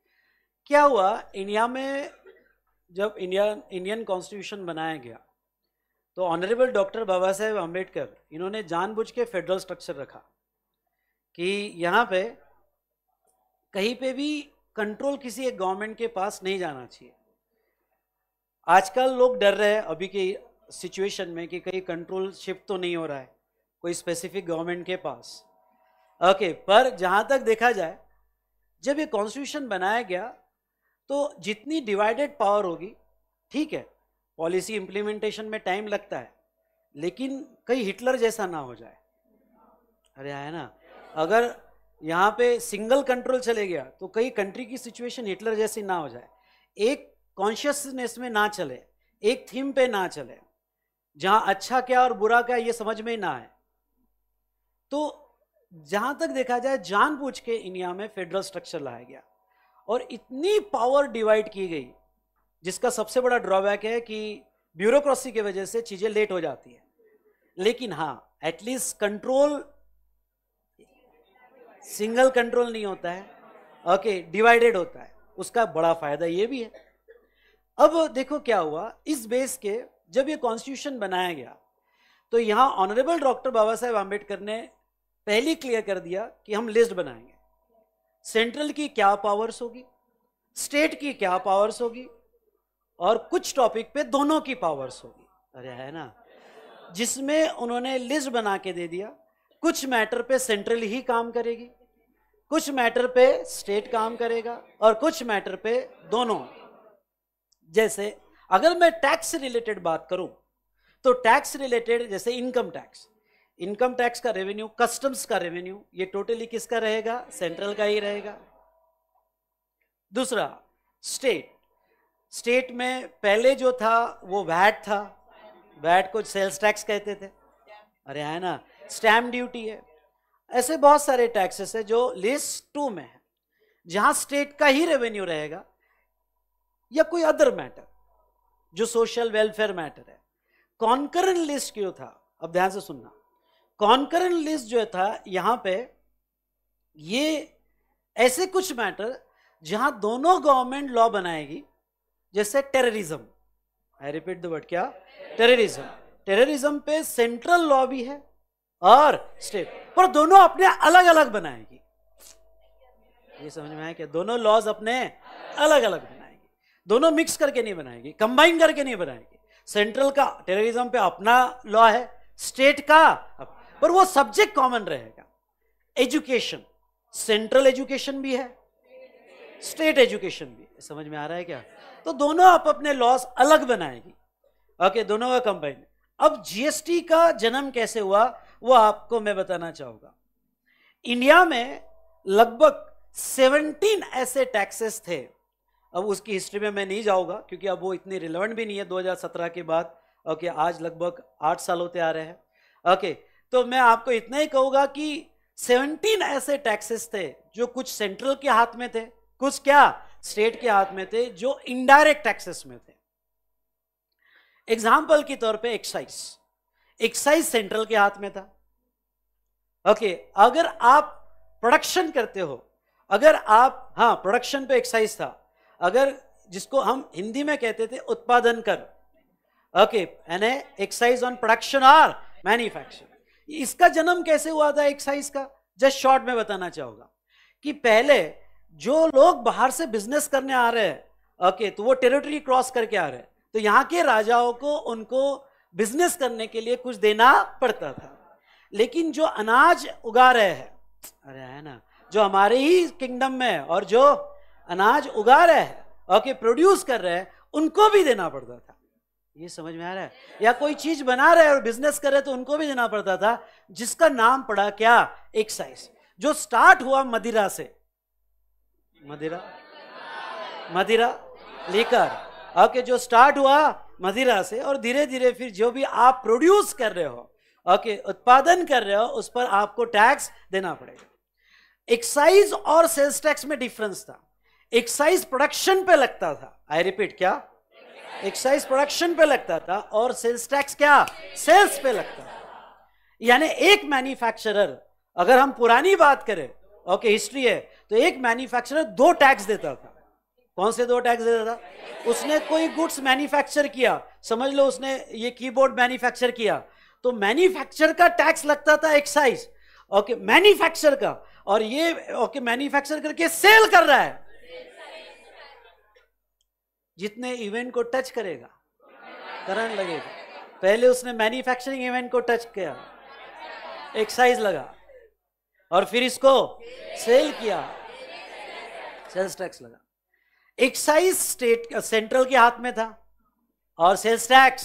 क्या हुआ इंडिया में जब इंडिया इंडियन कॉन्स्टिट्यूशन बनाया गया तो ऑनरेबल डॉक्टर बाबा साहेब अम्बेडकर इन्होंने जानबूझ के फेडरल स्ट्रक्चर रखा कि यहाँ पे कहीं पे भी कंट्रोल किसी एक गवर्नमेंट के पास नहीं जाना चाहिए आजकल लोग डर रहे हैं अभी के सिचुएशन में कि कहीं कंट्रोल शिफ्ट तो नहीं हो रहा है कोई स्पेसिफिक गवर्नमेंट के पास ओके पर जहाँ तक देखा जाए जब ये कॉन्स्टिट्यूशन बनाया गया तो जितनी डिवाइडेड पावर होगी ठीक है पॉलिसी इम्प्लीमेंटेशन में टाइम लगता है लेकिन कहीं हिटलर जैसा ना हो जाए अरे है ना अगर यहाँ पे सिंगल कंट्रोल चले गया तो कई कंट्री की सिचुएशन हिटलर जैसी ना हो जाए एक कॉन्शियसनेस में ना चले एक थीम पे ना चले जहाँ अच्छा क्या और बुरा क्या ये समझ में ना आए तो जहाँ तक देखा जाए जानबूझ के इंडिया में फेडरल स्ट्रक्चर लाया गया और इतनी पावर डिवाइड की गई जिसका सबसे बड़ा ड्रॉबैक है कि ब्यूरोक्रेसी की वजह से चीज़ें लेट हो जाती है लेकिन हाँ एटलीस्ट कंट्रोल सिंगल कंट्रोल नहीं होता है ओके डिवाइडेड होता है उसका बड़ा फायदा ये भी है अब देखो क्या हुआ इस बेस के जब ये कॉन्स्टिट्यूशन बनाया गया तो यहां ऑनरेबल डॉक्टर बाबा साहेब आम्बेडकर ने पहली क्लियर कर दिया कि हम लिस्ट बनाएंगे सेंट्रल की क्या पावर्स होगी स्टेट की क्या पावर्स होगी और कुछ टॉपिक पे दोनों की पावर्स होगी अरे है ना जिसमें उन्होंने लिस्ट बना के दे दिया कुछ मैटर पे सेंट्रल ही काम करेगी कुछ मैटर पे स्टेट काम करेगा और कुछ मैटर पे दोनों जैसे अगर मैं टैक्स रिलेटेड बात करूं तो टैक्स रिलेटेड जैसे इनकम टैक्स इनकम टैक्स का रेवेन्यू कस्टम्स का रेवेन्यू ये टोटली किसका रहेगा सेंट्रल का ही रहेगा दूसरा स्टेट स्टेट में पहले जो था वो वैट था वैट को सेल्स टैक्स कहते थे अरे है ना स्टैम्प ड्यूटी है ऐसे बहुत सारे टैक्सेस है जो लिस्ट टू में है जहां स्टेट का ही रेवेन्यू रहेगा या कोई अदर मैटर जो सोशल वेलफेयर मैटर है कॉन्करन लिस्ट क्यों था अब ध्यान से सुनना कॉन्करन लिस्ट जो था यहां पे ये ऐसे कुछ मैटर जहां दोनों गवर्नमेंट लॉ बनाएगी जैसे terrorism I repeat the word क्या टेररिज्म टेररिज्म पे सेंट्रल लॉ भी है और स्टेट पर दोनों अपने अलग अलग बनाएगी ये समझ में आया कि दोनों लॉज अपने अलग अलग बनाएगी दोनों मिक्स करके नहीं बनाएगी कंबाइन करके नहीं बनाएगी सेंट्रल का टेररिज्म पे अपना लॉ है स्टेट का पर वो सब्जेक्ट कॉमन रहेगा एजुकेशन सेंट्रल एजुकेशन भी है स्टेट एजुकेशन भी समझ में आ रहा है क्या तो दोनों आप अपने लॉस अलग बनाएगी ओके दोनों का कंबाइन अब जीएसटी का जन्म कैसे हुआ वो आपको मैं बताना चाहूंगा इंडिया में लगभग 17 ऐसे टैक्सेस थे अब उसकी हिस्ट्री में मैं नहीं जाऊंगा क्योंकि अब वो इतनी रिलेवेंट भी नहीं है 2017 के बाद ओके आज लगभग आठ साल होते आ रहे हैं ओके तो मैं आपको इतना ही कहूंगा कि 17 ऐसे टैक्सेस थे जो कुछ सेंट्रल के हाथ में थे कुछ क्या स्टेट के हाथ में थे जो इनडायरेक्ट टैक्सेस में थे एग्जाम्पल के तौर पे एक्साइज एक्साइज सेंट्रल के हाथ में था ओके अगर आप प्रोडक्शन करते हो अगर आप हाँ प्रोडक्शन पे एक्साइज था अगर जिसको हम हिंदी में कहते थे उत्पादन कर okay an excise on production और मैन्युफैक्चर इसका जन्म कैसे हुआ था एक्साइज का जस्ट शॉर्ट में बताना चाहूंगा कि पहले जो लोग बाहर से बिजनेस करने आ रहे हैं ओके तो वो टेरिटरी क्रॉस करके आ रहे हैं तो यहाँ के राजाओं को उनको बिजनेस करने के लिए कुछ देना पड़ता था लेकिन जो अनाज उगा रहे हैं अरे है ना जो हमारे ही किंगडम में है और जो अनाज उगा रहे हैं ओके प्रोड्यूस कर रहे हैं उनको भी देना पड़ता था ये समझ में आ रहा है या कोई चीज बना रहे और बिजनेस कर रहे तो उनको भी देना पड़ता था जिसका नाम पड़ा क्या एक्साइज जो स्टार्ट हुआ मदिरा से मदिरा मदिरा लेकर ओके जो स्टार्ट हुआ मदिरा से और धीरे धीरे फिर जो भी आप प्रोड्यूस कर रहे हो ओके उत्पादन कर रहे हो उस पर आपको टैक्स देना पड़ेगा एक्साइज और सेल्स टैक्स में डिफरेंस था एक्साइज प्रोडक्शन पे लगता था आई रिपीट क्या एक्साइज प्रोडक्शन पे लगता था और सेल्स टैक्स क्या सेल्स पे लगता था यानी एक मैन्युफैक्चरर अगर हम पुरानी बात करें ओके हिस्ट्री है तो एक मैन्युफैक्चरर दो टैक्स देता था कौन से दो टैक्स देता था उसने कोई गुड्स मैन्युफैक्चर किया समझ लो उसने ये कीबोर्ड मैन्युफैक्चर किया तो मैन्युफैक्चर का टैक्स लगता था एक्साइज ओके मैन्युफैक्चर का और ये ओके मैन्युफैक्चर करके सेल कर रहा है जितने इवेंट को टच करेगा करंट लगेगा पहले उसने मैन्युफैक्चरिंग इवेंट को टच किया एक्साइज लगा और फिर इसको सेल किया सेल्स टैक्स लगा एक्साइज स्टेट सेंट्रल के हाथ में था और सेल्स टैक्स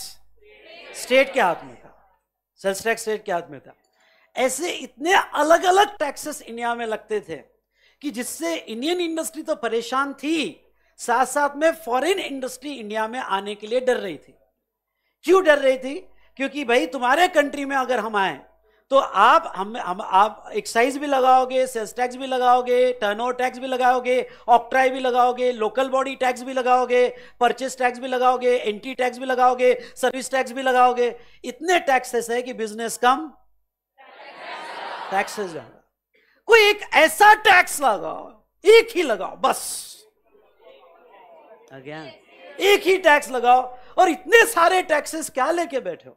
स्टेट के हाथ में था सेल्स टैक्स स्टेट के हाथ में था ऐसे इतने अलग अलग टैक्सेस इंडिया में लगते थे कि जिससे इंडियन इंडस्ट्री तो परेशान थी साथ साथ में फॉरेन इंडस्ट्री इंडिया में आने के लिए डर रही थी क्यों डर रही थी क्योंकि भाई तुम्हारे कंट्री में अगर हम आए तो आप हम हम आप एक्साइज भी लगाओगे सेल्स टैक्स भी लगाओगे टर्नओवर टैक्स भी लगाओगे ऑक्ट्राई भी लगाओगे लोकल बॉडी टैक्स भी लगाओगे परचेस टैक्स भी लगाओगे एंटी टैक्स भी लगाओगे सर्विस टैक्स भी लगाओगे इतने टैक्सेस है कि बिजनेस कम टैक्सेस कोई एक ऐसा टैक्स लगाओ एक ही लगाओ बस अज्ञान एक ही टैक्स लगाओ और इतने सारे टैक्सेस क्या लेके बैठे हो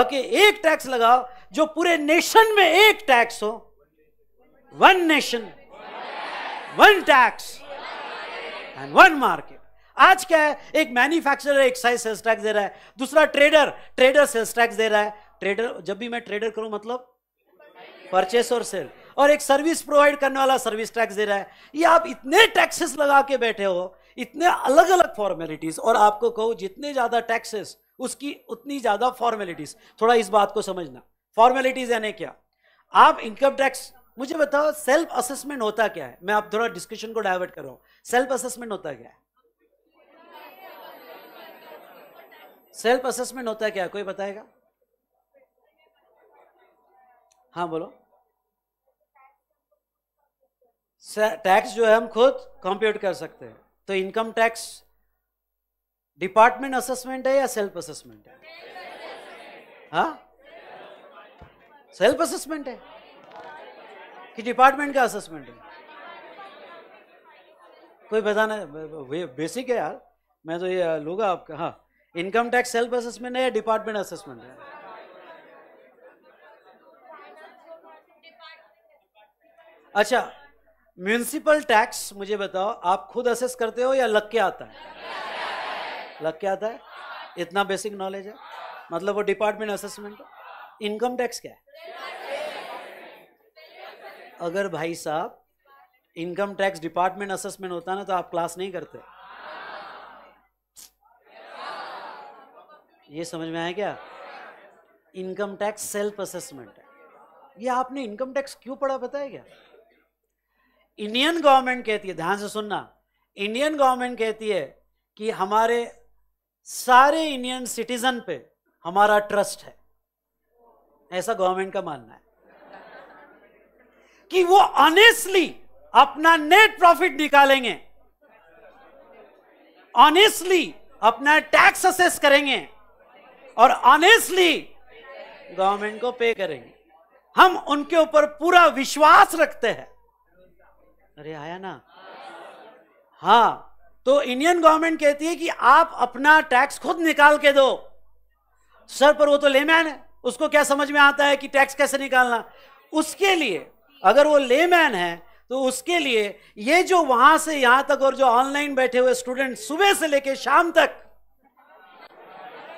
ओके एक टैक्स लगाओ जो पूरे नेशन में एक टैक्स हो one nation one tax and one market आज क्या है एक मैन्युफैक्चरर एक्साइज सेल्स टैक्स दे रहा है दूसरा ट्रेडर ट्रेडर सेल्स टैक्स दे रहा है ट्रेडर जब भी मैं ट्रेडर करूं मतलब परचेस और सेल और एक सर्विस प्रोवाइड करने वाला सर्विस टैक्स दे रहा है ये आप इतने टैक्सेस लगा के बैठे हो इतने अलग अलग फॉर्मेलिटीज और आपको कहो जितने ज़्यादा टैक्सेस उसकी उतनी ज़्यादा फॉर्मेलिटीज थोड़ा इस बात को समझना फॉर्मेलिटीज यानी क्या आप इनकम टैक्स मुझे बताओ सेल्फ असेसमेंट होता क्या है मैं आप थोड़ा डिस्कशन को डाइवर्ट कर रहा हूं सेल्फ असेसमेंट होता क्या है सेल्फ असेसमेंट होता क्या कोई बताएगा हाँ बोलो टैक्स जो है हम खुद कंप्यूट कर सकते हैं तो इनकम टैक्स डिपार्टमेंट असेसमेंट है या सेल्फ असेसमेंट है हा सेल्फ असेसमेंट है कि डिपार्टमेंट का असेसमेंट है कोई बताना बेसिक है यार मैं तो ये लूंगा आपका हाँ इनकम टैक्स सेल्फ असेसमेंट है या डिपार्टमेंट असेसमेंट है अच्छा म्यूनिसिपल टैक्स मुझे बताओ आप खुद असेस करते हो या लग के आता है लग के आता है इतना बेसिक नॉलेज है मतलब वो डिपार्टमेंट असेसमेंट इनकम टैक्स क्या है अगर भाई साहब इनकम टैक्स डिपार्टमेंट असेसमेंट होता ना तो आप क्लास नहीं करते ये समझ में आया क्या इनकम टैक्स सेल्फ असेसमेंट है ये आपने इनकम टैक्स क्यों पढ़ा बताया क्या इंडियन गवर्नमेंट कहती है ध्यान से सुनना इंडियन गवर्नमेंट कहती है कि हमारे सारे इंडियन सिटीजन पे हमारा ट्रस्ट है ऐसा गवर्नमेंट का मानना है कि वो ऑनेस्टली अपना नेट प्रॉफिट निकालेंगे ऑनेस्टली अपना टैक्स असेस करेंगे और ऑनेस्टली गवर्नमेंट को पे करेंगे हम उनके ऊपर पूरा विश्वास रखते हैं अरे आया ना हाँ तो इंडियन गवर्नमेंट कहती है कि आप अपना टैक्स खुद निकाल के दो सर पर वो तो लेमैन है उसको क्या समझ में आता है कि टैक्स कैसे निकालना उसके लिए अगर वो लेमैन है तो उसके लिए ये जो वहां से यहां तक और जो ऑनलाइन बैठे हुए स्टूडेंट सुबह से लेके शाम तक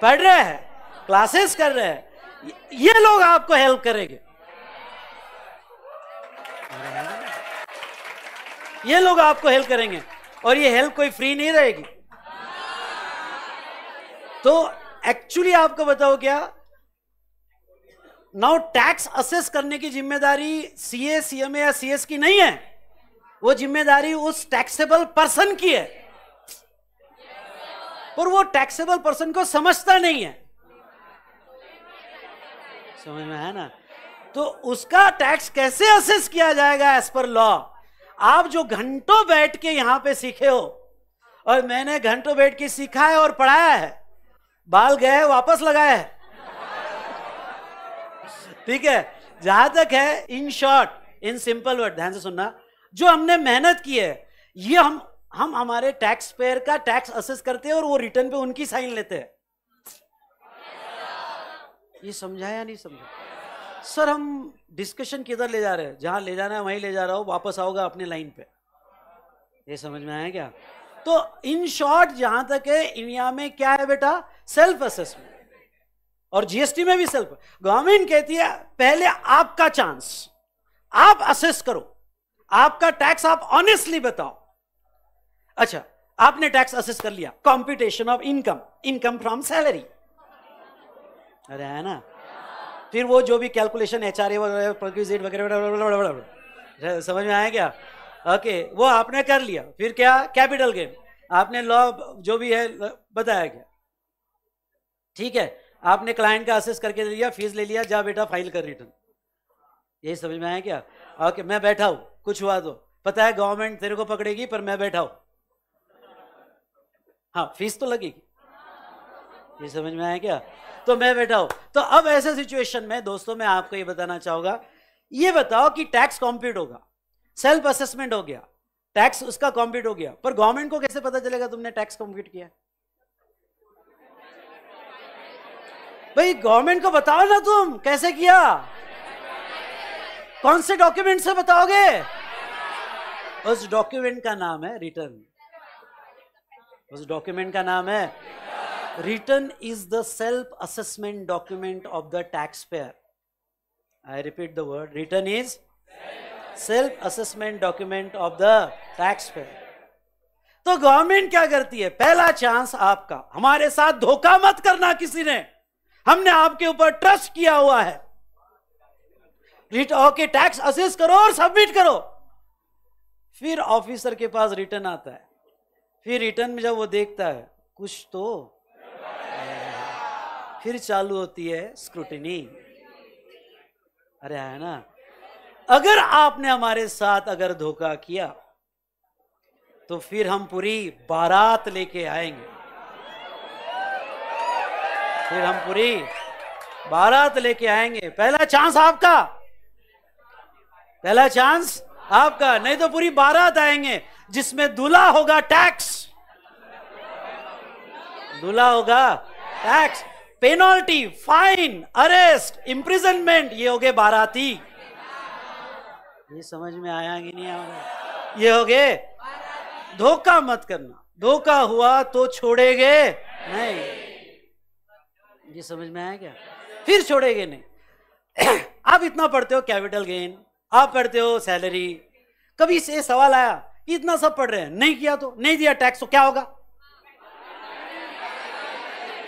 पढ़ रहे हैं क्लासेस कर रहे हैं ये लोग आपको हेल्प करेंगे ये लोग आपको हेल्प करेंगे और ये हेल्प कोई फ्री नहीं रहेगी तो एक्चुअली आपको बताओ क्या नाउ टैक्स असेस करने की जिम्मेदारी सीए सीएमए या सीएस की नहीं है वो जिम्मेदारी उस टैक्सेबल पर्सन की है पर वो टैक्सेबल पर्सन को समझता नहीं है समझ में है ना तो उसका टैक्स कैसे असेस किया जाएगा एज पर लॉ आप जो घंटों बैठ के यहां पे सीखे हो और मैंने घंटों बैठ के सीखा है और पढ़ाया है बाल गए वापस लगाया है ठीक है जहां तक है in short in simple word ध्यान से सुनना जो हमने मेहनत की है ये हम हम हमारे टैक्स पेयर का टैक्स असेस करते हैं और वो रिटर्न पे उनकी साइन लेते हैं ये समझाया नहीं समझा सर हम डिस्कशन किधर ले जा रहे हैं जहां ले जाना है वहीं ले जा रहा हूं वापस आओगे अपने लाइन पे ये समझ में आया क्या तो इन शॉर्ट जहां तक है इंडिया में क्या है बेटा सेल्फ असेसमेंट और जीएसटी में भी सेल्फ गवर्नमेंट कहती है पहले आपका चांस आप असेस करो आपका टैक्स आप ऑनेस्टली बताओ अच्छा आपने टैक्स असेस कर लिया competition of income income from salary अरे है ना फिर वो जो भी कैलकुलेशन एच आर वगैरह समझ में आया क्या ओके वो आपने कर लिया फिर क्या कैपिटल गेन आपने लॉ जो भी है बताया गया ठीक है आपने क्लाइंट का असेस करके ले लिया फीस ले लिया जा बेटा फाइल कर रिटर्न यही समझ में आया क्या ओके मैं बैठा हूँ कुछ हुआ तो पता है गवर्नमेंट तेरे को पकड़ेगी पर मैं बैठा हूँ हाँ फीस तो लगेगी ये समझ में आया क्या तो मैं बैठा हूं तो अब ऐसे सिचुएशन में दोस्तों मैं आपको ये बताना चाहूंगा ये बताओ कि टैक्स कॉम्प्यूट होगा सेल्फ असेसमेंट हो गया टैक्स उसका कॉम्प्यूट हो गया पर गवर्नमेंट को कैसे पता चलेगा तुमने टैक्स कॉम्प्यूट किया भाई गवर्नमेंट को बताओ ना तुम कैसे किया कौन से डॉक्यूमेंट से बताओगे उस डॉक्यूमेंट का नाम है रिटर्न उस डॉक्यूमेंट का नाम है Return is the self-assessment document of the taxpayer. I repeat the word. Return is self-assessment document of the taxpayer. तो गवर्नमेंट क्या करती है पहला चांस आपका हमारे साथ धोखा मत करना किसी ने हमने आपके ऊपर ट्रस्ट किया हुआ है ओके टैक्स असेस करो और सबमिट करो फिर ऑफिसर के पास रिटर्न आता है फिर रिटर्न में जब वो देखता है कुछ तो फिर चालू होती है स्क्रूटनी अरे है ना अगर आपने हमारे साथ अगर धोखा किया तो फिर हम पूरी बारात लेके आएंगे फिर हम पूरी बारात लेके आएंगे पहला चांस आपका पहला चांस आपका नहीं तो पूरी बारात आएंगे जिसमें दूल्हा होगा टैक्स दूल्हा होगा tax penalty fine arrest imprisonment ये हो गए बाराती ये समझ में आया कि नहीं आया ये हो गए धोखा मत करना धोखा हुआ तो छोड़ेंगे नहीं ये समझ में आया क्या फिर छोड़ेंगे नहीं आप इतना पढ़ते हो कैपिटल गेन आप पढ़ते हो सैलरी कभी से सवाल आया इतना सब पढ़ रहे हैं नहीं किया तो नहीं दिया टैक्स तो क्या होगा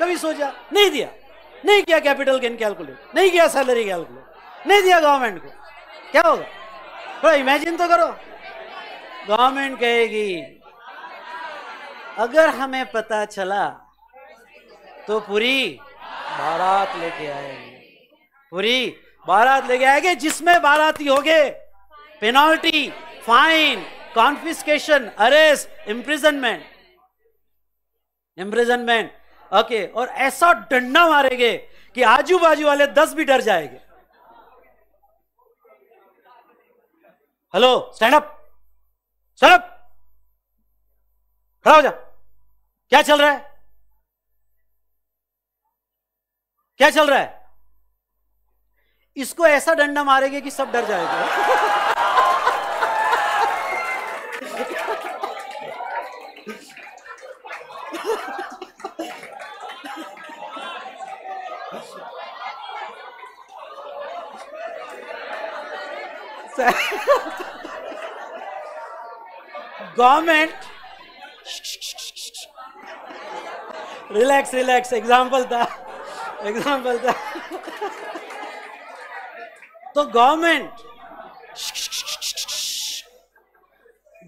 कभी सोचा नहीं दिया नहीं किया कैपिटल गेन कैलकुलेट नहीं किया सैलरी कैलकुलेट नहीं दिया गवर्नमेंट को क्या होगा थोड़ा इमेजिन तो करो गवर्नमेंट कहेगी अगर हमें पता चला तो पूरी बारात लेके आएंगे पूरी बारात लेके आएंगे जिसमें बाराती होगे penalty fine confiscation arrest imprisonment imprisonment okay और ऐसा डंडा मारेंगे कि आजू बाजू वाले दस भी डर जाएंगे hello stand up stand up खड़ा हो जा क्या चल रहा है क्या चल रहा है इसको ऐसा डंडा मारेंगे कि सब डर जाएगा गवर्नमेंट रिलैक्स रिलैक्स एग्जाम्पल था एग्जाम्पल था तो गवर्नमेंट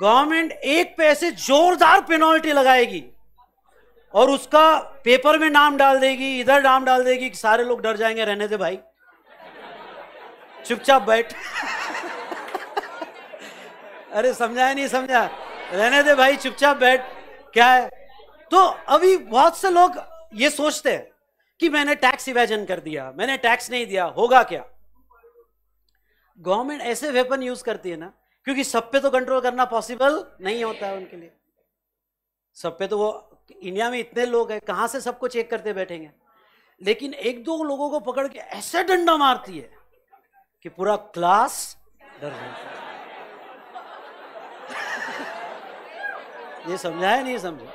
गवर्नमेंट एक पैसे जोरदार पेनल्टी लगाएगी और उसका पेपर में नाम डाल देगी इधर नाम डाल देगी कि सारे लोग डर जाएंगे रहने दे भाई चुपचाप बैठ अरे समझा नहीं समझा रहने दे भाई चुपचाप बैठ क्या है तो अभी बहुत से लोग ये सोचते हैं कि मैंने टैक्स इवेजन कर दिया मैंने टैक्स नहीं दिया होगा क्या गवर्नमेंट ऐसे वेपन यूज करती है ना क्योंकि सब पे तो कंट्रोल करना पॉसिबल नहीं होता है उनके लिए सब पे तो वो इंडिया में इतने लोग हैं कहां से सबको चेक करते बैठेंगे लेकिन एक दो लोगों को पकड़ के ऐसे डंडा मारती है कि पूरा क्लास डर जाता है ये समझाया नहीं समझे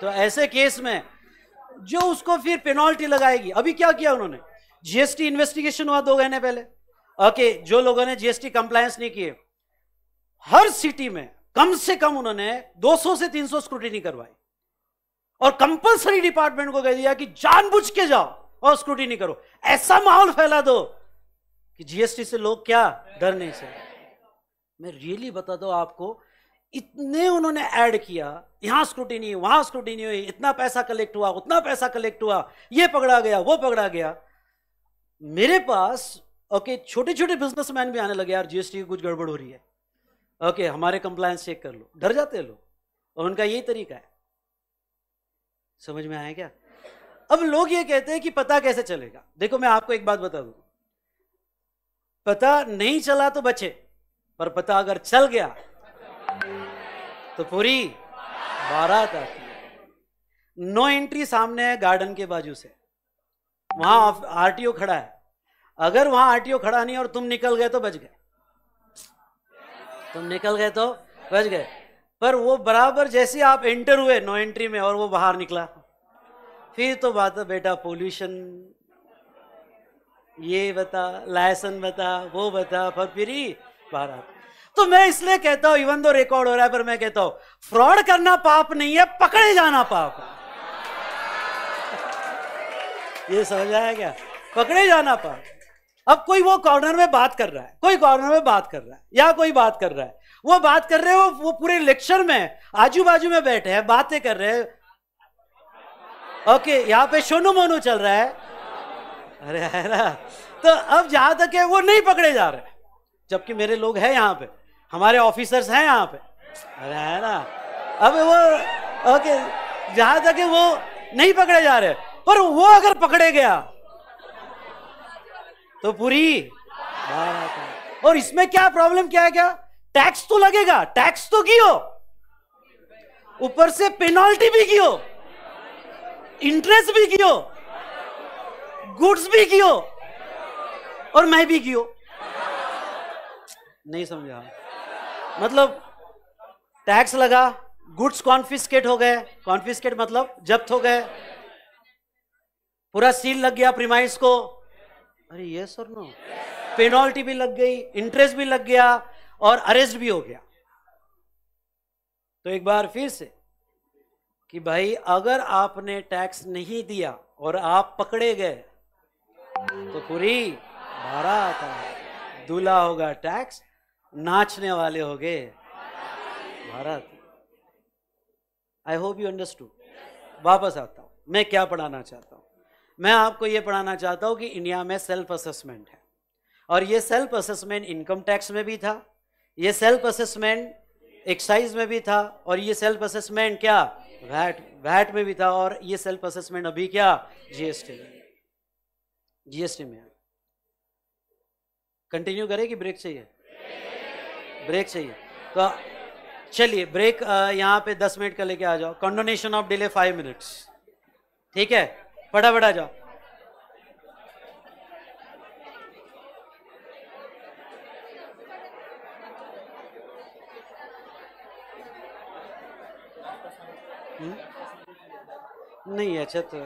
तो ऐसे केस में जो उसको फिर पेनल्टी लगाएगी अभी क्या किया उन्होंने जीएसटी इन्वेस्टिगेशन हुआ दो महीने पहले ओके जो लोगों ने जीएसटी कंप्लायंस नहीं किए हर सिटी में कम से कम उन्होंने 200 से 300 स्क्रूटिनी करवाई और कंपलसरी डिपार्टमेंट को कह दिया कि जानबूझ के जाओ और स्क्रूटिनी करो ऐसा माहौल फैला दो कि जीएसटी से लोग क्या डर नहीं से मैं रियली बता दो आपको इतने उन्होंने ऐड किया यहाँ स्क्रूटिनी वहाँ स्क्रूटिनी हुई इतना पैसा कलेक्ट हुआ उतना पैसा कलेक्ट हुआ ये पकड़ा गया वो पकड़ा गया मेरे पास ओके छोटे छोटे बिजनेसमैन भी आने लगे यार जीएसटी की कुछ गड़बड़ हो रही है ओके हमारे कंप्लायंस चेक कर लो डर जाते हैं लोग और उनका यही तरीका है समझ में आया क्या अब लोग ये कहते हैं कि पता कैसे चलेगा देखो मैं आपको एक बात बता दू पता नहीं चला तो बचे पर पता अगर चल गया तो पूरी बारात आती है नो एंट्री सामने है गार्डन के बाजू से वहां आरटीओ खड़ा है अगर वहां आरटीओ खड़ा नहीं और तुम निकल गए तो बच गए तुम निकल गए तो बच गए पर वो बराबर जैसे आप एंटर हुए नो एंट्री में और वो बाहर निकला फिर तो बात है बेटा पोल्यूशन ये बता लाइसन बता वो बता पर फिर ही बाहर तो मैं इसलिए कहता हूं इवन दो रिकॉर्ड हो रहा है पर मैं कहता हूं फ्रॉड करना पाप नहीं है पकड़े जाना पाप ये समझ आया क्या पकड़े जाना पाप अब कोई वो कॉर्नर में बात कर रहा है कोई कॉर्नर में बात कर रहा है या कोई बात कर रहा है वो बात कर रहे हो वो पूरे लेक्चर में आजू बाजू में बैठे हैं बातें कर रहे हैं ओके यहाँ पे सोनू मोनू चल रहा है अरे है ना तो अब जहां तक है वो नहीं पकड़े जा रहे जबकि मेरे लोग हैं यहाँ पे हमारे ऑफिसर्स हैं यहाँ पे अरे है ना अब वो ओके जहां तक वो नहीं पकड़े जा रहे पर वो अगर पकड़े गया तो पूरी और इसमें क्या प्रॉब्लम क्या है क्या टैक्स तो लगेगा टैक्स तो की हो ऊपर से पेनल्टी भी की हो इंटरेस्ट भी की हो गुड्स भी की हो और मैं भी की हो नहीं समझा मतलब टैक्स लगा गुड्स कॉन्फिस्केट हो गए कॉन्फिस्केट मतलब जब्त हो गए पूरा सील लग गया प्रीमाइस को अरे ये सर नो पेनल्टी भी लग गई इंटरेस्ट भी लग गया और अरेस्ट भी हो गया तो एक बार फिर से कि भाई अगर आपने टैक्स नहीं दिया और आप पकड़े गए तो पूरी भाड़ा आता है दूल्हा होगा टैक्स नाचने वाले हो गए Bharat I hope you understood वापस आता हूँ मैं क्या पढ़ाना चाहता हूँ मैं आपको ये पढ़ाना चाहता हूँ कि इंडिया में सेल्फ असेसमेंट है और ये सेल्फ असेसमेंट इनकम टैक्स में भी था ये सेल्फ असेसमेंट एक्साइज में भी था और ये सेल्फ असेसमेंट क्या वैट वैट में भी था और ये सेल्फ असेसमेंट अभी क्या जीएसटी में जीएसटी में कंटिन्यू करेगी कि ब्रेक चाहिए ब्रेक चाहिए तो चलिए ब्रेक यहाँ पे दस मिनट का लेके आ जाओ condonation of delay five minutes ठीक है फटाफट आ जाओ हम्म? नहीं अच्छा तो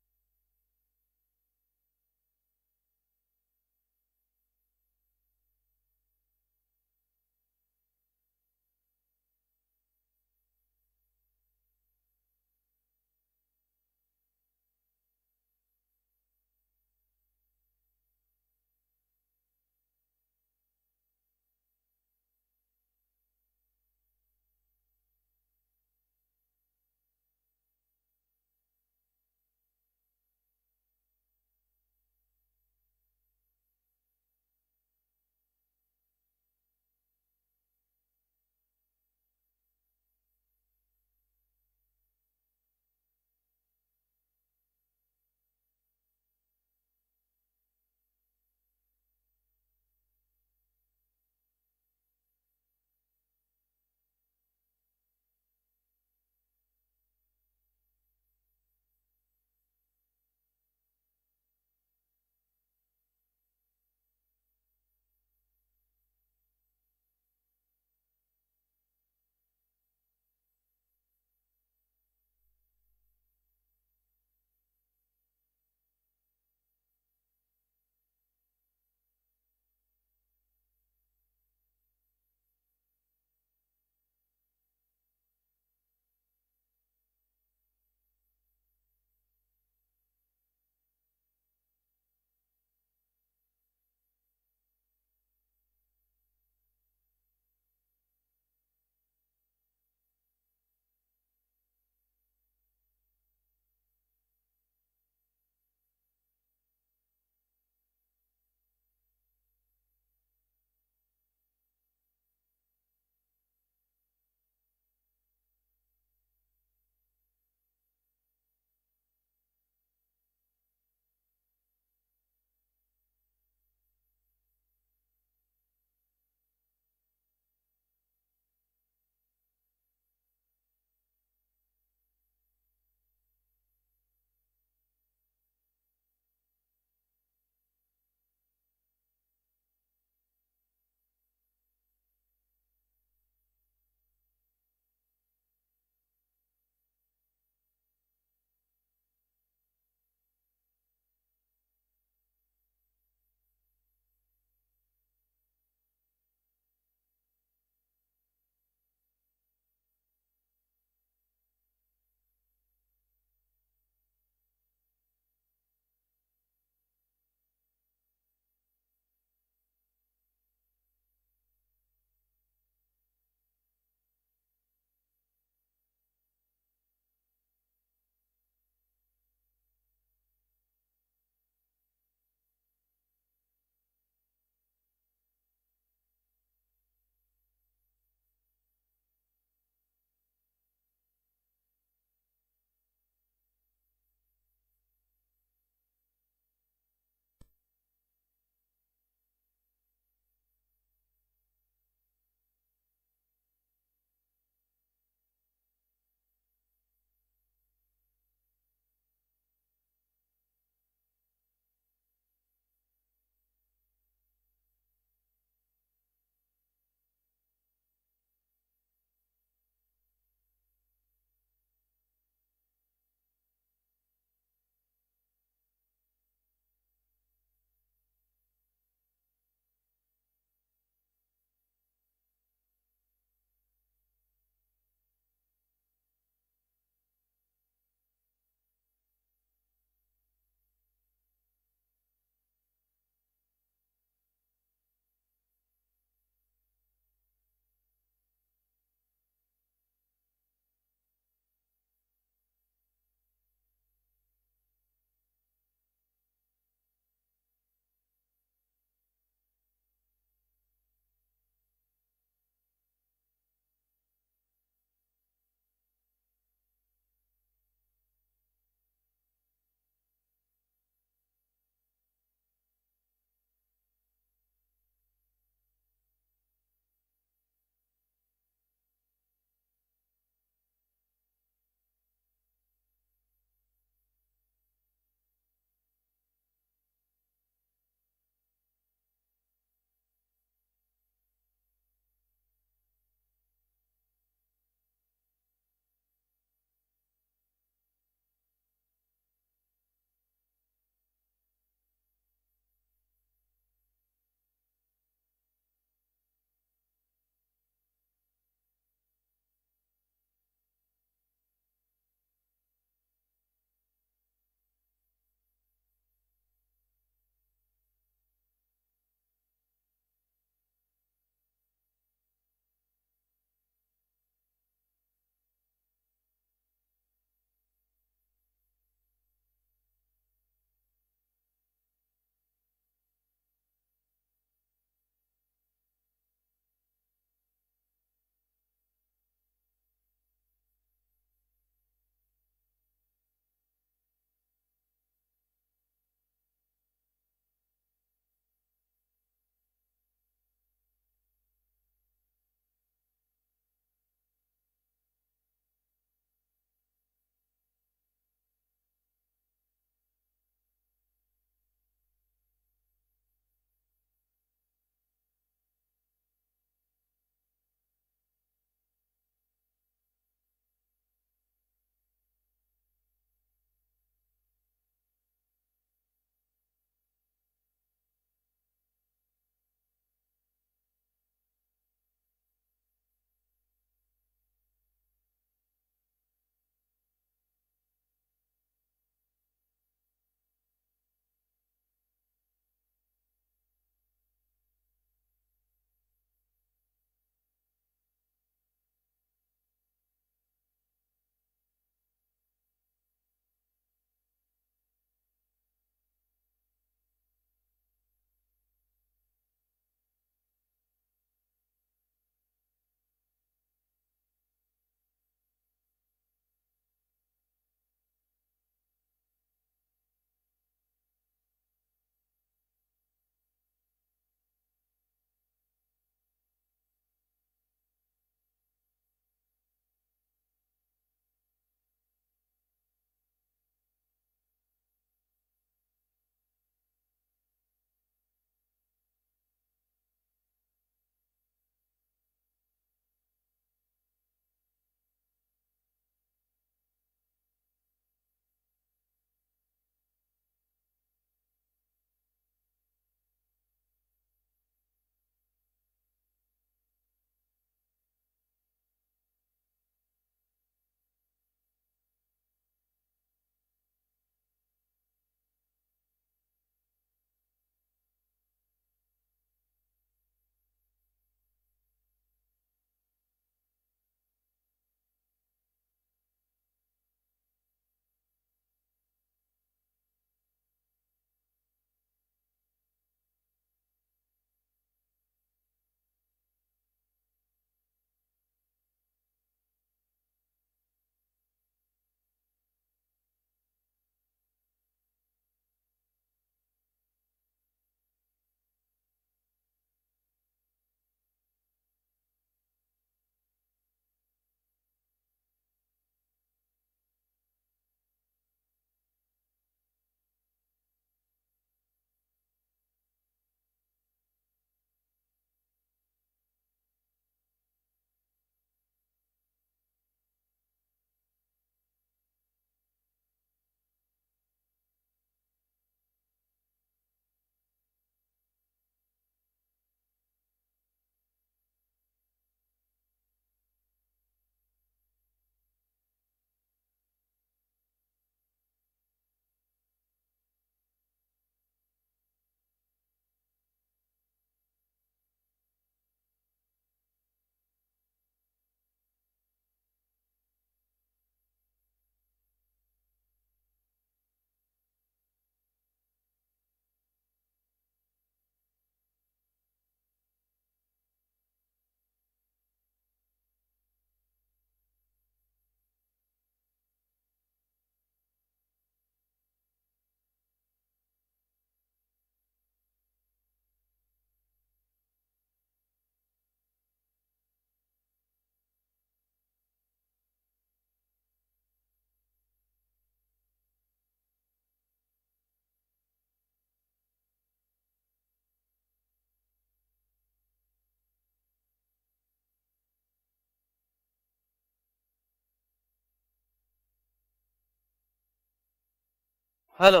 हेलो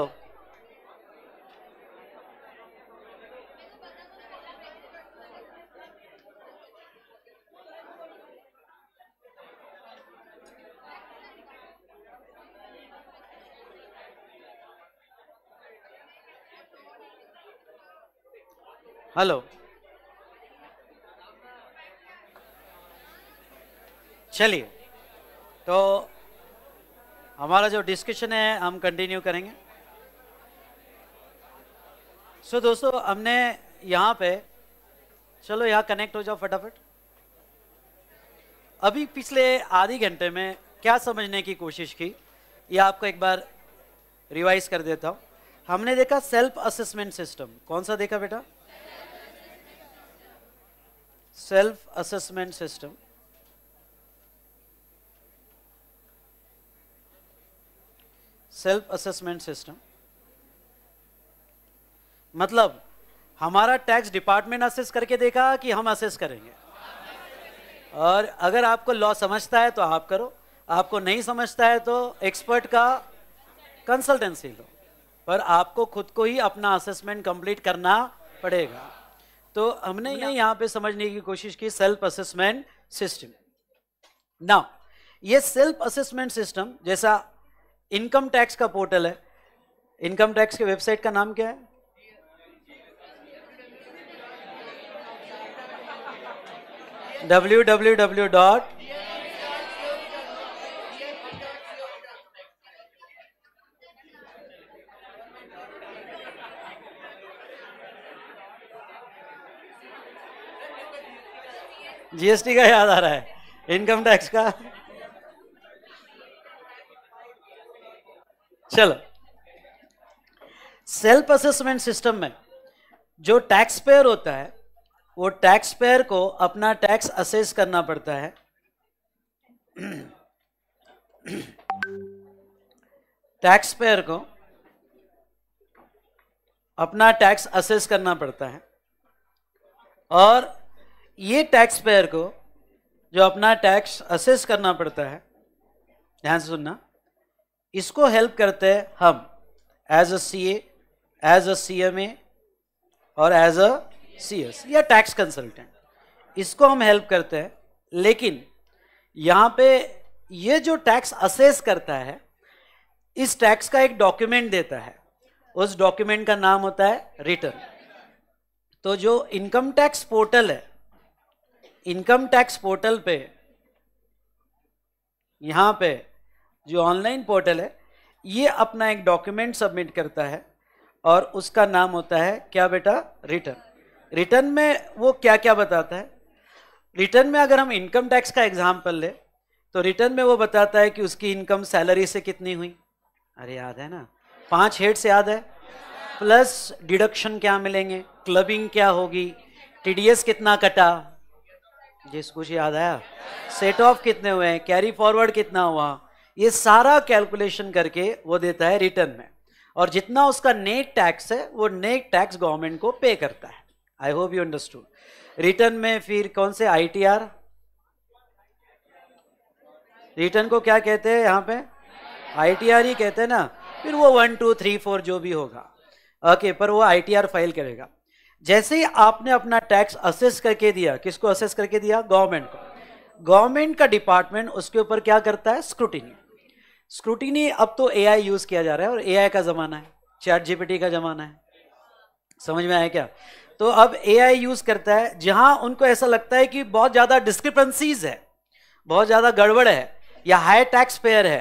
हेलो चलिए तो हमारा जो डिस्कशन है हम कंटिन्यू करेंगे सो so, दोस्तों हमने यहाँ पे चलो यहाँ कनेक्ट हो जाओ फटाफट अभी पिछले आधे घंटे में क्या समझने की कोशिश की ये आपको एक बार रिवाइज कर देता हूँ हमने देखा सेल्फ असेसमेंट सिस्टम कौन सा देखा बेटा self assessment system self assessment system मतलब हमारा टैक्स डिपार्टमेंट असेस करके देखा कि हम असेस करेंगे और अगर आपको लॉ समझता है तो आप करो आपको नहीं समझता है तो एक्सपर्ट का कंसल्टेंसी लो पर आपको खुद को ही अपना असेसमेंट कंप्लीट करना पड़ेगा तो हमने ये यहाँ पे समझने की कोशिश की सेल्फ असेसमेंट सिस्टम नाउ ये सेल्फ असेसमेंट सिस्टम जैसा इनकम टैक्स का पोर्टल है इनकम टैक्स के वेबसाइट का नाम क्या है W W W dot GST का याद आ रहा है इनकम टैक्स का चलो सेल्फ असेसमेंट सिस्टम में जो टैक्स पेयर होता है वो टैक्स पेयर को अपना टैक्स असेस करना पड़ता है टैक्स पेयर को अपना टैक्स असेस करना पड़ता है और ये टैक्स पेयर को जो अपना टैक्स असेस करना पड़ता है ध्यान से सुनना इसको हेल्प करते हैं हम as a C as a C M A और एज अ सी एस या टैक्स कंसल्टेंट इसको हम हेल्प करते हैं लेकिन यहाँ पे ये जो टैक्स असेस करता है इस टैक्स का एक डॉक्यूमेंट देता है उस डॉक्यूमेंट का नाम होता है रिटर्न तो जो इनकम टैक्स पोर्टल है इनकम टैक्स पोर्टल पे यहाँ पे जो ऑनलाइन पोर्टल है ये अपना एक डॉक्यूमेंट सबमिट करता है और उसका नाम होता है क्या बेटा रिटर्न रिटर्न में वो क्या क्या बताता है रिटर्न में अगर हम इनकम टैक्स का एग्जाम्पल ले तो रिटर्न में वो बताता है कि उसकी इनकम सैलरी से कितनी हुई अरे याद है ना पांच हेड से याद है प्लस डिडक्शन क्या मिलेंगे क्लबिंग क्या होगी टीडीएस कितना कटा जिस कुछ याद आया सेट ऑफ कितने हुए हैं कैरी फॉरवर्ड कितना हुआ ये सारा कैलकुलेशन करके वो देता है रिटर्न में और जितना उसका नेट टैक्स है वो नेट टैक्स गवर्नमेंट को पे करता है I hope you understood return में फिर कौन से आईटीआर रिटर्न को क्या कहते हैं यहाँ पे आईटीआर ही कहते हैं ना फिर वो वन टू थ्री फोर जो भी होगा ओके okay, पर वो आईटीआर फाइल करेगा जैसे ही आपने अपना टैक्स असेस करके दिया किसको असेस करके दिया गवर्नमेंट को गवर्नमेंट का डिपार्टमेंट उसके ऊपर क्या करता है स्क्रूटिनी स्क्रूटिनी अब तो एआई यूज किया जा रहा है और एआई का जमाना है चैट जीपीटी का जमाना है समझ में आया क्या तो अब एआई यूज़ करता है जहाँ उनको ऐसा लगता है कि बहुत ज़्यादा डिस्क्रिपेंसीज है बहुत ज़्यादा गड़बड़ है या हाई टैक्स पेयर है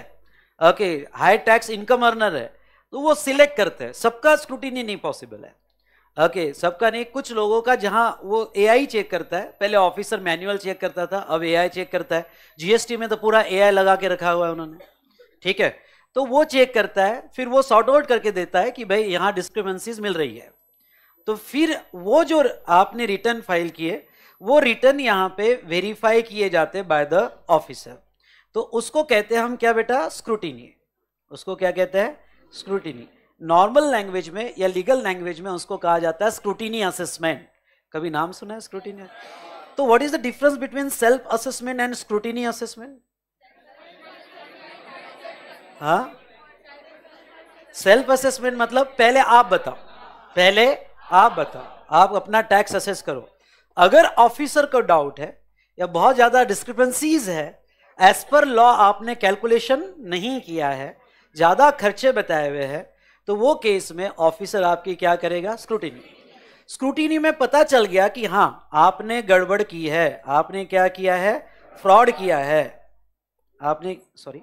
okay high tax income earner है तो वो सिलेक्ट करते हैं सबका स्क्रूटिनी नहीं पॉसिबल है ओके सबका नहीं कुछ लोगों का जहां वो एआई चेक करता है पहले ऑफिसर मैनुअल चेक करता था अब एआई चेक करता है जीएसटी में तो पूरा एआई लगा के रखा हुआ है उन्होंने ठीक है तो वो चेक करता है फिर वो सॉर्ट आउट करके देता है कि भाई यहाँ डिस्क्रिपेंसीज मिल रही है तो फिर वो जो आपने रिटर्न फाइल किए वो रिटर्न यहाँ पे वेरीफाई किए जाते बाय द ऑफिसर तो उसको कहते हैं हम क्या बेटा स्क्रूटिनी उसको क्या कहते हैं स्क्रूटिनी नॉर्मल लैंग्वेज में या लीगल लैंग्वेज में उसको कहा जाता है स्क्रूटिनी असेसमेंट कभी नाम सुना है स्क्रूटिनी तो what is the difference between self assessment and scrutiny assessment हाँ सेल्फ असेसमेंट मतलब पहले आप बताओ पहले आप बताओ आप अपना टैक्स असेस करो अगर ऑफिसर को डाउट है या बहुत ज़्यादा डिस्क्रिपेंसीज है एज पर लॉ आपने कैलकुलेशन नहीं किया है ज़्यादा खर्चे बताए हुए हैं तो वो केस में ऑफिसर आपकी क्या करेगा स्क्रूटिनी स्क्रूटिनी में पता चल गया कि हाँ आपने गड़बड़ की है आपने क्या किया है फ्रॉड किया है आपने सॉरी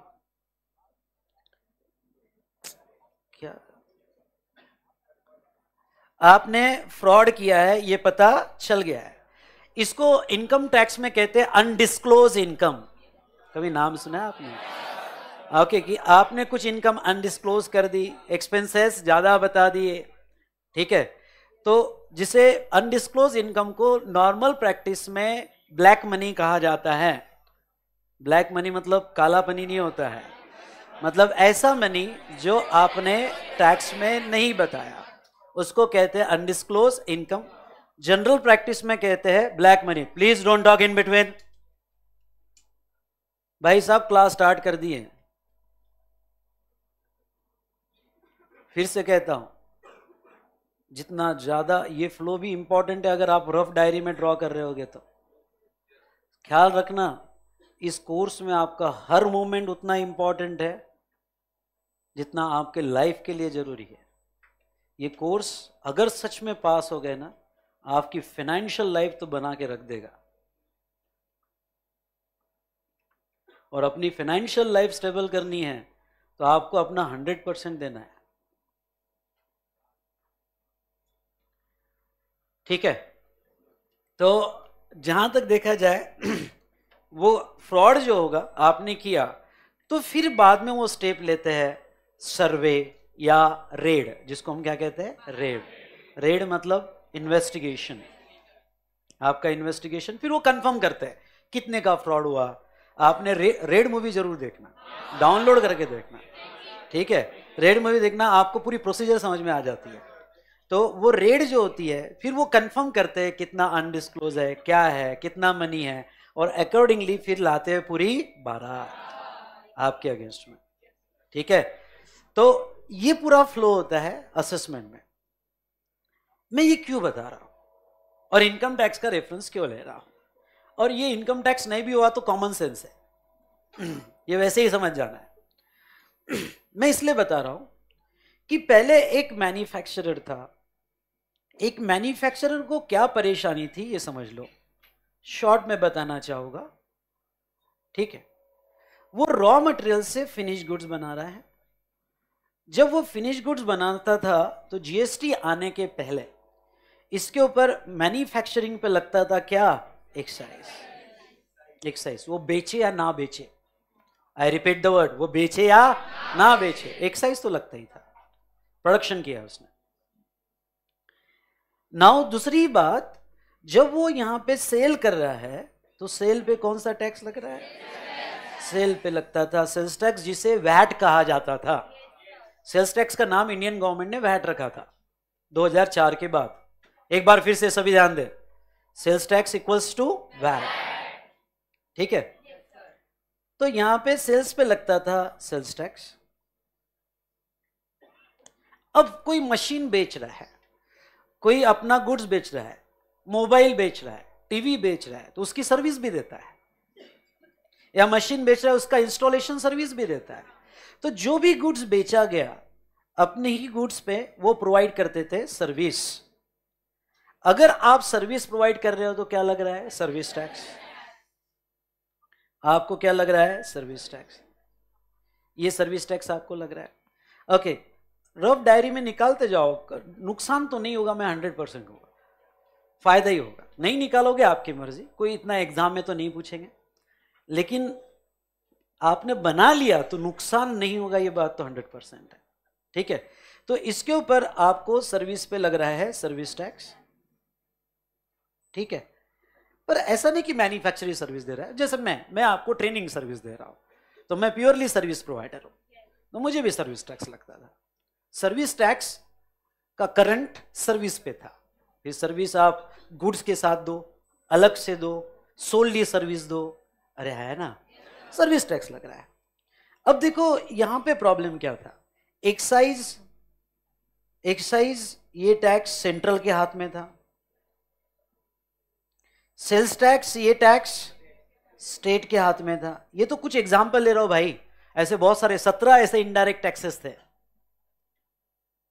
आपने फ्रॉड किया है ये पता चल गया है इसको इनकम टैक्स में कहते हैं अनडिस्क्लोज इनकम कभी नाम सुना है आपने ओके कि आपने कुछ इनकम अनडिस्क्लोज कर दी एक्सपेंसेस ज़्यादा बता दिए ठीक है तो जिसे अनडिस्क्लोज इनकम को नॉर्मल प्रैक्टिस में ब्लैक मनी कहा जाता है ब्लैक मनी मतलब काला मनी नहीं होता है मतलब ऐसा मनी जो आपने टैक्स में नहीं बताया उसको कहते हैं अनडिस्क्लोज इनकम जनरल प्रैक्टिस में कहते हैं black money please don't talk in between भाई साहब क्लास स्टार्ट कर दिए फिर से कहता हूं जितना ज़्यादा ये फ्लो भी इंपॉर्टेंट है अगर आप रफ डायरी में ड्रॉ कर रहे होगे तो ख्याल रखना इस कोर्स में आपका हर मोमेंट उतना इंपॉर्टेंट है जितना आपके लाइफ के लिए ज़रूरी है ये कोर्स अगर सच में पास हो गए ना आपकी फाइनेंशियल लाइफ तो बना के रख देगा और अपनी फाइनेंशियल लाइफ स्टेबल करनी है तो आपको अपना हंड्रेड परसेंट देना है ठीक है तो जहां तक देखा जाए वो फ्रॉड जो होगा आपने किया तो फिर बाद में वो स्टेप लेते हैं सर्वे या रेड जिसको हम क्या कहते हैं रेड रेड मतलब इन्वेस्टिगेशन आपका इन्वेस्टिगेशन फिर वो कंफर्म करते हैं कितने का फ्रॉड हुआ आपने रे, रेड मूवी जरूर देखना डाउनलोड करके देखना ठीक है रेड मूवी देखना आपको पूरी प्रोसीजर समझ में आ जाती है तो वो रेड जो होती है फिर वो कंफर्म करते हैं कितना अनडिस्क्लोज है क्या है कितना मनी है और अकॉर्डिंगली फिर लाते हैं पूरी बारह आपके अगेंस्ट में ठीक है तो ये पूरा फ्लो होता है असेसमेंट में मैं ये क्यों बता रहा हूं और इनकम टैक्स का रेफरेंस क्यों ले रहा हूं और ये इनकम टैक्स नहीं भी हुआ तो कॉमन सेंस है ये वैसे ही समझ जाना है मैं इसलिए बता रहा हूं कि पहले एक मैन्युफैक्चरर था एक मैन्युफैक्चरर को क्या परेशानी थी ये समझ लो शॉर्ट में बताना चाहूंगा ठीक है वो रॉ मटेरियल से फिनिश गुड्स बना रहा है जब वो फिनिश गुड्स बनाता था तो जीएसटी आने के पहले इसके ऊपर मैन्युफैक्चरिंग पे लगता था क्या एक्साइज एक्साइज वो बेचे या ना बेचे आई रिपीट द वर्ड वो बेचे या ना बेचे एक्साइज तो लगता ही था प्रोडक्शन किया उसने नाउ दूसरी बात जब वो यहां पे सेल कर रहा है तो सेल पे कौन सा टैक्स लग रहा है सेल पे लगता था सेल्स टैक्स जिसे वैट कहा जाता था सेल्स टैक्स का नाम इंडियन गवर्नमेंट ने वैट रखा था 2004 के बाद एक बार फिर से सभी ध्यान दें sales tax equals to VAT ठीक है तो यहां पे सेल्स पे लगता था सेल्स टैक्स अब कोई मशीन बेच रहा है कोई अपना गुड्स बेच रहा है मोबाइल बेच रहा है टीवी बेच रहा है तो उसकी सर्विस भी देता है या मशीन बेच रहा है उसका इंस्टॉलेशन सर्विस भी देता है तो जो भी गुड्स बेचा गया अपने ही गुड्स पे वो प्रोवाइड करते थे सर्विस अगर आप सर्विस प्रोवाइड कर रहे हो तो क्या लग रहा है सर्विस टैक्स आपको क्या लग रहा है सर्विस टैक्स ये सर्विस टैक्स आपको लग रहा है ओके रफ डायरी में निकालते जाओ नुकसान तो नहीं होगा मैं हंड्रेड परसेंट होगा फायदा ही होगा नहीं निकालोगे आपकी मर्जी कोई इतना एग्जाम में तो नहीं पूछेंगे लेकिन आपने बना लिया तो नुकसान नहीं होगा ये बात तो हंड्रेड परसेंट है ठीक है तो इसके ऊपर आपको सर्विस पे लग रहा है सर्विस टैक्स ठीक है पर ऐसा नहीं कि मैन्युफैक्चरिंग सर्विस दे रहा है जैसे मैं मैं आपको ट्रेनिंग सर्विस दे रहा हूं तो मैं प्योरली सर्विस प्रोवाइडर हूं तो मुझे भी सर्विस टैक्स लगता था सर्विस टैक्स का करंट सर्विस पे था ये सर्विस आप गुड्स के साथ दो अलग से दो सोलली सर्विस दो अरे है ना सर्विस टैक्स लग रहा है अब देखो यहां पे प्रॉब्लम क्या था एक्साइज एक्साइज ये टैक्स सेंट्रल के हाथ में था सेल्स टैक्स ये टैक्स स्टेट के हाथ में था ये तो कुछ एग्जाम्पल ले रहा हूं भाई ऐसे बहुत सारे सत्रह ऐसे इनडायरेक्ट टैक्सेस थे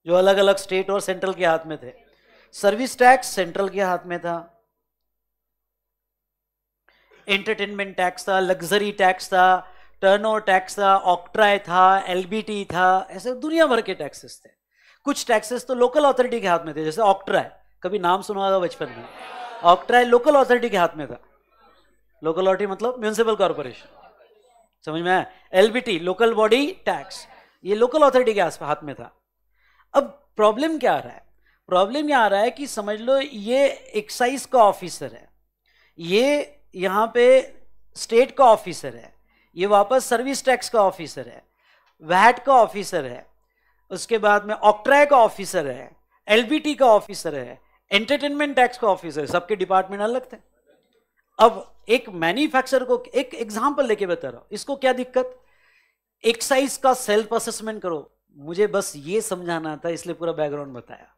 जो अलग अलग स्टेट और सेंट्रल के हाथ में थे सर्विस टैक्स सेंट्रल के हाथ में था एंटरटेनमेंट टैक्स था लग्जरी टैक्स था टर्नओवर टैक्स था ऑक्ट्राई था एलबीटी था ऐसे दुनिया भर के टैक्सेस थे कुछ टैक्सेस तो लोकल अथॉरिटी के हाथ में थे जैसे ऑक्ट्राई कभी नाम सुना था बचपन में ऑक्ट्राई लोकल अथॉरिटी के हाथ में था लोकल अथॉरिटी मतलब म्यूनसिपल कॉरपोरेशन समझ में आया एलबीटी लोकल बॉडी टैक्स ये लोकल अथॉरिटी के हाथ में था अब प्रॉब्लम क्या आ रहा है प्रॉब्लम ये आ रहा है कि समझ लो ये एक्साइज का ऑफिसर है ये यहाँ पे स्टेट का ऑफिसर है ये वापस सर्विस टैक्स का ऑफिसर है वैट का ऑफिसर है उसके बाद में ऑक्ट्राय का ऑफिसर है एलबीटी का ऑफिसर है एंटरटेनमेंट टैक्स का ऑफिसर है सबके डिपार्टमेंट अलग थे अब एक मैन्युफैक्चर को एक एग्जाम्पल लेके बता रहा हूँ इसको क्या दिक्कत एक्साइज का सेल्फ असेसमेंट करो मुझे बस ये समझाना था इसलिए पूरा बैकग्राउंड बताया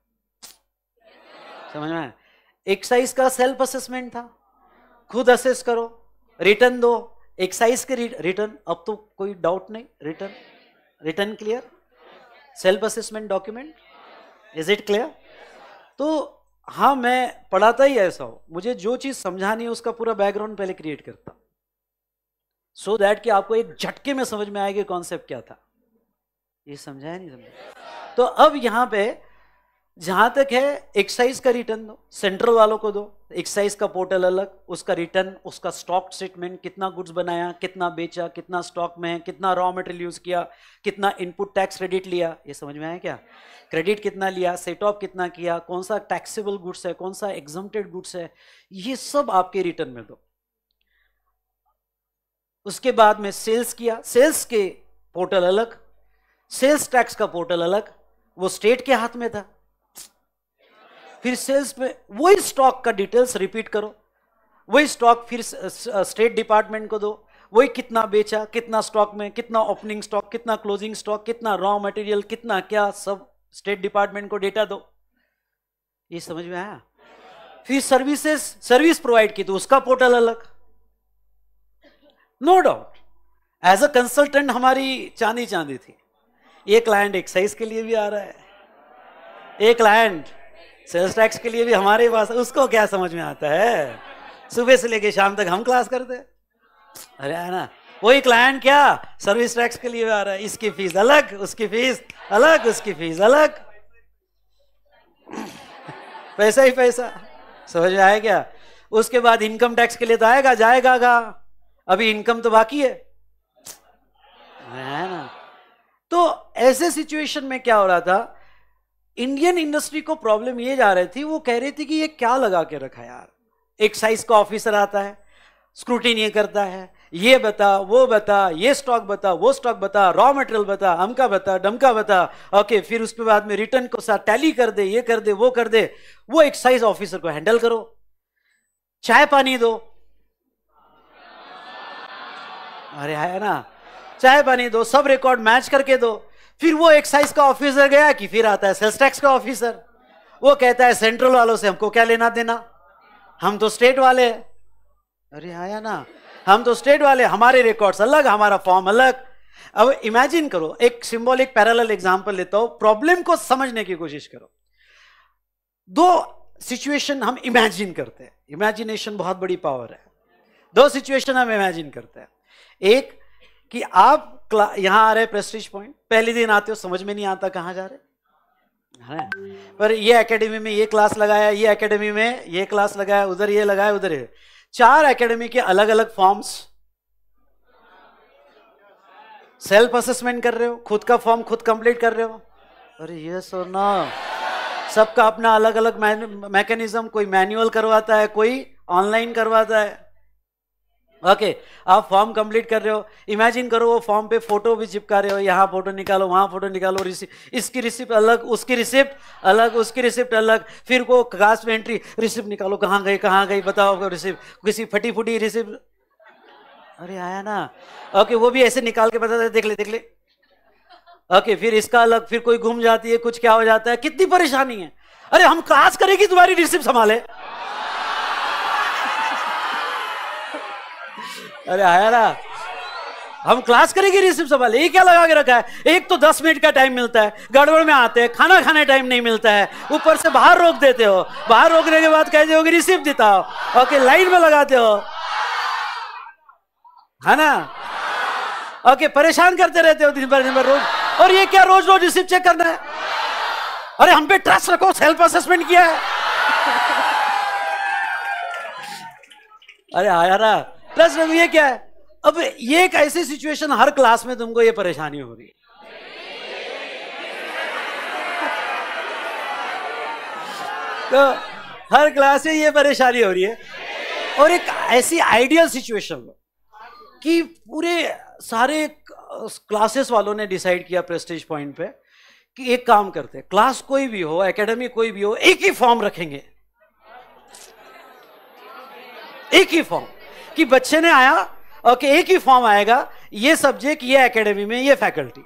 समझ में एक्साइज का सेल्फ असेसमेंट था खुद असेस करो रिटर्न दो एक्साइज के रिटर्न अब तो कोई डाउट नहीं return return clear self assessment document is it clear तो हाँ मैं पढ़ाता ही ऐसा हो मुझे जो चीज समझानी है उसका पूरा बैकग्राउंड पहले क्रिएट करता सो so दैट कि आपको एक झटके में समझ में आएगा कॉन्सेप्ट क्या था ये समझाया नहीं समझा yes, तो अब यहाँ पे जहां तक है एक्साइज का रिटर्न दो सेंट्रल वालों को दो एक्साइज का पोर्टल अलग उसका रिटर्न उसका स्टॉक स्टेटमेंट कितना गुड्स बनाया कितना बेचा कितना स्टॉक में है कितना रॉ मटेरियल यूज किया कितना इनपुट टैक्स क्रेडिट लिया ये समझ में आया क्या क्रेडिट कितना लिया सेट ऑफ कितना किया कौन सा टैक्सेबल गुड्स है कौन सा एग्जम्प्टेड गुड्स है ये सब आपके रिटर्न में दो उसके बाद में सेल्स किया सेल्स के पोर्टल अलग सेल्स टैक्स का पोर्टल अलग वो स्टेट के हाथ में था फिर सेल्स में वही स्टॉक का डिटेल्स रिपीट करो वही स्टॉक फिर स्टेट डिपार्टमेंट को दो वही कितना बेचा कितना स्टॉक में कितना ओपनिंग स्टॉक कितना क्लोजिंग स्टॉक कितना रॉ मटेरियल कितना क्या सब स्टेट डिपार्टमेंट को डेटा दो ये समझ में आया फिर सर्विसेज सर्विस प्रोवाइड की तो उसका पोर्टल अलग no doubt as a consultant हमारी चांदी चांदी थी एक क्लाइंट एक्साइज के लिए भी आ रहा है एक क्लाइंट सेल्स टैक्स के लिए भी हमारे पास उसको क्या समझ में आता है सुबह से लेके शाम तक हम क्लास करते अरे है ना वही क्लाइंट क्या सर्विस टैक्स के लिए आ रहा है इसकी फीस अलग उसकी फीस अलग उसकी फीस अलग पैसा ही पैसा समझ में आया क्या उसके बाद इनकम टैक्स के लिए तो आएगा जाएगा गा अभी इनकम तो बाकी है है ना तो ऐसे सिचुएशन में क्या हो रहा था इंडियन इंडस्ट्री को प्रॉब्लम ये जा रही थी वो कह रही थी कि ये क्या लगा के रखा यार एक साइज का ऑफिसर आता है स्क्रूटिन ये करता है ये बता वो बता ये स्टॉक बता वो स्टॉक बता रॉ मटेरियल बता हमका बता डमका बता ओके फिर उसके बाद में रिटर्न को साथ टैली कर दे ये कर दे वो कर दे वो एक्साइज ऑफिसर को हैंडल करो चाय पानी दो अरे है ना चाय पानी दो सब रिकॉर्ड मैच करके दो फिर वो एक्साइज का ऑफिसर गया कि फिर आता है सेल्स टैक्स का ऑफिसर वो कहता है सेंट्रल वालों से हमको क्या लेना देना हम तो स्टेट वाले अरे आया ना हम तो स्टेट वाले हमारे रिकॉर्ड्स अलग हमारा फॉर्म अलग अब इमेजिन करो एक सिंबॉलिक पैरेलल एग्जांपल लेता हूं प्रॉब्लम को समझने की कोशिश करो दो सिचुएशन हम इमेजिन करते हैं इमेजिनेशन बहुत बड़ी पावर है दो सिचुएशन हम इमेजिन करते हैं एक कि आप यहां आ रहे प्रेस्टीज पॉइंट पहले दिन आते हो समझ में नहीं आता कहां जा रहे है पर ये एकेडमी में ये क्लास लगाया ये एकेडमी में ये क्लास लगाया उधर ये लगाया उधर ये चार एकेडमी के अलग अलग फॉर्म्स सेल्फ असेसमेंट कर रहे हो खुद का फॉर्म खुद कंप्लीट कर रहे हो अरे ये सो न सबका अपना अलग अलग मैकेनिज्म कोई मैनुअल करवाता है कोई ऑनलाइन करवाता है ओके okay, आप फॉर्म कंप्लीट कर रहे हो इमेजिन करो वो फॉर्म पे फोटो भी चिपका रहे हो यहाँ फोटो निकालो वहाँ फोटो निकालो रिसिप्ट इसकी रिसिप्ट अलग उसकी रिसिप्ट अलग उसकी रिसिप्ट अलग फिर वो कास्ट में एंट्री रिसिप्ट निकालो कहाँ गई कहाँ गई बताओ रिसिप्ट किसी फटी फूटी रिसिप्ट अरे आया ना ओके okay, वो भी ऐसे निकाल के बताते देख ले देख ले ओके okay, फिर इसका अलग फिर कोई घूम जाती है कुछ क्या हो जाता है कितनी परेशानी है अरे हम क्लास करेगी तुम्हारी रिसिप्ट संभाले अरे आया ना हम क्लास करेंगे रिसिप्ट सवाल ये क्या लगा के रखा है एक तो दस मिनट का टाइम मिलता है गड़बड़ में आते हैं खाना खाने टाइम नहीं मिलता है ऊपर से बाहर रोक देते हो बाहर रोकने के बाद कहते हो कि रिसिप्ट हो ओके लाइन में लगाते हो है ना ओके परेशान करते रहते हो दिन भर दिन भर रोज और ये क्या रोज रोज रिसिप्ट चेक करना है अरे हम पे ट्रस्ट रखो सेल्फ असेसमेंट किया है अरे आया ना प्लस रवि ये क्या है अब ये एक ऐसी सिचुएशन हर क्लास में तुमको ये परेशानी हो रही है तो हर क्लास में ये परेशानी हो रही है और एक ऐसी आइडियल सिचुएशन कि पूरे सारे क्लासेस वालों ने डिसाइड किया प्रेस्टेज पॉइंट पे कि एक काम करते क्लास कोई भी हो एकेडमी कोई भी हो एक ही फॉर्म रखेंगे एक ही फॉर्म कि बच्चे ने आया कि एक ही फॉर्म आएगा ये सब्जेक्ट ये एकेडमी में ये फैकल्टी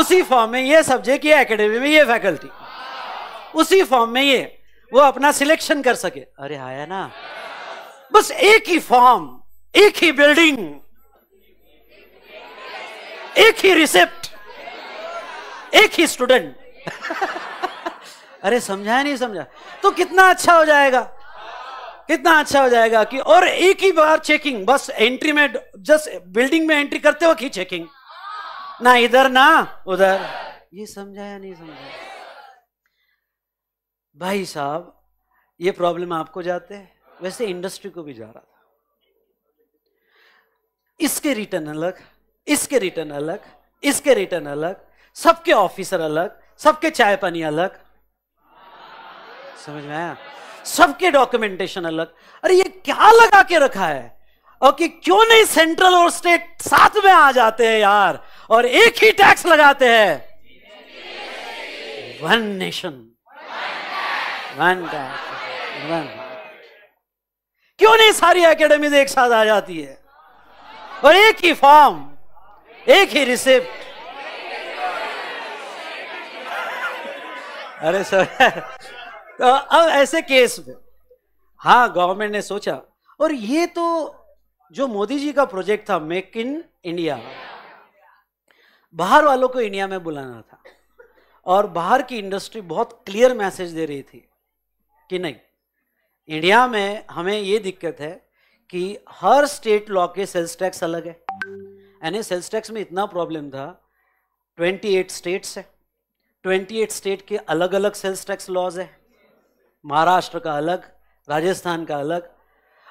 उसी फॉर्म में ये सब्जेक्ट ये एकेडमी में ये फैकल्टी उसी फॉर्म में ये वो अपना सिलेक्शन कर सके अरे आया ना बस एक ही फॉर्म एक ही बिल्डिंग एक ही रिसेप्ट एक ही स्टूडेंट अरे समझा नहीं समझा तो कितना अच्छा हो जाएगा कितना अच्छा हो जाएगा कि और एक ही बार चेकिंग बस एंट्री में जस्ट बिल्डिंग में एंट्री करते वक्त ही चेकिंग ना इधर ना उधर ये समझाया नहीं समझाया भाई साहब ये प्रॉब्लम आपको जाते हैं वैसे इंडस्ट्री को भी जा रहा था इसके रिटर्न अलग इसके रिटर्न अलग इसके रिटर्न अलग सबके ऑफिसर अलग सबके चाय पानी अलग समझ में आया सबके डॉक्यूमेंटेशन अलग अरे ये क्या लगा के रखा है कि क्यों नहीं सेंट्रल और स्टेट साथ में आ जाते हैं यार और एक ही टैक्स लगाते हैं one nation one tax one क्यों नहीं सारी एकेडमीज एक साथ आ जाती है और एक ही फॉर्म एक ही रिसिप्ट अरे सर तो अब ऐसे केस में हाँ गवर्नमेंट ने सोचा और ये तो जो मोदी जी का प्रोजेक्ट था मेक इन इंडिया बाहर वालों को इंडिया में बुलाना था और बाहर की इंडस्ट्री बहुत क्लियर मैसेज दे रही थी कि नहीं इंडिया में हमें ये दिक्कत है कि हर स्टेट लॉ के सेल्स टैक्स अलग है यानी सेल्स टैक्स में इतना प्रॉब्लम था 28 स्टेट्स है 28 स्टेट के अलग अलग सेल्स टैक्स लॉज है महाराष्ट्र का अलग राजस्थान का अलग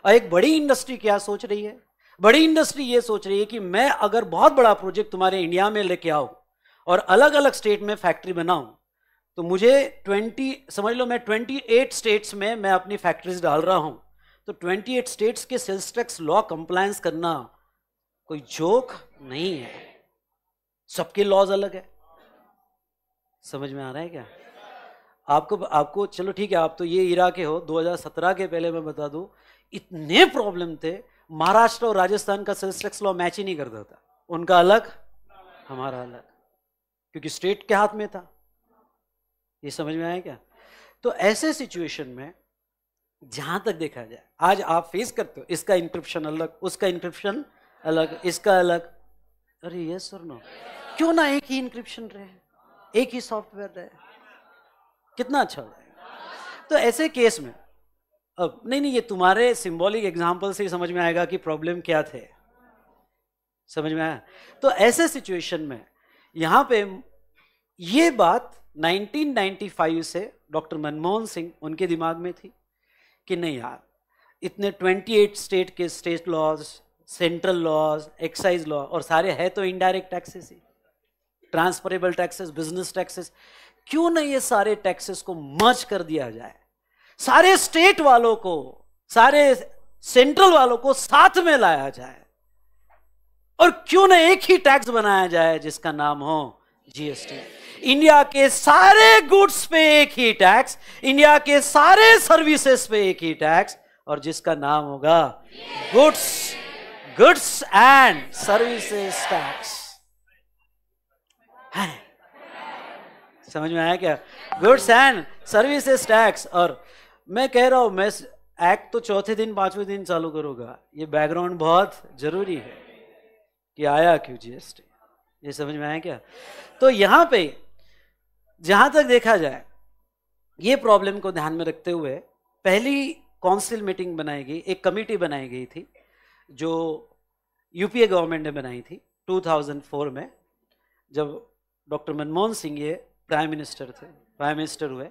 और एक बड़ी इंडस्ट्री क्या सोच रही है बड़ी इंडस्ट्री ये सोच रही है कि मैं अगर बहुत बड़ा प्रोजेक्ट तुम्हारे इंडिया में लेके आऊँ और अलग अलग स्टेट में फैक्ट्री बनाऊँ तो मुझे 20 समझ लो मैं 28 स्टेट्स में मैं अपनी फैक्ट्रीज डाल रहा हूँ तो 28 स्टेट्स के सेल्स टैक्स लॉ कंप्लायंस करना कोई जोक नहीं है सबके लॉज अलग है समझ में आ रहा है क्या आपको आपको चलो ठीक है आप तो ये इरा के हो 2017 के पहले मैं बता दूं इतने प्रॉब्लम थे महाराष्ट्र और राजस्थान का सेल्स टैक्स लॉ मैच ही नहीं करता था उनका अलग हमारा अलग क्योंकि स्टेट के हाथ में था ये समझ में आया क्या तो ऐसे सिचुएशन में जहां तक देखा जाए आज आप फेस करते हो इसका इंक्रिप्शन अलग उसका इंक्रिप्शन अलग इसका अलग अरे यस और नो क्यों ना एक ही इंक्रिप्शन रहे एक ही सॉफ्टवेयर रहे कितना अच्छा हो जाएगा तो ऐसे केस में अब नहीं नहीं ये तुम्हारे सिंबॉलिक एग्जाम्पल से ही समझ में आएगा कि प्रॉब्लम क्या थे समझ में आया तो ऐसे सिचुएशन में यहां पे ये बात 1995 से डॉक्टर मनमोहन सिंह उनके दिमाग में थी कि नहीं यार इतने 28 स्टेट के state laws central laws excise law और सारे है तो इनडायरेक्ट टैक्सेस ही ट्रांसफरेबल टैक्सेस बिजनेस टैक्सेस क्यों ना ये सारे टैक्सेस को मर्ज कर दिया जाए सारे स्टेट वालों को सारे सेंट्रल वालों को साथ में लाया जाए और क्यों ना एक ही टैक्स बनाया जाए जिसका नाम हो जीएसटी इंडिया के सारे गुड्स पे एक ही टैक्स इंडिया के सारे सर्विसेज पे एक ही टैक्स और जिसका नाम होगा goods goods and services tax है समझ में आया क्या गुड्स एंड सर्विसेज टैक्स और मैं कह रहा हूँ मैं एक्ट तो चौथे दिन पांचवें दिन चालू करूँगा ये बैकग्राउंड बहुत जरूरी है कि आया क्यों जीएसटी ये समझ में आया क्या तो यहाँ पे जहां तक देखा जाए ये प्रॉब्लम को ध्यान में रखते हुए पहली काउंसिल मीटिंग बनाई गई एक कमेटी बनाई गई थी जो यूपीए गवर्नमेंट ने बनाई थी 2004 में जब डॉक्टर मनमोहन सिंह ये प्राइम मिनिस्टर थे प्राइम मिनिस्टर हुए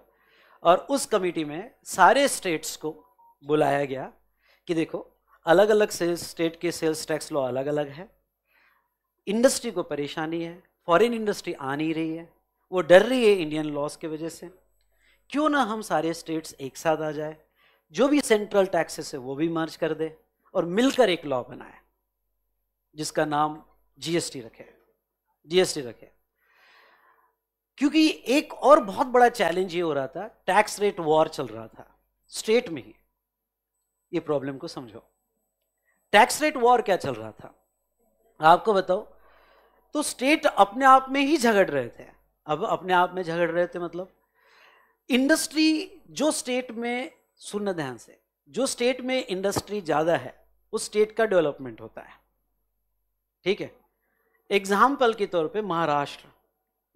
और उस कमेटी में सारे स्टेट्स को बुलाया गया कि देखो अलग अलग सेल्स स्टेट के सेल्स टैक्स लॉ अलग अलग है इंडस्ट्री को परेशानी है फॉरेन इंडस्ट्री आ नहीं रही है वो डर रही है इंडियन लॉस के वजह से क्यों ना हम सारे स्टेट्स एक साथ आ जाए जो भी सेंट्रल टैक्सेस है वो भी मर्ज कर दे और मिलकर एक लॉ बनाए जिसका नाम जीएसटी रखे जीएसटी रखे क्योंकि एक और बहुत बड़ा चैलेंज ये हो रहा था टैक्स रेट वॉर चल रहा था स्टेट में ही ये प्रॉब्लम को समझो टैक्स रेट वॉर क्या चल रहा था आपको बताओ तो स्टेट अपने आप में ही झगड़ रहे थे अब अपने आप में झगड़ रहे थे मतलब इंडस्ट्री जो स्टेट में सुन ध्यान से जो स्टेट में इंडस्ट्री ज़्यादा है उस स्टेट का डेवलपमेंट होता है ठीक है एग्जाम्पल के तौर पे महाराष्ट्र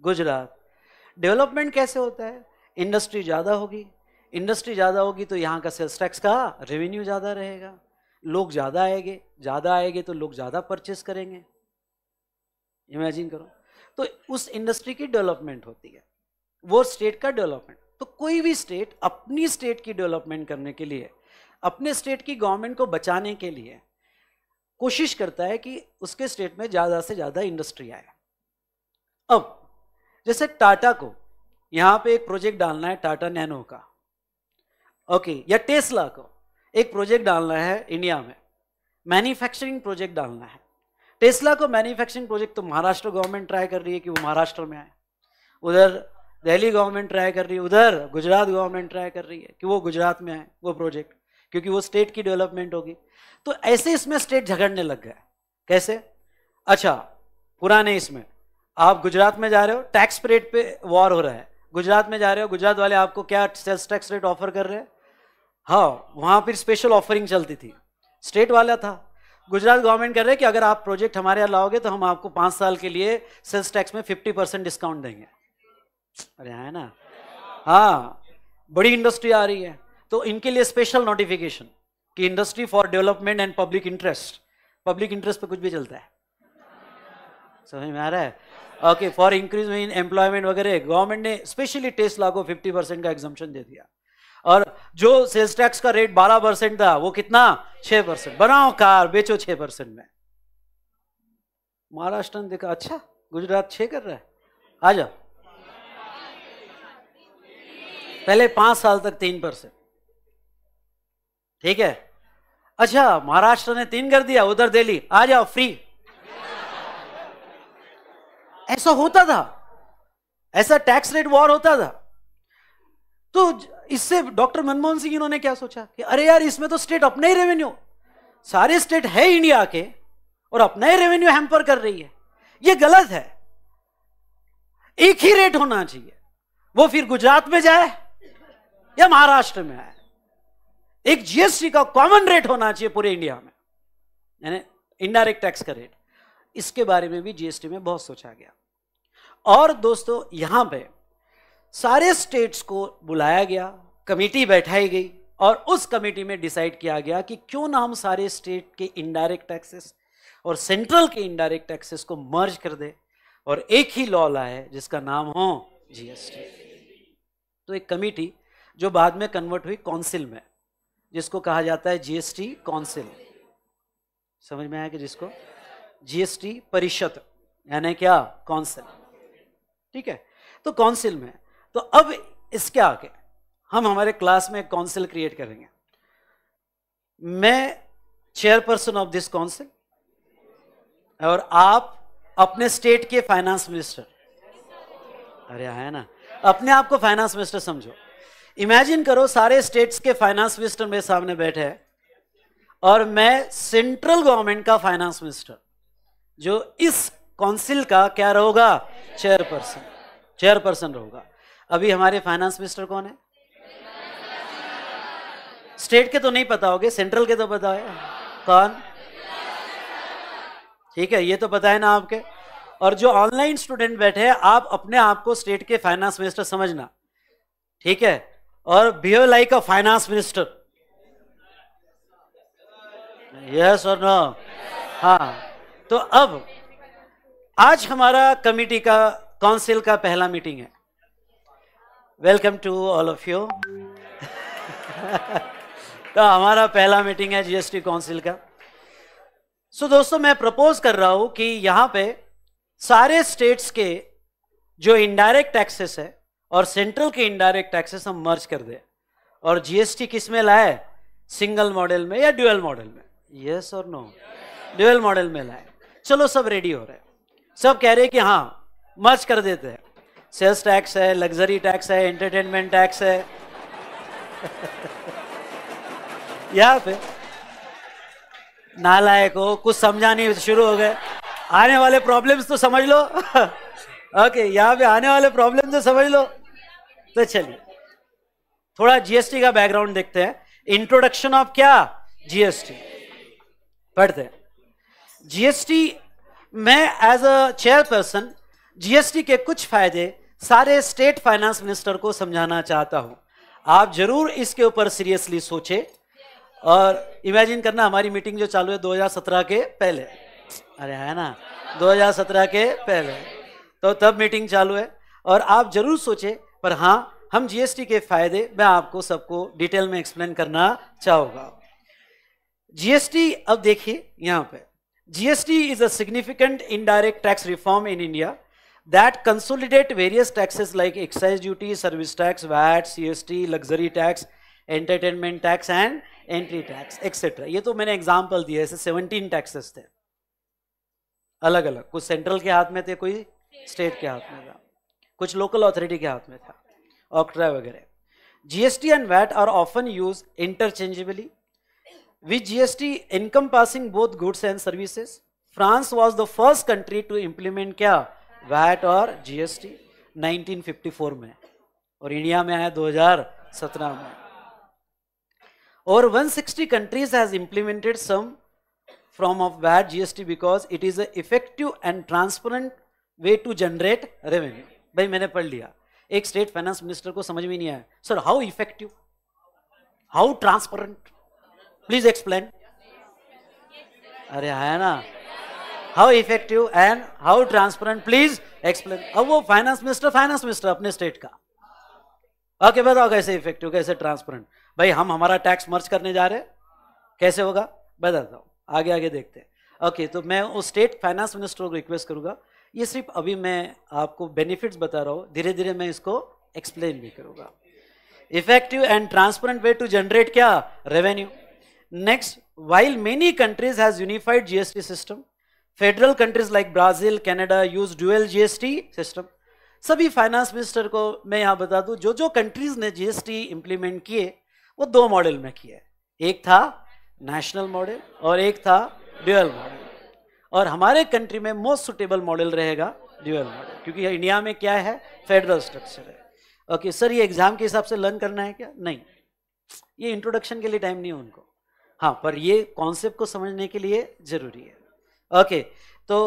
गुजरात डेवलपमेंट कैसे होता है इंडस्ट्री ज़्यादा होगी इंडस्ट्री ज़्यादा होगी तो यहाँ का सेल्स टैक्स का रेवेन्यू ज़्यादा रहेगा लोग ज़्यादा आएंगे ज़्यादा आएंगे तो लोग ज़्यादा परचेस करेंगे इमेजिन करो तो उस इंडस्ट्री की डेवलपमेंट होती है वो स्टेट का डेवलपमेंट तो कोई भी स्टेट अपनी स्टेट की डेवलपमेंट करने के लिए अपने स्टेट की गवर्नमेंट को बचाने के लिए कोशिश करता है कि उसके स्टेट में ज़्यादा से ज़्यादा इंडस्ट्री आए अब जैसे टाटा को यहां पे एक प्रोजेक्ट डालना है टाटा नैनो का ओके या टेस्ला को एक प्रोजेक्ट डालना है इंडिया में मैन्युफैक्चरिंग प्रोजेक्ट डालना है टेस्ला को मैन्युफैक्चरिंग प्रोजेक्ट तो महाराष्ट्र गवर्नमेंट ट्राई कर रही है कि वो महाराष्ट्र में आए उधर दिल्ली गवर्नमेंट ट्राई कर रही है उधर गुजरात गवर्नमेंट ट्राई कर रही है कि वो गुजरात में आए वो प्रोजेक्ट क्योंकि वो स्टेट की डेवलपमेंट होगी तो ऐसे इसमें स्टेट झगड़ने लग गए कैसे अच्छा पुराने इसमें आप गुजरात में जा रहे हो टैक्स रेट पे वॉर हो रहा है गुजरात में जा रहे हो गुजरात वाले आपको क्या सेल्स टैक्स रेट ऑफर कर रहे हैं हाँ वहाँ पर स्पेशल ऑफरिंग चलती थी स्टेट वाला था गुजरात गवर्नमेंट कह रहे हैं कि अगर आप प्रोजेक्ट हमारे यहाँ लाओगे तो हम आपको पाँच साल के लिए सेल्स टैक्स में फिफ्टी परसेंट डिस्काउंट देंगे अरे हाँ, है ना हाँ बड़ी इंडस्ट्री आ रही है तो इनके लिए स्पेशल नोटिफिकेशन कि industry for development and public interest public interest पर कुछ भी चलता है समझ में आ रहा है okay for increase in employment वगैरह गवर्नमेंट ने स्पेशली टेस्ट लागू फिफ्टी परसेंट का एग्जामेशन दे दिया और जो सेल्स टैक्स का रेट बारह परसेंट था वो कितना छह परसेंट बनाओ कार बेचो छह परसेंट में महाराष्ट्र ने देखा अच्छा गुजरात छह कर रहा है आ जाओ पहले पांच साल तक तीन परसेंट ठीक है अच्छा महाराष्ट्र ने तीन कर दिया उधर दिल्ली आ जाओ फ्री ऐसा होता था ऐसा टैक्स रेट वॉर होता था तो इससे डॉक्टर मनमोहन सिंह इन्होंने क्या सोचा कि अरे यार इसमें तो स्टेट अपना ही रेवेन्यू सारे स्टेट है इंडिया के और अपना ही रेवेन्यू हेम्पर कर रही है ये गलत है एक ही रेट होना चाहिए वो फिर गुजरात में जाए या महाराष्ट्र में आए एक जीएसटी का कॉमन रेट होना चाहिए पूरे इंडिया में यानी इनडायरेक्ट टैक्स का रेट इसके बारे में भी जीएसटी में बहुत सोचा गया और दोस्तों यहां पे सारे स्टेट्स को बुलाया गया कमेटी बैठाई गई और उस कमेटी में डिसाइड किया गया कि क्यों ना हम सारे स्टेट के इनडायरेक्ट टैक्सेस और सेंट्रल के इनडायरेक्ट टैक्सेस को मर्ज कर दे और एक ही लॉ लाए जिसका नाम हो जीएसटी तो एक कमेटी जो बाद में कन्वर्ट हुई काउंसिल में जिसको कहा जाता है जीएसटी काउंसिल समझ में आया कि जिसको जीएसटी परिषद यानी क्या काउंसिल ठीक है तो काउंसिल में तो अब इसके आगे हम हमारे क्लास में काउंसिल क्रिएट करेंगे मैं चेयरपर्सन ऑफ दिस काउंसिल और आप अपने स्टेट के फाइनेंस मिनिस्टर अरे है ना अपने आप को फाइनेंस मिनिस्टर समझो इमेजिन करो सारे स्टेट्स के फाइनेंस मिनिस्टर मेरे सामने बैठे हैं और मैं सेंट्रल गवर्नमेंट का फाइनेंस मिनिस्टर जो इस काउंसिल का क्या रहोगा चेयरपर्सन चेयरपर्सन रहेगा अभी हमारे फाइनेंस मिनिस्टर कौन है स्टेट के तो नहीं पता होगे सेंट्रल के तो पता है कौन ठीक है ये तो पता है ना आपके और जो ऑनलाइन स्टूडेंट बैठे हैं आप अपने आप को स्टेट के फाइनेंस मिनिस्टर समझना ठीक है और behave like a finance minister yes और नो हाँ तो अब आज हमारा कमिटी का काउंसिल का पहला मीटिंग है welcome to all of you तो हमारा पहला मीटिंग है जीएसटी काउंसिल का सो so, दोस्तों मैं प्रपोज कर रहा हूं कि यहां पे सारे स्टेट्स के जो इनडायरेक्ट टैक्सेस है और सेंट्रल के इनडायरेक्ट टैक्सेस हम मर्ज कर दें और जीएसटी किस में लाए सिंगल मॉडल में या ड्यूअल मॉडल में यस और नो ड्यूअल मॉडल में लाए चलो सब रेडी हो रहे हैं सब कह रहे हैं कि हाँ मर्ज कर देते हैं सेल्स टैक्स है लग्जरी टैक्स है एंटरटेनमेंट टैक्स है यहाँ पे नालायक हो कुछ नहीं शुरू हो गए आने वाले प्रॉब्लम्स तो समझ लो ओके यहाँ पे आने वाले प्रॉब्लम तो समझ लो तो चलिए थोड़ा जीएसटी का बैकग्राउंड देखते हैं इंट्रोडक्शन ऑफ क्या जीएसटी पढ़ते हैं जीएसटी में एज अ चेयरपर्सन जीएसटी के कुछ फायदे सारे स्टेट फाइनेंस मिनिस्टर को समझाना चाहता हूं आप जरूर इसके ऊपर सीरियसली सोचे और इमेजिन करना हमारी मीटिंग जो चालू है 2017 के पहले अरे है ना 2017 के पहले तो तब मीटिंग चालू है और आप जरूर सोचे पर हाँ हम जीएसटी के फायदे मैं आपको सबको डिटेल में एक्सप्लेन करना चाहूँगा जीएसटी अब देखिए यहाँ पे GST is a significant indirect tax reform in India that consolidate various taxes like excise duty, service tax, VAT, CST, luxury tax, entertainment tax and entry tax etc. ये तो मैंने example दिया ऐसे 17 taxes थे अलग अलग कुछ central के हाथ में थे कोई state के हाथ में था कुछ local authority के हाथ में था ऑक्ट्रा वगैरह GST and VAT are often used interchangeably with GST encompassing both goods and services. France was the first country to implement kya vat or gst 1954 mein aur india mein aaya 2017 mein or 160 countries has implemented some from of VAT GST because it is a effective and transparent way to generate revenue. bhai maine pad liya ek state finance minister ko samajh mein nahi aaya sir how effective how transparent please explain अरे है ना how effective and how transparent please explain अब वो finance minister finance minister अपने state का okay okay, बताओ कैसे effective कैसे ट्रांसपेरेंट भाई हम हमारा टैक्स मर्ज करने जा रहे कैसे होगा बताता हूँ आगे आगे देखते हैं ओके okay, तो मैं उस स्टेट फाइनेंस मिनिस्टर को रिक्वेस्ट करूँगा ये सिर्फ अभी मैं आपको बेनिफिट्स बता रहा हूँ धीरे धीरे मैं इसको एक्सप्लेन भी करूँगा effective and transparent way to generate क्या revenue Next, while many countries has unified GST system, federal countries like Brazil Canada use dual GST system सभी फाइनेंस मिनिस्टर को मैं यहाँ बता दूँ जो जो कंट्रीज ने जीएसटी इम्प्लीमेंट किए वो दो मॉडल में किए एक था नेशनल मॉडल और एक था ड्यूएल मॉडल और हमारे कंट्री में मोस्ट सुटेबल मॉडल रहेगा ड्यूएल मॉडल क्योंकि इंडिया में क्या है फेडरल स्ट्रक्चर है ओके सर ये एग्जाम के हिसाब से लर्न करना है क्या नहीं ये इंट्रोडक्शन के लिए टाइम नहीं है उनको हाँ पर ये कॉन्सेप्ट को समझने के लिए जरूरी है ओके तो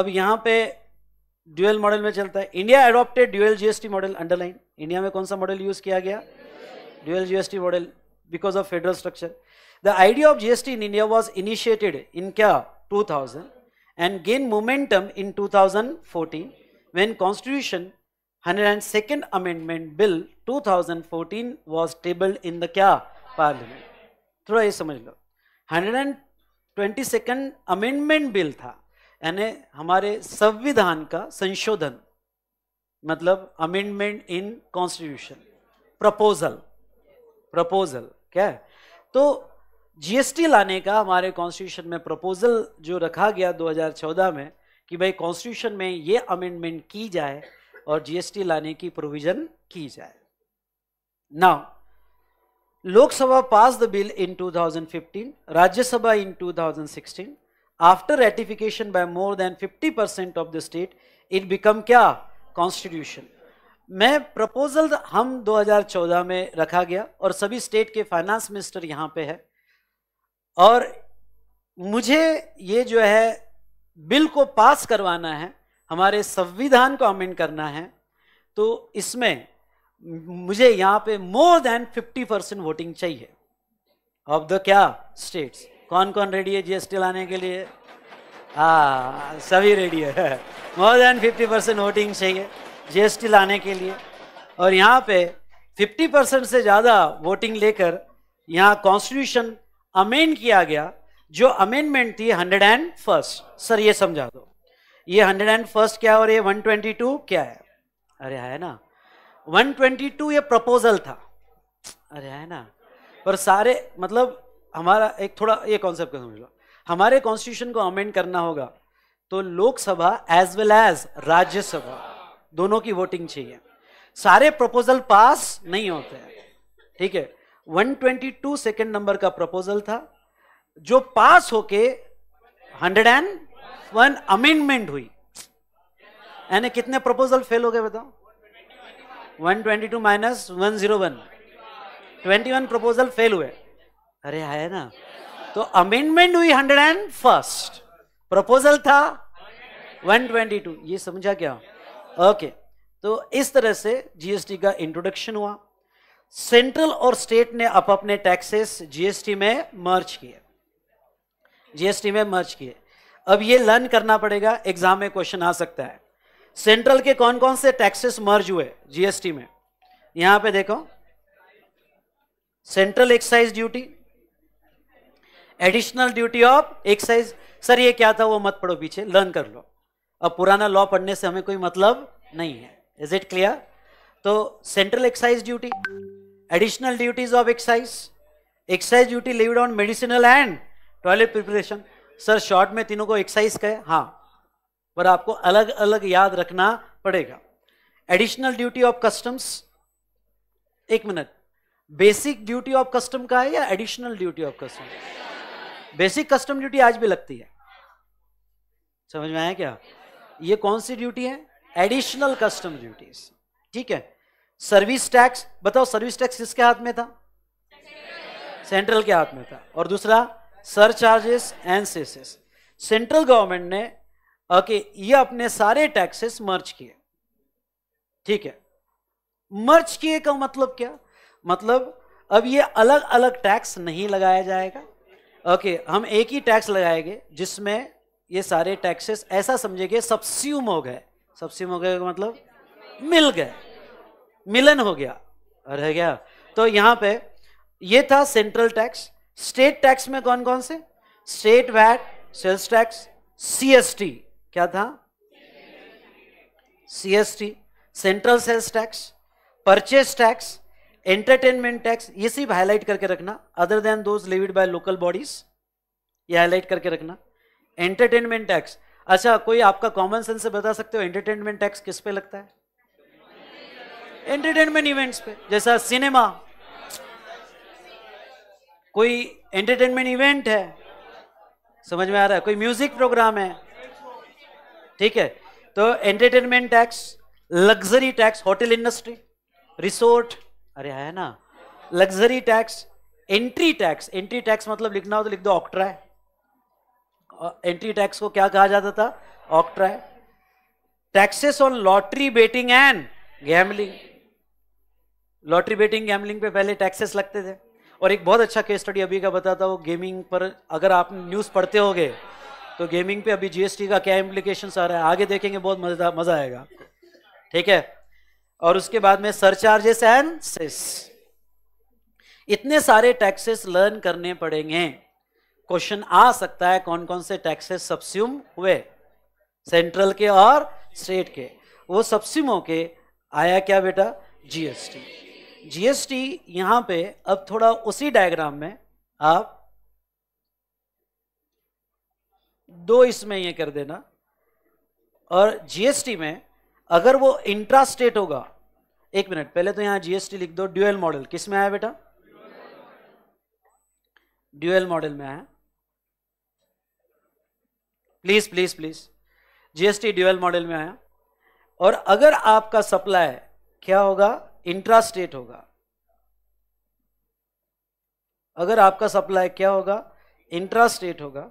अब यहाँ पे ड्यूएल मॉडल में चलता है India adopted dual GST model underline India में कौन सा मॉडल यूज किया गया dual GST model because of federal structure the idea of GST in India was initiated in क्या two and gain momentum thousand fourteen when constitution hundred and second amendment bill two thousand fourteen was tabled in the क्या parliament थोड़ा ये समझ लो hundred and twenty second amendment bill था यानी हमारे संविधान का संशोधन मतलब amendment in constitution proposal proposal क्या तो जीएसटी लाने का हमारे कॉन्स्टिट्यूशन में प्रपोजल जो रखा गया 2014 में कि भाई कॉन्स्टिट्यूशन में ये अमेंडमेंट की जाए और जीएसटी लाने की प्रोविजन की जाए now Lok Sabha passed the bill in 2015, Rajya Sabha in 2016. After ratification by more than 50% of the state, it become क्या constitution. मैं प्रपोजल हम 2014 में रखा गया और सभी स्टेट के फाइनेंस मिनिस्टर यहाँ पे है और मुझे ये जो है बिल को पास करवाना है हमारे संविधान को अमेंड करना है तो इसमें मुझे यहां पे मोर देन 50 परसेंट वोटिंग चाहिए ऑफ द क्या स्टेट्स कौन कौन रेडी है जीएसटी लाने के लिए हा सभी रेडी है मोर देन 50 परसेंट वोटिंग चाहिए जीएसटी लाने के लिए और यहाँ पे 50 परसेंट से ज़्यादा वोटिंग लेकर यहाँ कॉन्स्टिट्यूशन अमेंड किया गया जो अमेंडमेंट थी हंड्रेड एंड फर्स्ट सर ये समझा दो ये हंड्रेड एंड फर्स्ट क्या और ये वन ट्वेंटी टू क्या है अरे है ना 122 ये प्रपोजल था अरे है ना पर सारे मतलब हमारा एक थोड़ा ये कॉन्सेप्ट का समझ लो हमारे कॉन्स्टिट्यूशन को अमेंड करना होगा तो Lok Sabha as well as Rajya Sabha दोनों की वोटिंग चाहिए सारे प्रपोजल पास नहीं होते हैं ठीक है 122 सेकेंड नंबर का प्रपोजल था जो पास होके 101 अमेंडमेंट हुई यानी कितने प्रपोजल फेल हो गए बताओ one twenty two minus one zero one twenty one proposal fail हुए अरे है ना तो अमेंडमेंट हुई हंड्रेड एंड फर्स्ट प्रपोजल था वन ट्वेंटी टू ये समझा क्या ओके okay. तो इस तरह से जीएसटी का इंट्रोडक्शन हुआ सेंट्रल और स्टेट ने अप अपने टैक्सेस जीएसटी में मर्ज किए जीएसटी में मर्ज किए अब ये लर्न करना पड़ेगा एग्जाम में क्वेश्चन आ सकता है सेंट्रल के कौन कौन से टैक्सेस मर्ज हुए जीएसटी में यहां पे देखो central excise duty additional duty of excise sir ये क्या था वो मत पढ़ो पीछे लर्न कर लो अब पुराना लॉ पढ़ने से हमें कोई मतलब नहीं है इज इट क्लियर तो central excise duty additional duties of excise excise duty levied on medicinal and toilet preparation sir short में तीनों को एक्साइज कहे हाँ पर आपको अलग अलग याद रखना पड़ेगा एडिशनल ड्यूटी ऑफ कस्टम्स एक minute basic duty of custom का है या additional duty of custom basic custom duty आज भी लगती है समझ में आया क्या ये कौन सी ड्यूटी है एडिशनल कस्टम ड्यूटीज ठीक है सर्विस टैक्स बताओ सर्विस टैक्स किसके हाथ में था सेंट्रल के हाथ में था और दूसरा surcharges and cesses central government ने ओके okay, ये अपने सारे टैक्सेस मर्ज किए ठीक है मर्ज किए का मतलब क्या मतलब अब ये अलग अलग टैक्स नहीं लगाया जाएगा ओके okay, हम एक ही टैक्स लगाएंगे जिसमें ये सारे टैक्सेस ऐसा समझेंगे सब्स्यूम हो गए सब्स्यूम हो गए मतलब मिल गए मिलन हो गया रह गया तो यहां पे ये था सेंट्रल टैक्स स्टेट टैक्स में कौन कौन से state VAT sales tax CST क्या था CST central sales tax purchase tax entertainment tax ये सिर्फ हाईलाइट करके रखना other than those levied by local bodies ये हाईलाइट करके रखना एंटरटेनमेंट टैक्स अच्छा कोई आपका कॉमन सेंस से बता सकते हो एंटरटेनमेंट टैक्स किस पे लगता है एंटरटेनमेंट इवेंट्स पे जैसा सिनेमा कोई एंटरटेनमेंट इवेंट है समझ में आ रहा है कोई म्यूजिक प्रोग्राम है ठीक है तो entertainment tax luxury tax hotel industry resort अरे है ना luxury tax entry tax entry tax मतलब लिखना हो तो लिख दो ऑक्ट्रा है एंट्री टैक्स को क्या कहा जाता था ऑक्ट्रा है taxes on lottery betting and gambling lottery betting gambling पे पहले टैक्सेस लगते थे और एक बहुत अच्छा केस स्टडी अभी का बताता हूँ गेमिंग पर अगर आप न्यूज़ पढ़ते होगे तो गेमिंग पे अभी जीएसटी का क्या इम्प्लीकेशन आ रहा है आगे देखेंगे बहुत मजा मजा आएगा ठीक है और उसके बाद में चार्जेस एंड सेस इतने सारे टैक्सेस लर्न करने पड़ेंगे क्वेश्चन आ सकता है कौन कौन से टैक्सेस सब्स्यूम हुए सेंट्रल के और स्टेट के वो सब्स्यूम के आया क्या बेटा जीएसटी जीएसटी यहां पे अब थोड़ा उसी डायग्राम में आप दो इसमें ये कर देना और जीएसटी में अगर वो इंट्रा स्टेट होगा एक मिनट पहले तो यहां जीएसटी लिख दो ड्यूएल मॉडल किस में आया बेटा ड्यूएल मॉडल में आया please please please GST dual model में आया और अगर आपका सप्लाई क्या होगा इंट्रा स्टेट होगा अगर आपका सप्लाई क्या होगा इंट्रा स्टेट होगा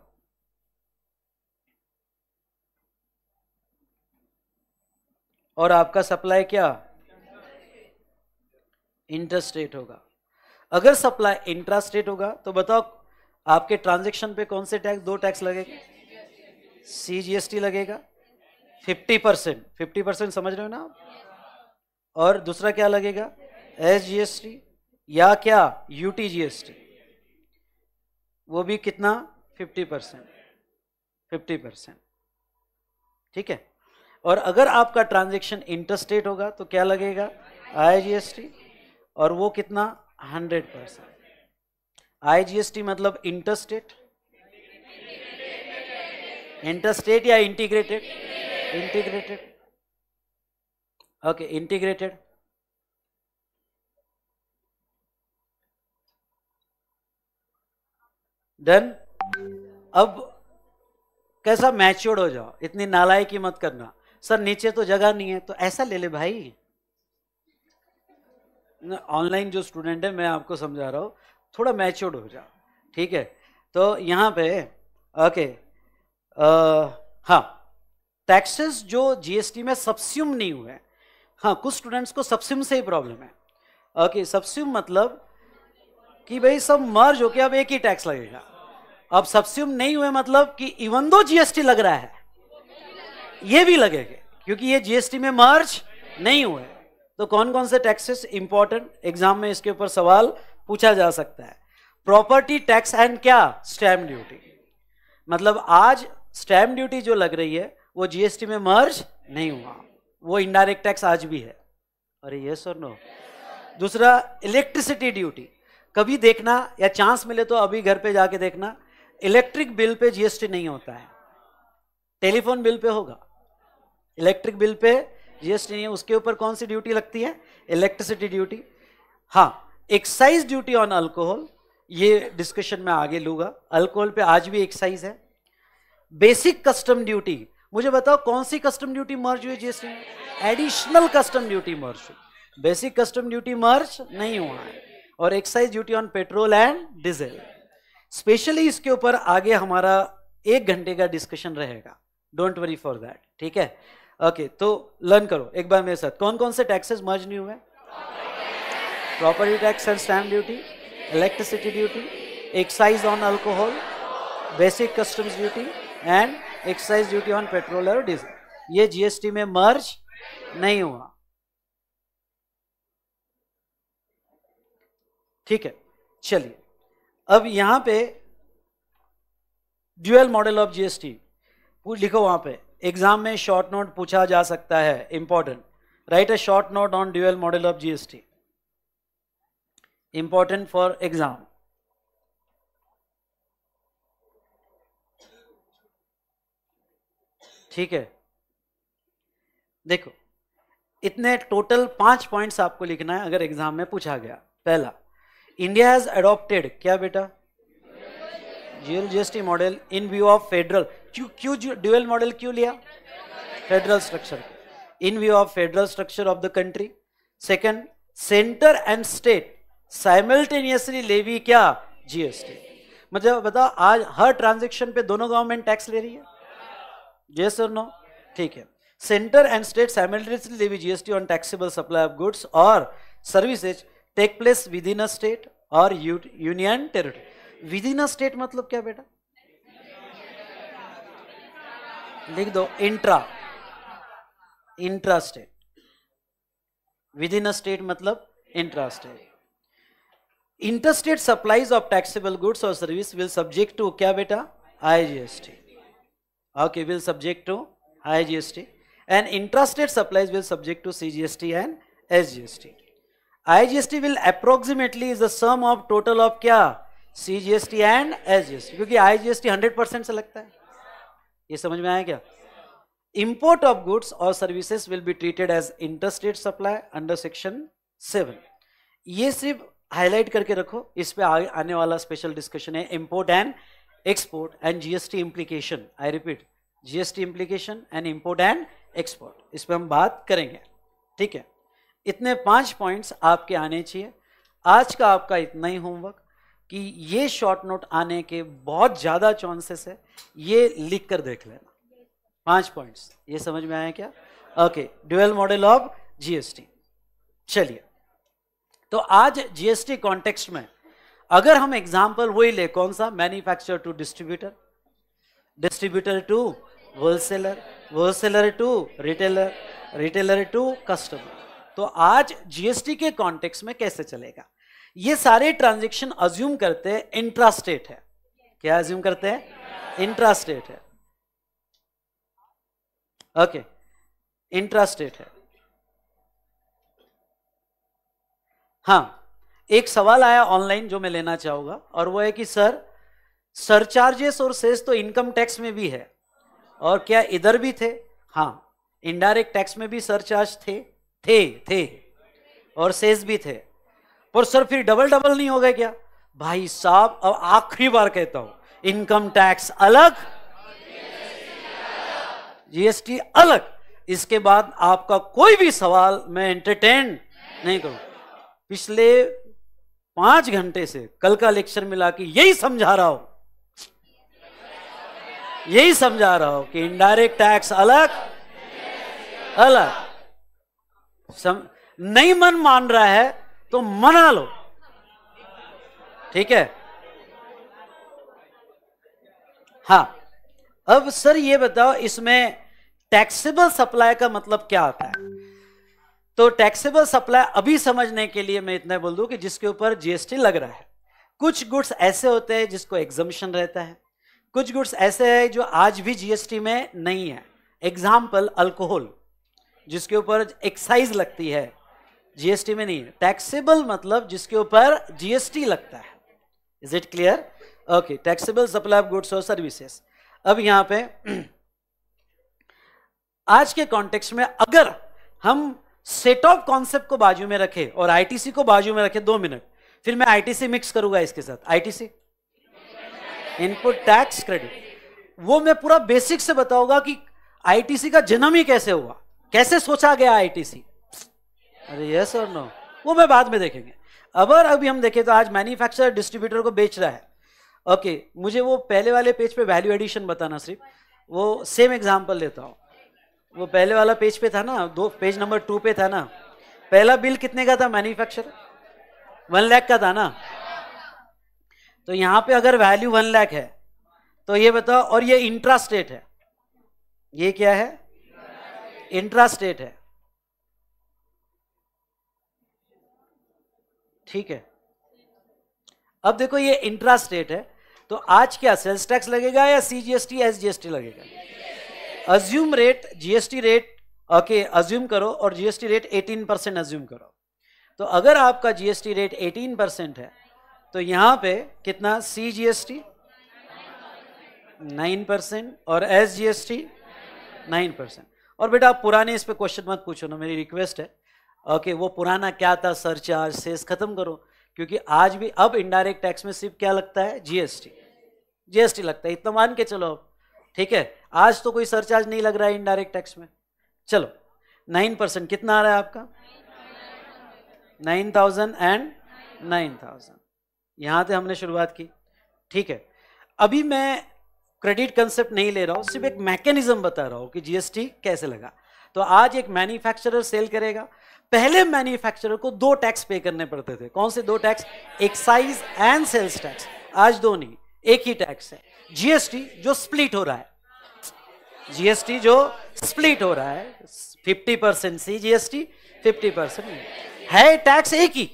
और आपका सप्लाई क्या इंटरस्टेट होगा अगर सप्लाई रेट होगा तो बताओ आपके ट्रांजेक्शन पे कौन से टैक्स दो टैक्स लगेगा सी लगेगा फिफ्टी परसेंट फिफ्टी परसेंट समझ रहे हो ना आप और दूसरा क्या लगेगा एस जी एस टी या क्या U T G S T वो भी कितना फिफ्टी परसेंट फिफ्टी परसेंट ठीक है और अगर आपका ट्रांजेक्शन इंटरस्टेट होगा तो क्या लगेगा आईजीएसटी और वो कितना हंड्रेड परसेंट आईजीएसटी मतलब इंटरस्टेट इंटरस्टेट या integrated integrated okay integrated done अब कैसा मैच्योर्ड हो जाओ इतनी नालायकी मत करना सर नीचे तो जगह नहीं है तो ऐसा ले ले भाई ऑनलाइन जो स्टूडेंट है मैं आपको समझा रहा हूँ थोड़ा मैच्योर्ड हो जाओ ठीक है तो यहाँ पे ओके हाँ टैक्सेस जो जीएसटी में सब्स्यूम नहीं हुए हाँ कुछ स्टूडेंट्स को सब्स्यूम से ही प्रॉब्लम है ओके सब्स्यूम मतलब कि भाई सब मर्ज होके अब एक ही टैक्स लगेगा अब सब्स्यूम नहीं हुए मतलब कि इवन दो जीएसटी लग रहा है ये भी लगेंगे क्योंकि ये जीएसटी में मर्ज नहीं हुए तो कौन कौन से टैक्सेस इंपॉर्टेंट एग्जाम में इसके ऊपर सवाल पूछा जा सकता है प्रॉपर्टी टैक्स एंड क्या स्टैम्प ड्यूटी मतलब आज स्टैम्प ड्यूटी जो लग रही है वो जीएसटी में मर्ज नहीं हुआ वो इनडायरेक्ट टैक्स आज भी है अरे यस और नो दूसरा इलेक्ट्रिसिटी ड्यूटी कभी देखना या चांस मिले तो अभी घर पे जाके देखना इलेक्ट्रिक बिल पे जीएसटी नहीं होता है टेलीफोन बिल पे होगा इलेक्ट्रिक बिल पे जीएसटी नहीं है उसके ऊपर कौन सी ड्यूटी लगती है इलेक्ट्रिसिटी ड्यूटी हाँ एक्साइज ड्यूटी ऑन अल्कोहल ये डिस्कशन में आगे लूंगा अल्कोहल पे आज भी एक्साइज है बेसिक कस्टम ड्यूटी मुझे बताओ कौन सी कस्टम ड्यूटी मर्ज हुई जीएसटी में additional custom duty merge basic custom duty merge नहीं हुआ है और excise duty on petrol and diesel specially इसके ऊपर आगे हमारा एक घंटे का डिस्कशन रहेगा डोंट वरी फॉर दैट ठीक है ओके okay, तो लर्न करो एक बार मेरे साथ कौन कौन से टैक्सेस मर्ज नहीं हुए property tax and stamp duty electricity duty excise on alcohol basic customs duty and excise duty on petrol और डीजल ये जीएसटी में मर्ज नहीं हुआ ठीक है चलिए अब यहां पे ड्यूएल मॉडल ऑफ जीएसटी वो लिखो वहाँ पे एग्जाम में शॉर्ट नोट पूछा जा सकता है important write a short note on dual model of GST important for exam ठीक है देखो इतने टोटल पांच पॉइंट्स आपको लिखना है अगर एग्जाम में पूछा गया पहला इंडिया हैज एडॉप्टेड क्या बेटा dual GST model in view of federal क्यों क्यों ड्यूएल मॉडल क्यों लिया federal structure in view of federal structure of the country second centre and state simultaneously levy क्या जीएसटी मतलब बताओ आज हर ट्रांजेक्शन पे दोनों गवर्नमेंट टैक्स ले रही है यस सर नो ठीक है centre and state simultaneously levy GST on taxable supply of goods और services take place within a state और union territory within a state मतलब क्या बेटा लिख दो intra intra within a state मतलब intra state inter state supplies of taxable goods और service will subject to क्या बेटा I IGST okay will subject to IGST and intra state supplies will subject to CGST and SGST IGST will approximately is the sum of total of क्या CGST and SGST क्योंकि IGST percent से लगता है ये समझ में आया क्या इंपोर्ट ऑफ गुड्स और services will be treated as interstate supply under section seven ये सिर्फ हाईलाइट करके रखो इस पे आ, आने वाला स्पेशल डिस्कशन है import and export and GST implication I repeat GST implication and import and export इस पर हम बात करेंगे ठीक है इतने पांच पॉइंट्स आपके आने चाहिए आज का आपका इतना ही होमवर्क कि ये शॉर्ट नोट आने के बहुत ज़्यादा चांसेस है ये लिख कर देख लेना पांच पॉइंट्स ये समझ में आया क्या okay dual model of GST चलिए तो आज जीएसटी कॉन्टेक्स्ट में अगर हम एग्जाम्पल वही ले कौन सा manufacture to distributor distributor to wholesaler wholesaler to retailer retailer to customer तो आज जीएसटी के कॉन्टेक्स्ट में कैसे चलेगा ये सारे ट्रांजेक्शन अज्यूम करते हैं इंट्रास्टेट है क्या अज्यूम करते हैं इंट्रास्टेट है ओके इंट्रास्टेट है हाँ एक सवाल आया ऑनलाइन जो मैं लेना चाहूंगा और वो है कि सर सरचार्जेस और सेस तो इनकम टैक्स में भी है और क्या इधर भी थे हाँ इनडायरेक्ट टैक्स में भी सरचार्ज थे थे थे और सेस भी थे पर सर फिर डबल डबल नहीं हो गए क्या भाई साहब अब आखिरी बार कहता हूं इनकम टैक्स अलग जीएसटी अलग इसके बाद आपका कोई भी सवाल मैं एंटरटेन नहीं, नहीं करूं पिछले पांच घंटे से कल का लेक्चर मिला के यही समझा रहा हूं यही समझा रहा हूं कि इनडायरेक्ट टैक्स अलग अलग सम, नहीं मन मान रहा है तो मना लो ठीक है हा अब सर ये बताओ इसमें टैक्सेबल सप्लाई का मतलब क्या होता है तो टैक्सेबल सप्लाई अभी समझने के लिए मैं इतना बोल दू कि जिसके ऊपर जीएसटी लग रहा है कुछ गुड्स ऐसे होते हैं जिसको एग्जामिशन रहता है कुछ गुड्स ऐसे हैं जो आज भी जीएसटी में नहीं है एग्जाम्पल अल्कोहल जिसके ऊपर एक्साइज लगती है जीएसटी में नहीं है टैक्सेबल मतलब जिसके ऊपर जीएसटी लगता है is it clear okay taxable supply of goods और सर्विसेस अब यहां पे आज के कॉन्टेक्स्ट में अगर हम सेट ऑफ कॉन्सेप्ट को बाजू में रखें और आईटीसी को बाजू में रखें दो मिनट फिर मैं आईटीसी मिक्स करूंगा इसके साथ आईटीसी इनपुट टैक्स क्रेडिट वो मैं पूरा बेसिक से बताऊंगा कि आईटीसी का जन्म ही कैसे हुआ कैसे सोचा गया आईटीसी अरे यस और नो वो मैं बाद में देखेंगे अगर अभी हम देखें तो आज मैन्युफैक्चरर डिस्ट्रीब्यूटर को बेच रहा है ओके okay, मुझे वो पहले वाले पेज पे वैल्यू एडिशन बताना सिर्फ वो सेम एग्जांपल लेता हूँ वो पहले वाला पेज पे था ना दो पेज नंबर टू पे था ना पहला बिल कितने का था मैन्युफैक्चर वन लैख का था ना तो यहाँ पे अगर वैल्यू वन लैख है तो ये बताओ और ये इंट्रास्टेट है ये क्या है इंट्रास्टेट है ठीक है अब देखो ये इंट्रा स्टेट है तो आज क्या सेल्स टैक्स लगेगा या सी जीएसटी एस जीएसटी लगेगा assume rate GST rate okay assume करो और जीएसटी रेट 18 परसेंट अज्यूम करो तो अगर आपका जीएसटी रेट 18 परसेंट है तो यहां पे कितना सी जीएसटी नाइन परसेंट और एस जीएसटी नाइन परसेंट और बेटा आप पुराने इस पे क्वेश्चन मत पूछो ना मेरी रिक्वेस्ट है ओके वो पुराना क्या था सरचार्ज सेस खत्म करो क्योंकि आज भी अब इनडायरेक्ट टैक्स में सिर्फ क्या लगता है जीएसटी जीएसटी लगता है इतना मान के चलो अब ठीक है आज तो कोई सरचार्ज नहीं लग रहा है इनडायरेक्ट टैक्स में चलो नाइन परसेंट कितना आ रहा है आपका nine thousand and nine thousand यहाँ से हमने शुरुआत की ठीक है अभी मैं क्रेडिट कंसेप्ट नहीं ले रहा हूँ सिर्फ एक मैकेनिज्म बता रहा हूँ कि जीएसटी कैसे लगा तो आज एक मैन्युफैक्चरर सेल करेगा पहले मैन्युफैक्चरर को दो टैक्स पे करने पड़ते थे कौन से दो tax excise and sales tax आज दो नहीं एक ही टैक्स है जीएसटी जो स्प्लिट हो रहा है जीएसटी जो स्प्लिट हो रहा है fifty percent C GST fifty percent है टैक्स एक ही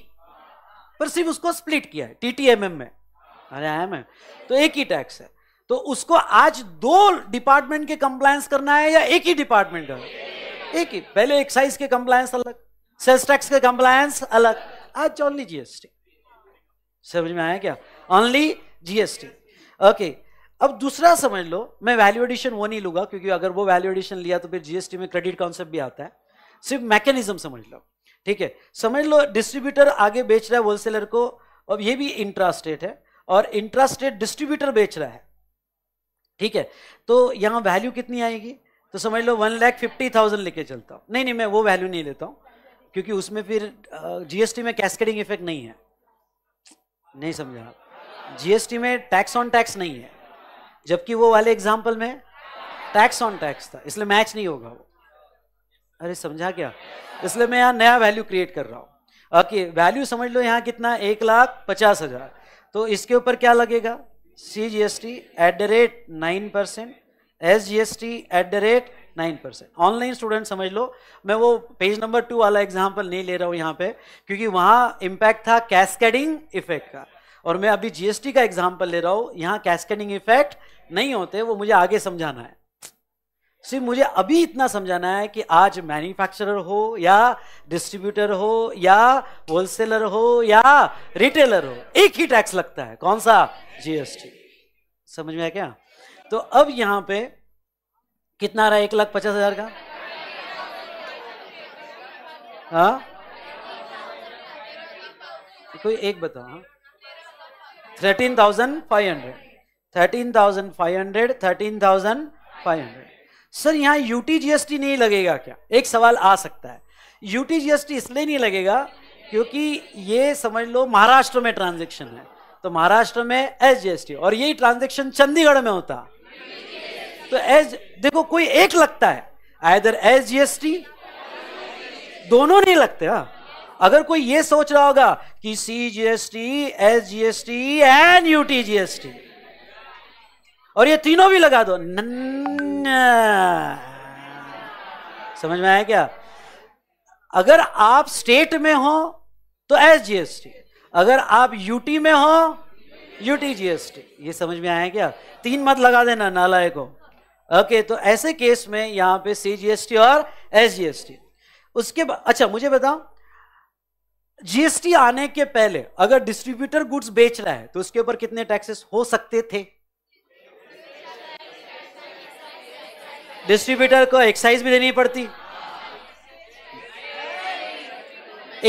पर सिर्फ उसको स्प्लिट किया है टीटीएमएम में अरे एम हाँ एम तो एक ही टैक्स है तो उसको आज दो डिपार्टमेंट के कंप्लायंस करना है या एक ही डिपार्टमेंट का एक ही पहले एक्साइज के कंप्लायंस अलग सेल्स टैक्स के कंप्लायंस अलग आज ओनली जीएसटी समझ में आया क्या ओनली जीएसटी ओके अब दूसरा समझ लो मैं वैल्यू एडिशन वो नहीं लूंगा क्योंकि अगर वो वैल्यू एडिशन लिया तो फिर जीएसटी में क्रेडिट कॉन्सेप्ट भी आता है सिर्फ मैकेनिज्म समझ लो ठीक है समझ लो डिस्ट्रीब्यूटर आगे बेच रहा है होलसेलर को अब ये भी इंट्रास्टेट है और इंट्रास्टेट डिस्ट्रीब्यूटर बेच रहा है ठीक है तो यहां वैल्यू कितनी आएगी तो समझ लो वन लैख फिफ्टी थाउजेंड लेके चलता हूँ नहीं नहीं मैं वो वैल्यू नहीं लेता हूँ क्योंकि उसमें फिर जीएसटी में कैस्केडिंग इफेक्ट नहीं है नहीं समझा जीएसटी में टैक्स ऑन टैक्स नहीं है जबकि वो वाले एग्जाम्पल में टैक्स ऑन टैक्स था इसलिए मैच नहीं होगा वो अरे समझा क्या इसलिए मैं यहाँ नया वैल्यू क्रिएट कर रहा हूँ ओके वैल्यू समझ लो यहाँ कितना एक लाख पचास हजार तो इसके ऊपर क्या लगेगा C G S T at the rate nine percent S G S T at the rate nine percent online student समझ लो मैं वो पेज नंबर टू वाला एग्जाम्पल नहीं ले रहा हूँ यहाँ पे क्योंकि वहाँ इम्पैक्ट था कैस्केडिंग इफेक्ट का और मैं अभी जीएसटी का एग्जाम्पल ले रहा हूँ यहाँ कैस्केडिंग इफेक्ट नहीं होते वो मुझे आगे समझाना है सिर्फ मुझे अभी इतना समझाना है कि आज मैन्युफैक्चरर हो या डिस्ट्रीब्यूटर हो या होलसेलर हो या रिटेलर हो एक ही टैक्स लगता है कौन सा जीएसटी समझ में आया क्या तो अब यहां पे कितना रहा एक लाख पचास हजार का हाँ कोई एक बताओ हाँ thirteen thousand five hundred thirteen thousand five hundred thirteen thousand five hundred sir यहां यूटी जीएसटी नहीं लगेगा क्या एक सवाल आ सकता है यूटी जीएसटी इसलिए नहीं लगेगा क्योंकि ये समझ लो महाराष्ट्र में ट्रांजेक्शन है तो महाराष्ट्र में एस जीएसटी और यही ट्रांजेक्शन चंडीगढ़ में होता तो एज देखो कोई एक लगता है आयदर एस जीएसटी दोनों नहीं लगते हा? अगर कोई ये सोच रहा होगा कि C GST S GST and UT GST और ये तीनों भी लगा दो समझ में आया क्या अगर आप स्टेट में हो तो एस जीएसटी अगर आप यूटी में हो यूटी जीएसटी ये समझ में आया क्या तीन मत लगा देना नालाय को ओके okay, तो ऐसे केस में यहाँ पे सी जीएसटी और एस जीएसटी उसके बाद अच्छा मुझे बताओ जीएसटी आने के पहले अगर डिस्ट्रीब्यूटर गुड्स बेच रहा है तो उसके ऊपर कितने टैक्सेस हो सकते थे डिस्ट्रीब्यूटर को एक्साइज भी देनी पड़ती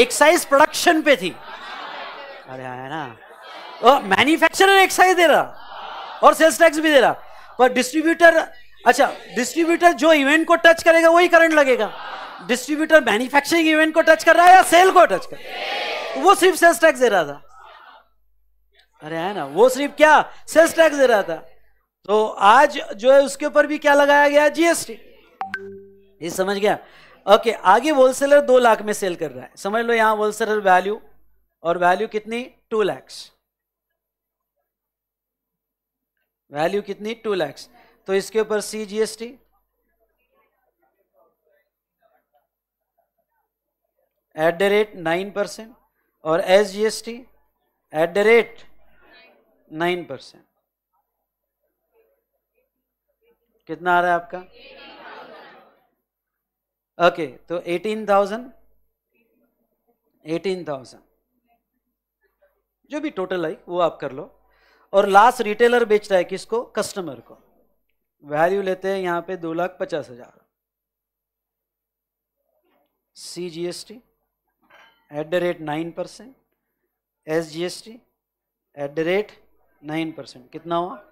एक्साइज प्रोडक्शन पे थी अरे हाँ, है ना मैन्युफैक्चरर एक्साइज दे रहा और सेल्स टैक्स भी दे रहा पर डिस्ट्रीब्यूटर अच्छा डिस्ट्रीब्यूटर जो इवेंट को टच करेगा वही करंट लगेगा डिस्ट्रीब्यूटर मैन्युफैक्चरिंग इवेंट को टच कर रहा है या सेल को टच कर वो सिर्फ सेल्स टैक्स दे रहा था अरे है ना वो सिर्फ क्या सेल्स टैक्स दे रहा था तो आज जो है उसके ऊपर भी क्या लगाया गया जीएसटी ये समझ गया ओके आगे होलसेलर दो लाख में सेल कर रहा है समझ लो यहां होलसेलर वैल्यू और वैल्यू कितनी टू लैक्स वैल्यू कितनी टू लैक्स तो इसके ऊपर C G S T at the rate nine percent और S G S T at the rate nine percent कितना आ रहा है आपका ओके okay, तो एटीन थाउजेंड एटीन थाउजेंड जो भी टोटल आई वो आप कर लो और लास्ट रिटेलर बेच रहा है किसको कस्टमर को वैल्यू लेते हैं यहां पे दो लाख पचास हजार C G S T at the rate nine percent S G S T at the rate nine percent कितना हुआ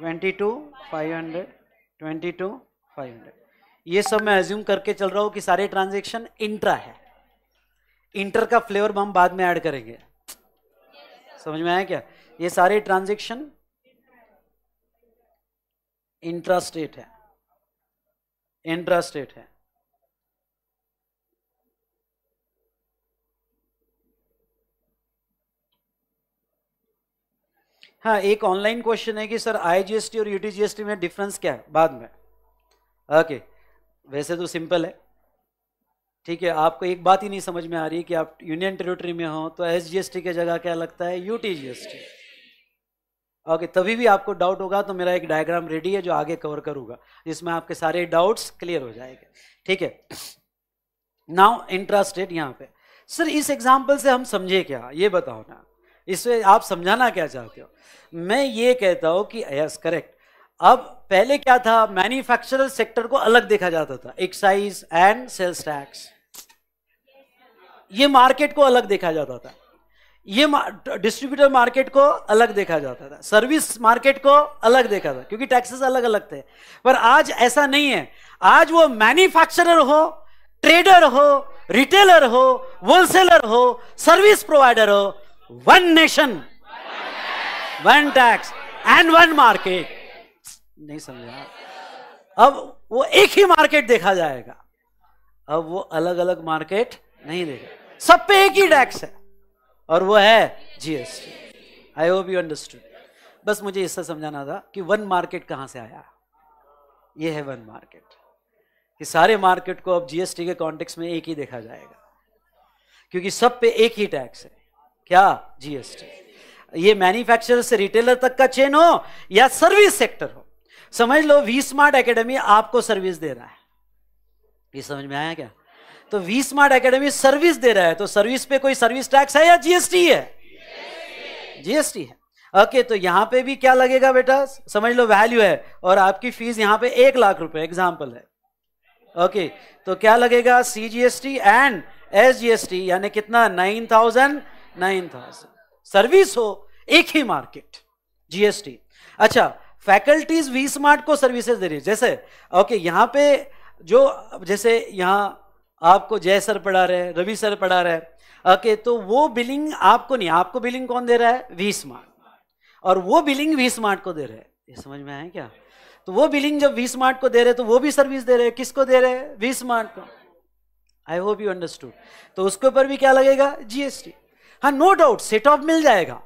twenty two five hundred twenty two five hundred ये सब मैं एज्यूम करके चल रहा हूँ कि सारे ट्रांजेक्शन इंट्रा है इंटर का फ्लेवर हम बाद में ऐड करेंगे समझ में आया क्या ये सारे ट्रांजेक्शन इंट्रास्टेट है इंट्रास्टेट है हाँ एक ऑनलाइन क्वेश्चन है कि सर आईजीएसटी और यूटीजीएसटी में डिफरेंस क्या है बाद में ओके okay. वैसे तो सिंपल है ठीक है आपको एक बात ही नहीं समझ में आ रही कि आप यूनियन टेरिटरी में हो तो एस जी एस टी के जगह क्या लगता है यू टी ओके तभी भी आपको डाउट होगा तो मेरा एक डायग्राम रेडी है जो आगे कवर करूंगा जिसमें आपके सारे डाउट्स क्लियर हो जाएंगे ठीक है नाउ इंटरेस्टेड यहाँ पे सर इस एग्जाम्पल से हम समझे क्या ये बताओ ना इससे आप समझाना क्या चाहते हो मैं ये कहता हूँ कि यस करेक्ट अब पहले क्या था मैन्युफैक्चरर सेक्टर को अलग देखा जाता था एक्साइज एंड सेल्स टैक्स ये मार्केट को अलग देखा जाता था ये डिस्ट्रीब्यूटर मार्केट को अलग देखा जाता था सर्विस मार्केट को अलग देखा था क्योंकि टैक्सेस अलग अलग थे पर आज ऐसा नहीं है आज वो मैन्युफैक्चरर हो ट्रेडर हो रिटेलर हो होलसेलर हो सर्विस प्रोवाइडर हो one nation one tax and one market नहीं समझा अब वो एक ही मार्केट देखा जाएगा अब वो अलग अलग मार्केट नहीं देखा सब पे एक ही टैक्स है और वो है GST I hope you understood बस मुझे इससे समझाना था कि वन मार्केट कहां से आया ये है वन मार्केट कि सारे मार्केट को अब जीएसटी के कॉन्टेक्स्ट में एक ही देखा जाएगा क्योंकि सब पे एक ही टैक्स है क्या जीएसटी ये मैन्युफैक्चरर से रिटेलर तक का चेन हो या सर्विस सेक्टर हो समझ लो वी स्मार्ट एकेडमी आपको सर्विस दे रहा है ये समझ में आया क्या तो वी स्मार्ट अकेडमी सर्विस दे रहा है तो सर्विस पे कोई सर्विस टैक्स है या जीएसटी है जीएसटी है ओके okay, तो यहाँ पे भी क्या लगेगा बेटा समझ लो वैल्यू है और आपकी फीस यहाँ पे एक लाख रुपए एग्जाम्पल है ओके okay, तो क्या लगेगा C G S T and S G S T यानी कितना nine thousand nine thousand service हो एक ही मार्केट जीएसटी अच्छा फैकल्टीज वी स्मार्ट को सर्विसेज दे रही है जैसे ओके okay, यहाँ पे जो जैसे यहाँ आपको जय सर पढ़ा रहे रवि सर पढ़ा रहे ओके तो वो बिलिंग आपको नहीं आपको बिलिंग कौन दे रहा है वी स्मार्ट और वो बिलिंग वी स्मार्ट को दे रहे हैं ये समझ में आए क्या तो वो बिलिंग जब वी स्मार्ट को दे रहे तो वो भी सर्विस दे रहे किसको दे रहे वी स्मार्ट को आई होप यू अंडरस्टूड तो उसके ऊपर भी क्या लगेगा जीएसटी हाँ नो डाउट सेट ऑफ मिल जाएगा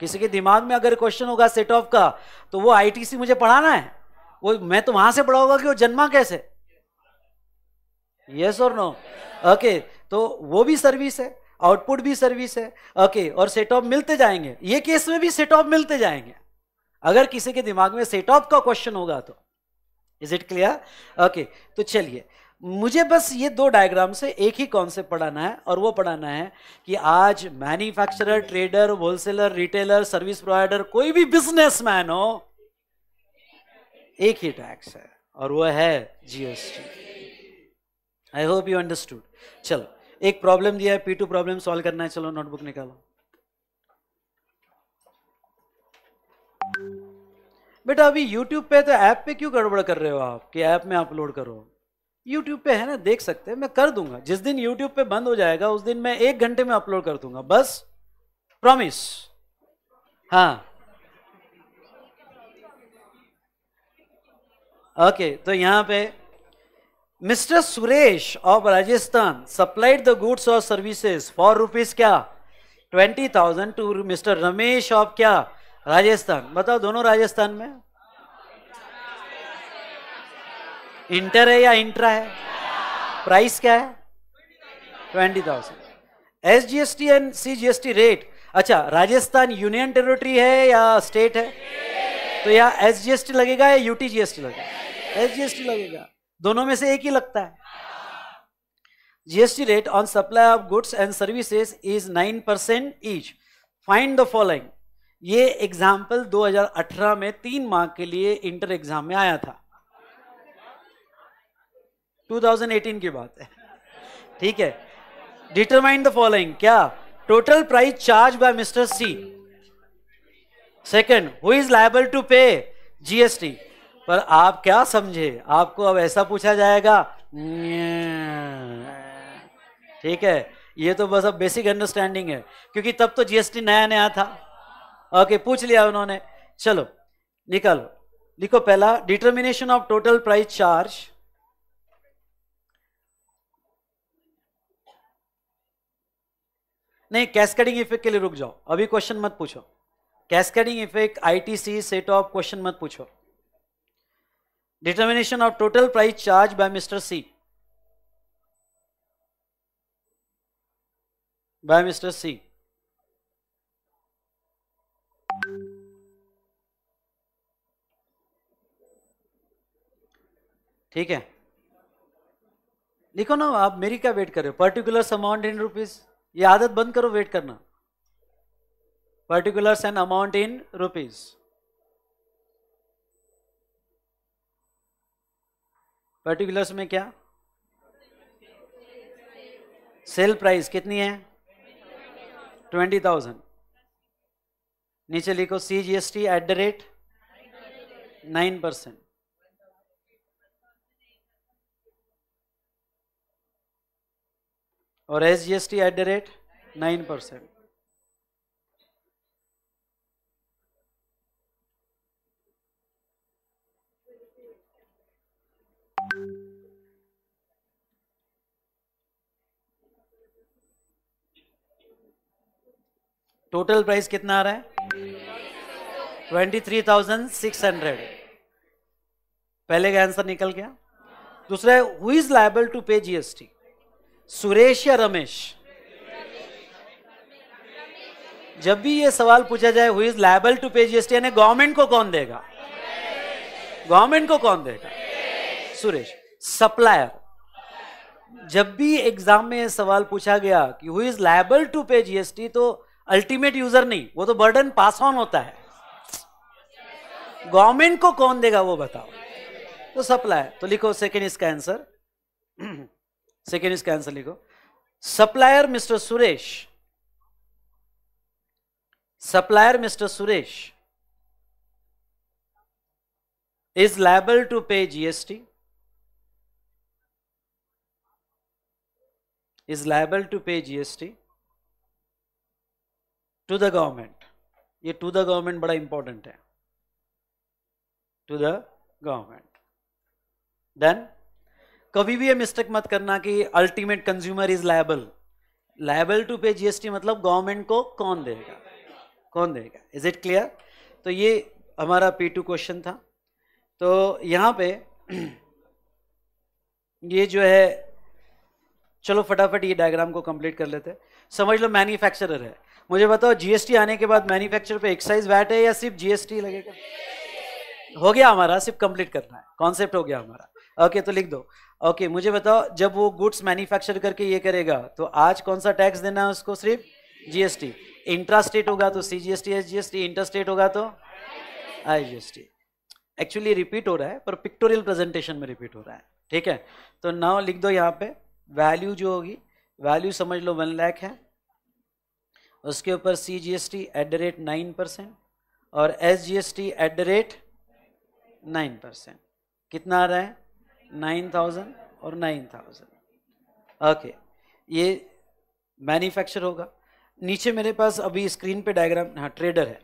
किसी के दिमाग में अगर क्वेश्चन होगा सेट ऑफ का तो वो आईटीसी मुझे पढ़ाना है वो मैं तो वहां से पढ़ाऊंगा कि वो जन्मा कैसे यस और नो ओके तो वो भी सर्विस है आउटपुट भी सर्विस है ओके okay, और सेट ऑफ मिलते जाएंगे ये केस में भी सेट ऑफ मिलते जाएंगे अगर किसी के दिमाग में सेट ऑफ का क्वेश्चन होगा तो इज इट क्लियर ओके तो चलिए मुझे बस ये दो डायग्राम से एक ही कॉन्सेप्ट पढ़ाना है और वो पढ़ाना है कि आज manufacturer trader wholesaler retailer service provider कोई भी बिजनेसमैन हो एक ही टैक्स है और वो है GST I hope you understood चलो एक प्रॉब्लम दिया है पी टू प्रॉब्लम सॉल्व करना है चलो नोटबुक निकालो बेटा अभी यूट्यूब पे तो ऐप पे क्यों गड़बड़ कर रहे हो आप कि ऐप में अपलोड करो यूट्यूब पे है ना देख सकते हैं मैं कर दूंगा जिस दिन यूट्यूब पे बंद हो जाएगा उस दिन मैं एक घंटे में अपलोड कर दूंगा बस प्रॉमिस हाँ ओके तो यहां पे mister Suresh of Rajasthan supplied the goods और सर्विसेज फॉर रुपीज क्या twenty thousand to mister Ramesh of क्या राजस्थान बताओ दोनों राजस्थान में इंटर है या इंट्रा है प्राइस क्या है twenty thousand S G S T and C G S T rate अच्छा राजस्थान यूनियन टेरिटरी है या स्टेट है तो या एस जी एस टी लगेगा या यूटी जी एस टी लगेगा एस जी एस टी लगेगा दोनों में से एक ही लगता है GST rate on supply of goods and services is nine percent each find the following ये एग्जाम्पल 2018 में तीन मार्क के लिए इंटर एग्जाम में आया था 2018 की बात है ठीक है डिटरमाइन द फॉलोइंग क्या total price charge by mister C second who is liable to pay GST पर आप क्या समझे आपको अब ऐसा पूछा जाएगा ठीक है ये तो बस अब बेसिक अंडरस्टैंडिंग है क्योंकि तब तो जीएसटी नया नया था ओके पूछ लिया उन्होंने चलो निकालो लिखो पहला determination of total price charge नहीं कैस्केडिंग इफेक्ट के लिए रुक जाओ अभी क्वेश्चन मत पूछो cascading effect ITC set off question मत पूछो determination of total price charged by mr c by mr c ठीक है देखो ना आप मेरी क्या वेट कर रहे हो पर्टिकुलर्स अमाउंट इन रुपीस ये आदत बंद करो वेट करना particulars and amount in rupees particulars में क्या सेल प्राइस कितनी है ट्वेंटी थाउजेंड नीचे लिखो C G S T at the rate nine percent और S G S T at the rate nine percent total price कितना आ रहा है twenty three thousand six hundred पहले का आंसर निकल गया दूसरा है who is liable to pay GST Suresh या रमेश जब भी ये सवाल पूछा जाए who is liable to pay GST यानी गवर्नमेंट को कौन देगा गवर्नमेंट को कौन देगा सुरेश सप्लायर जब भी एग्जाम में सवाल पूछा गया कि who is liable to pay GST तो अल्टीमेट यूजर नहीं वो तो बर्डन पास ऑन होता है गवर्नमेंट को कौन देगा वो बताओ तो सप्लाई तो लिखो सेकेंड इसका आंसर सेकेंड इसका आंसर लिखो supplier mister Suresh supplier mister Suresh is liable to pay GST is liable to pay GST to the government ये टू द गवर्नमेंट बड़ा इंपॉर्टेंट है टू द गवर्नमेंट देन कभी भी ये मिस्टेक मत करना कि ultimate consumer is liable liable to pay GST मतलब गवर्नमेंट को कौन देगा कौन देगा इज इट क्लियर तो ये हमारा पी टू क्वेश्चन था तो यहां पे ये जो है चलो फटाफट ये डायग्राम को कंप्लीट कर लेते हैं समझ लो मैन्युफैक्चरर है मुझे बताओ जीएसटी आने के बाद मैन्युफैक्चर पे एक्साइज वैट है या सिर्फ जीएसटी लगेगा हो गया हमारा सिर्फ कंप्लीट करना है कॉन्सेप्ट हो गया हमारा ओके तो लिख दो ओके मुझे बताओ जब वो गुड्स मैन्युफैक्चर करके ये करेगा तो आज कौन सा टैक्स देना है उसको सिर्फ जीएसटी स्टेट होगा तो C G S T S G S T interstate होगा तो I G S T actually repeat हो रहा है पर पिक्टोरियल प्रेजेंटेशन में रिपीट हो रहा है ठीक है तो नाव लिख दो यहाँ पे वैल्यू जो होगी वैल्यू समझ लो वन लैख है उसके ऊपर C G S T at the rate nine percent और S G S T at the rate nine percent कितना आ रहा है नाइन थाउजेंड और नाइन थाउजेंड ओके ये मैन्युफैक्चर होगा नीचे मेरे पास अभी स्क्रीन पे डायग्राम हाँ ट्रेडर है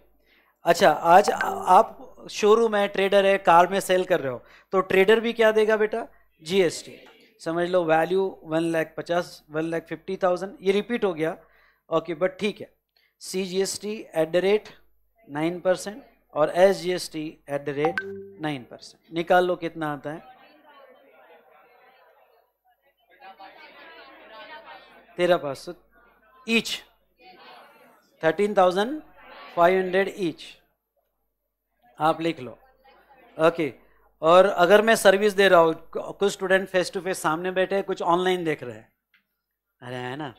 अच्छा आज आप शोरूम है ट्रेडर है कार में सेल कर रहे हो तो ट्रेडर भी क्या देगा बेटा जीएसटी समझ लो वैल्यू वन लैख पचास वन लैख फिफ्टी थाउजेंड ये रिपीट हो गया ओके बट ठीक है C G S T at the rate nine percent और S G S T at the rate nine percent निकाल लो कितना आता है तेरह पाँच सौ each thirteen thousand five hundred each आप लिख लो ओके okay. और अगर मैं सर्विस दे रहा हूँ कुछ स्टूडेंट फेस टू फेस सामने बैठे कुछ ऑनलाइन देख रहे हैं अरे है ना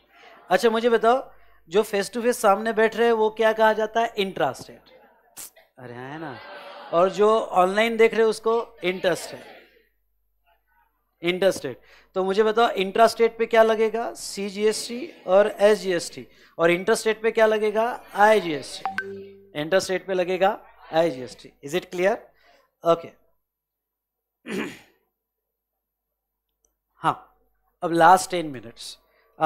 अच्छा मुझे बताओ जो फेस टू फेस सामने बैठ रहे हैं वो क्या कहा जाता है इंटरेस्ट है अरे हाँ, है ना और जो ऑनलाइन देख रहे हैं उसको इंटरेस्ट है इंटरेस्टेड तो मुझे बताओ इंट्रास्टेट पे क्या लगेगा सी जी एस टी और एस जी एस टी और इंटरस्टेट पे क्या लगेगा I G S T interstate पे लगेगा I G S T is it clear okay हाँ अब लास्ट टेन मिनट्स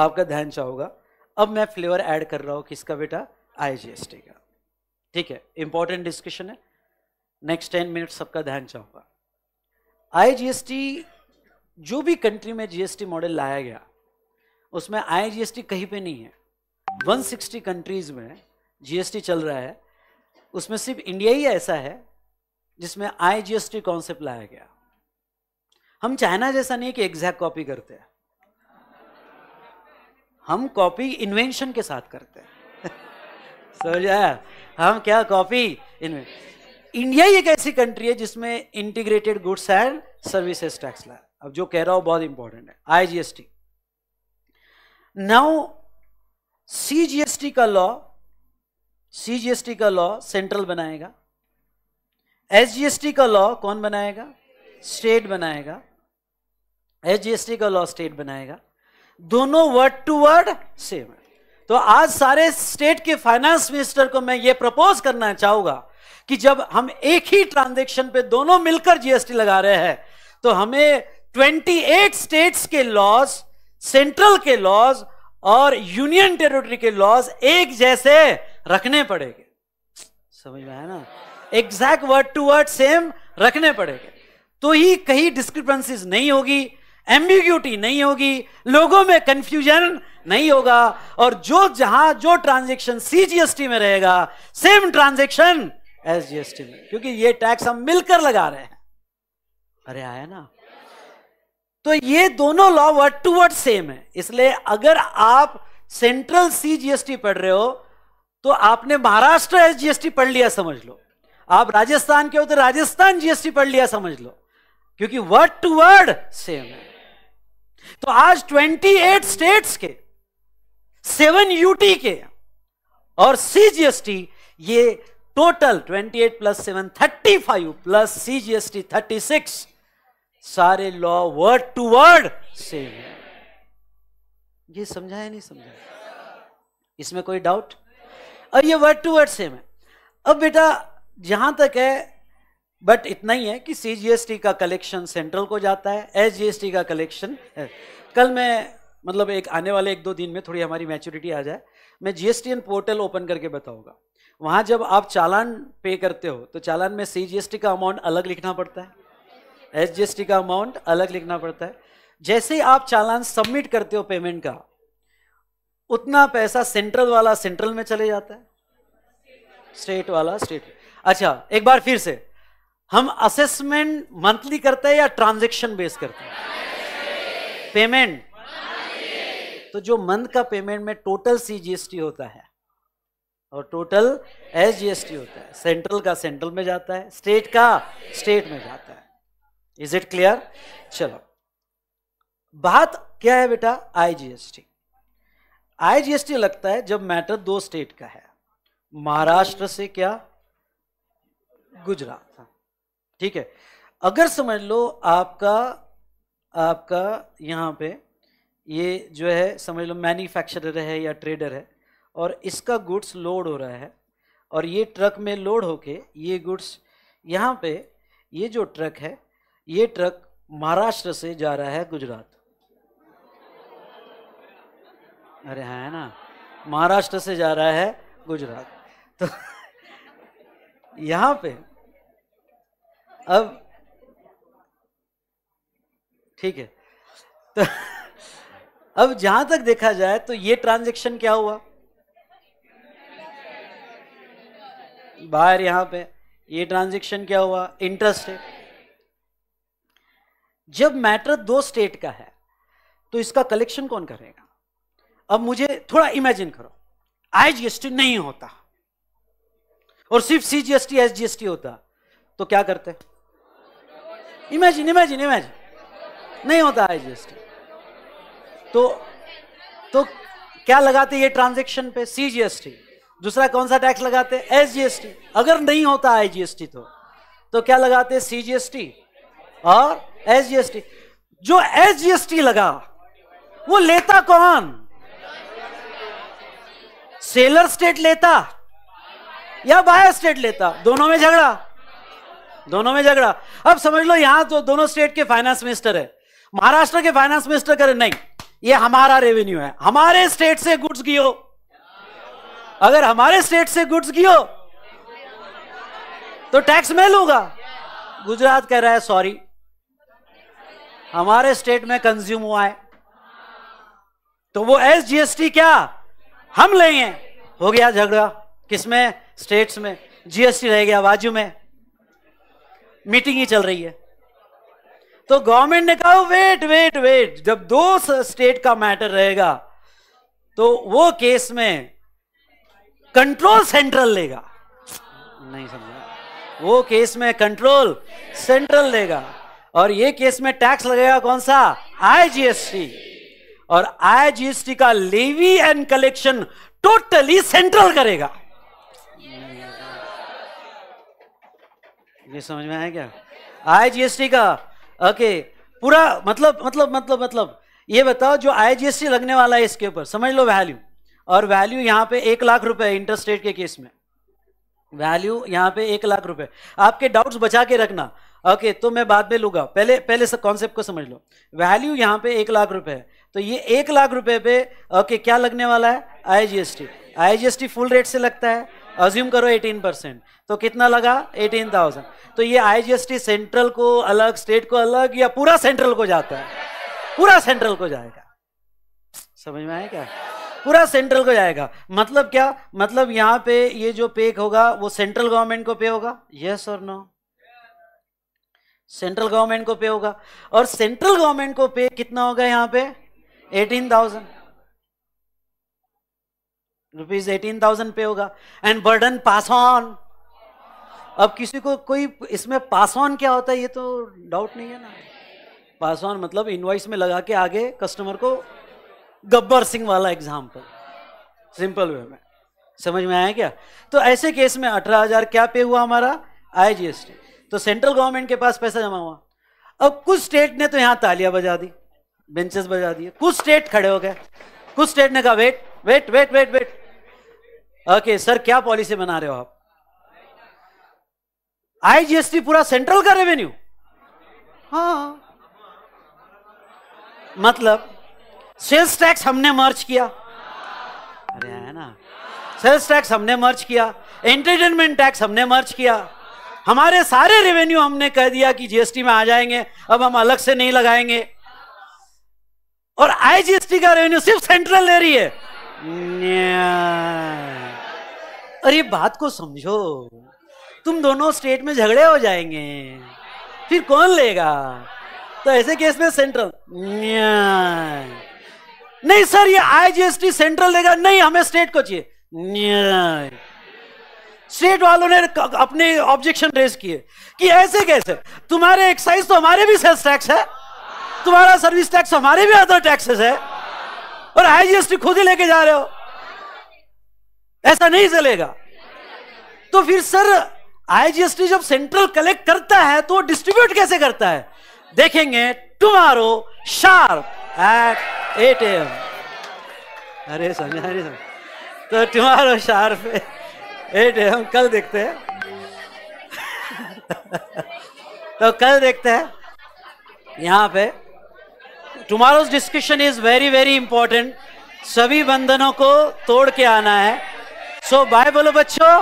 आपका ध्यान चाहूंगा अब मैं फ्लेवर ऐड कर रहा हूँ किसका बेटा आईजीएसटी का ठीक है इंपॉर्टेंट डिस्कशन है नेक्स्ट टेन मिनट सबका ध्यान एस आईजीएसटी जो भी कंट्री में जीएसटी मॉडल लाया गया उसमें आईजीएसटी कहीं पे नहीं है 160 कंट्रीज में जीएसटी चल रहा है उसमें सिर्फ इंडिया ही ऐसा है जिसमें आईजीएसटी कॉन्सेप्ट लाया गया हम चाइना जैसा नहीं है कि एग्जैक्ट कॉपी करते हैं हम कॉपी इन्वेंशन के साथ करते हैं समझा हम क्या कॉपी इंडिया ही एक ऐसी कंट्री है जिसमें integrated goods and services tax लाया अब जो कह रहा हूं बहुत इंपॉर्टेंट है आईजीएसटी नाउ सीजीएसटी का लॉ सीजीएसटी का लॉ सेंट्रल बनाएगा एसजीएसटी का लॉ कौन बनाएगा स्टेट बनाएगा एसजीएसटी का लॉ स्टेट बनाएगा दोनों वर्ड टू वर्ड सेम है तो आज सारे स्टेट के फाइनेंस मिनिस्टर को मैं ये प्रपोज करना चाहूंगा कि जब हम एक ही ट्रांजेक्शन पे दोनों मिलकर जीएसटी लगा रहे हैं तो हमें 28 स्टेट्स के लॉज सेंट्रल के लॉज और यूनियन टेरिटरी के लॉज एक जैसे रखने पड़ेंगे समझ में है ना exact word to word same रखने पड़ेंगे तो ही कहीं डिस्क्रिपेंसीज नहीं होगी एम्बिग्यूटी नहीं होगी लोगों में कंफ्यूजन नहीं होगा और जो जहां जो ट्रांजेक्शन सीजीएसटी में रहेगा सेम ट्रांजेक्शन एसजीएसटी में क्योंकि ये टैक्स हम मिलकर लगा रहे हैं अरे आया ना तो ये दोनों law word to word same है इसलिए अगर आप सेंट्रल सीजीएसटी पढ़ रहे हो तो आपने महाराष्ट्र एसजीएसटी पढ़ लिया समझ लो आप राजस्थान के हो तो राजस्थान जीएसटी पढ़ लिया समझ लो क्योंकि वर्ड टू वर्ड सेम है तो आज 28 स्टेट्स के सेवन यूटी के और सीजीएसटी ये total 28 plus seven thirty five plus CGST thirty six सारे law word to word same है ये समझाया नहीं समझाया इसमें कोई डाउट और ये वर्ड टू वर्ड सेम है अब बेटा जहां तक है बट इतना ही है कि सीजीएसटी का कलेक्शन सेंट्रल को जाता है एसजीएसटी का कलेक्शन कल मैं मतलब एक आने वाले एक दो दिन में थोड़ी हमारी मैच्योरिटी आ जाए मैं जीएसटीएन पोर्टल ओपन करके बताऊंगा वहां जब आप चालान पे करते हो तो चालान में सीजीएसटी का अमाउंट अलग लिखना पड़ता है एसजीएसटी का अमाउंट अलग लिखना पड़ता है जैसे ही आप चालान सबमिट करते हो पेमेंट का उतना पैसा सेंट्रल वाला सेंट्रल में चले जाता है स्टेट वाला स्टेट अच्छा एक बार फिर से हम असेसमेंट मंथली करते हैं या ट्रांजेक्शन बेस करते हैं पेमेंट तो जो मंथ का पेमेंट में टोटल सीजीएसटी होता है और टोटल एसजीएसटी होता है सेंट्रल का सेंट्रल में जाता है स्टेट का स्टेट में जाता है इज इट क्लियर चलो बात क्या है बेटा आईजीएसटी आईजीएसटी लगता है जब मैटर दो स्टेट का है महाराष्ट्र से क्या गुजरात ठीक है अगर समझ लो आपका आपका यहाँ पे ये जो है समझ लो मैन्युफैक्चरर है या ट्रेडर है और इसका गुड्स लोड हो रहा है और ये ट्रक में लोड होके ये गुड्स यहाँ पे ये जो ट्रक है ये ट्रक महाराष्ट्र से जा रहा है गुजरात अरे है हाँ ना महाराष्ट्र से जा रहा है गुजरात तो यहाँ पे अब ठीक है तो अब जहां तक देखा जाए तो ये ट्रांजेक्शन क्या हुआ बाहर यहां पे ये ट्रांजेक्शन क्या हुआ इंटरेस्ट है जब मैटर दो स्टेट का है तो इसका कलेक्शन कौन करेगा अब मुझे थोड़ा इमेजिन करो आईजीएसटी नहीं होता और सिर्फ सीजीएसटी एसजीएसटी होता तो क्या करते है? इमेजिन इमेजिन इमेजिन नहीं होता डाइजेस्ट तो तो क्या लगाते ये ट्रांजेक्शन पे सीजीएसटी दूसरा कौन सा टैक्स लगाते एसजीएसटी अगर नहीं होता आईजीएसटी तो तो क्या लगाते सीजीएसटी और एसजीएसटी जो एस टी लगा वो लेता कौन सेलर स्टेट लेता या बायर स्टेट लेता दोनों में झगड़ा दोनों में झगड़ा अब समझ लो यहां तो दोनों स्टेट के फाइनेंस मिनिस्टर है महाराष्ट्र के फाइनेंस मिनिस्टर करे नहीं ये हमारा रेवेन्यू है हमारे स्टेट से गुड्स गियो अगर हमारे स्टेट से गुड्स गियो तो टैक्स मैं लूंगा गुजरात कह रहा है सॉरी हमारे स्टेट में कंज्यूम हुआ है तो वो एस जीएसटी क्या हम लेंगे हो गया झगड़ा किसमें स्टेट्स में जीएसटी रह गया बाजू में मीटिंग ही चल रही है तो गवर्नमेंट ने कहा वेट वेट वेट जब दो स्टेट का मैटर रहेगा तो वो केस में कंट्रोल सेंट्रल लेगा नहीं समझा वो केस में कंट्रोल सेंट्रल लेगा और ये केस में टैक्स लगेगा कौन सा आईजीएसटी और आईजीएसटी का levy and collection totally central करेगा ये समझ में आया क्या आई जीएसटी का ओके पूरा मतलब मतलब मतलब मतलब ये बताओ जो आई लगने वाला है इसके ऊपर समझ लो वैल्यू और वैल्यू यहाँ पे एक लाख रुपए इंटरेस्ट रेट के केस में वैल्यू यहाँ पे एक लाख रुपए आपके डाउट्स बचा के रखना ओके तो मैं बाद में लूंगा पहले पहले सब कॉन्सेप्ट को समझ लो वैल्यू यहाँ पे एक लाख रुपए है तो ये एक लाख रुपए पे ओके क्या लगने वाला है आई आईजीएसटी फुल रेट से लगता है अज्यूम करो 18 परसेंट तो कितना लगा 18,000 तो ये आईजीएसटी सेंट्रल को अलग स्टेट को अलग या पूरा सेंट्रल को जाता है पूरा सेंट्रल को जाएगा समझ में आया क्या पूरा सेंट्रल को जाएगा मतलब क्या मतलब यहां पे ये जो पे होगा वो सेंट्रल गवर्नमेंट को पे होगा यस और नो सेंट्रल गवर्नमेंट को पे होगा और सेंट्रल गवर्नमेंट को पे कितना होगा यहां पे eighteen thousand rupees eighteen thousand पे होगा एंड बर्डन पास ऑन अब किसी को कोई इसमें पास ऑन क्या होता है ये तो डाउट नहीं है ना पास ऑन मतलब इनवाइस में लगा के आगे कस्टमर को गब्बर सिंह वाला एग्जाम्पल सिंपल वे में समझ में आया क्या तो ऐसे केस में अठारह हजार क्या पे हुआ हमारा आईजीएसटी तो सेंट्रल गवर्नमेंट के पास पैसा जमा हुआ अब कुछ स्टेट ने तो यहाँ तालियां बजा दी बेंचेस बजा दिए कुछ स्टेट खड़े हो गए कुछ स्टेट ने कहा wait wait wait wait wait okay sir क्या पॉलिसी बना रहे हो आप आईजीएसटी पूरा सेंट्रल का रेवेन्यू हाँ मतलब सेल्स टैक्स हमने मर्ज किया अरे है ना सेल्स टैक्स हमने मर्ज किया एंटरटेनमेंट टैक्स हमने मर्ज किया हमारे सारे रेवेन्यू हमने कह दिया कि जीएसटी में आ जाएंगे अब हम अलग से नहीं लगाएंगे और आईजीएसटी का रेवेन्यू सिर्फ सेंट्रल ले रही है अरे बात को समझो तुम दोनों स्टेट में झगड़े हो जाएंगे फिर कौन लेगा तो ऐसे केस में सेंट्रल नहीं सर ये आईजीएसटी सेंट्रल लेगा नहीं हमें स्टेट को चाहिए स्टेट वालों ने अपने ऑब्जेक्शन रेज किए कि ऐसे कैसे तुम्हारे एक्साइज तो हमारे भी सेल्स टैक्स है तुम्हारा सर्विस टैक्स हमारे भी अदर टैक्सेस है और आईजीएसटी खुद ही लेके जा रहे हो ऐसा नहीं चलेगा तो फिर सर आईजीएसटी जब सेंट्रल कलेक्ट करता है तो डिस्ट्रीब्यूट कैसे करता है देखेंगे tomorrow sharp at eight AM अरे समझ अरे समझ तो टुमारो शार्प एट एम कल देखते हैं तो कल देखते हैं यहाँ पे tomorrow's discussion is very very important सभी बंधनों को तोड़ के आना है सो बाय बोलो बच्चों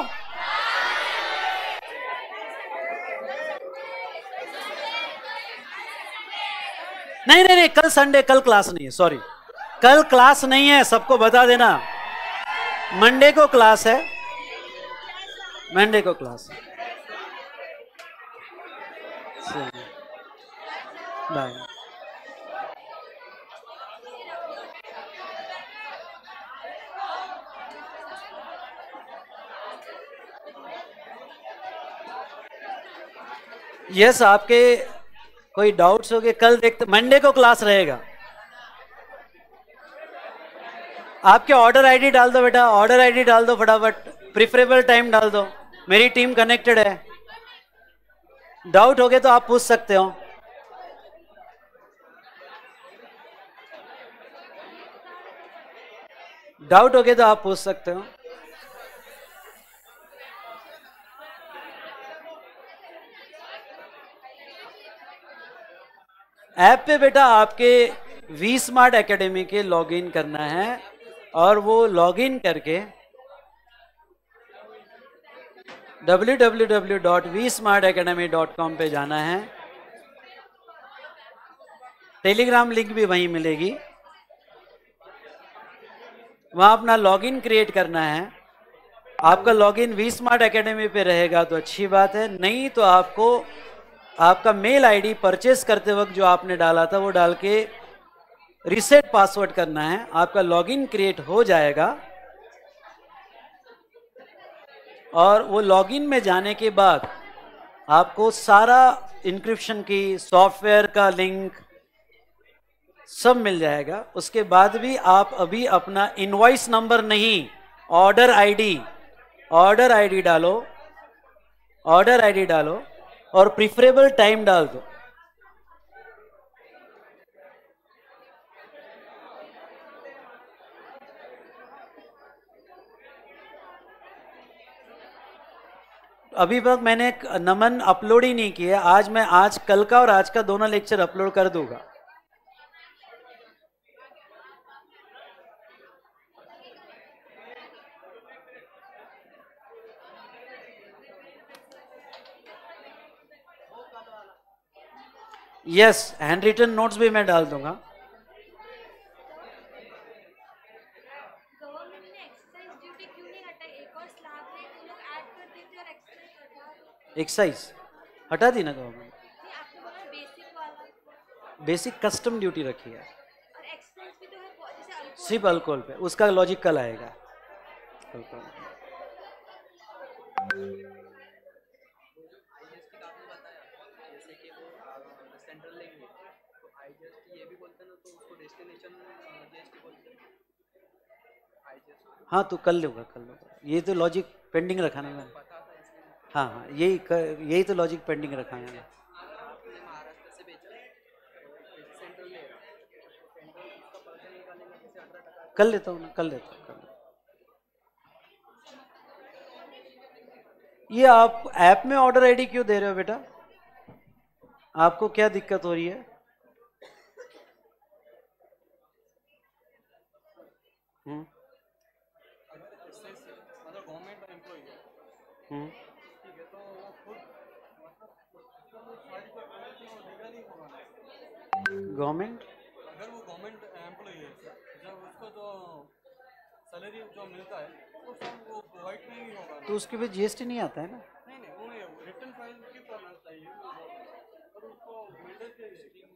नहीं नहीं नहीं कल संडे कल क्लास नहीं है सॉरी कल क्लास नहीं है सबको बता देना मंडे को क्लास है मंडे को क्लास बाय यस yes, आपके कोई डाउट्स हो गए कल देखते तो मंडे को क्लास रहेगा आपके ऑर्डर आईडी डाल दो बेटा ऑर्डर आईडी डाल दो फटाफट प्रिफरेबल टाइम डाल दो मेरी टीम कनेक्टेड है डाउट हो गए तो आप पूछ सकते हो डाउट हो गए तो आप पूछ सकते हो ऐप पे बेटा आपके वी स्मार्ट एकेडमी के लॉगिन करना है और वो लॉगिन करके www.vsmartacademy.com पे जाना है टेलीग्राम लिंक भी वहीं मिलेगी वहां अपना लॉगिन क्रिएट करना है आपका लॉगिन वी स्मार्ट एकेडमी पे रहेगा तो अच्छी बात है नहीं तो आपको आपका मेल आईडी परचेस करते वक्त जो आपने डाला था वो डाल के रिसेट पासवर्ड करना है आपका लॉगिन क्रिएट हो जाएगा और वो लॉगिन में जाने के बाद आपको सारा इंक्रिप्शन की सॉफ्टवेयर का लिंक सब मिल जाएगा उसके बाद भी आप अभी अपना इनवाइस नंबर नहीं ऑर्डर आईडी ऑर्डर आईडी डालो ऑर्डर आईडी डालो और प्रिफरेबल टाइम डाल दो अभी तक मैंने नमन अपलोड ही नहीं किया आज मैं आज कल का और आज का दोनों लेक्चर अपलोड कर दूंगा यस हैंड रिटर्न नोट्स भी मैं डाल दूंगा एक्साइज हटा दी ना गवर्नमेंट बेसिक कस्टम ड्यूटी रखी है तो सिर्फ अल्कोहल पे उसका लॉजिक कल आएगा अल्कोहल हाँ तो कर लूँगा कर लूँगा ये तो लॉजिक पेंडिंग रखा ना मैंने हाँ हाँ यही यही तो लॉजिक पेंडिंग रखा है मैंने कर लेता हूँ ना कर लेता हूँ ये आप ऐप में ऑर्डर आईडी क्यों दे रहे हो बेटा आपको क्या दिक्कत हो रही है हुँ? हम्म। हम्म। गवर्नमेंट अगर वो गवर्नमेंट एम्प्लॉय है जब उसको जो सैलरी जो मिलता है वो सब वो प्रोवाइड नहीं होगा तो उसके पे जीएसटी नहीं आता है ना नहीं नहीं वो रिटर्न फाइल की करना चाहिए और उसको मेंडल के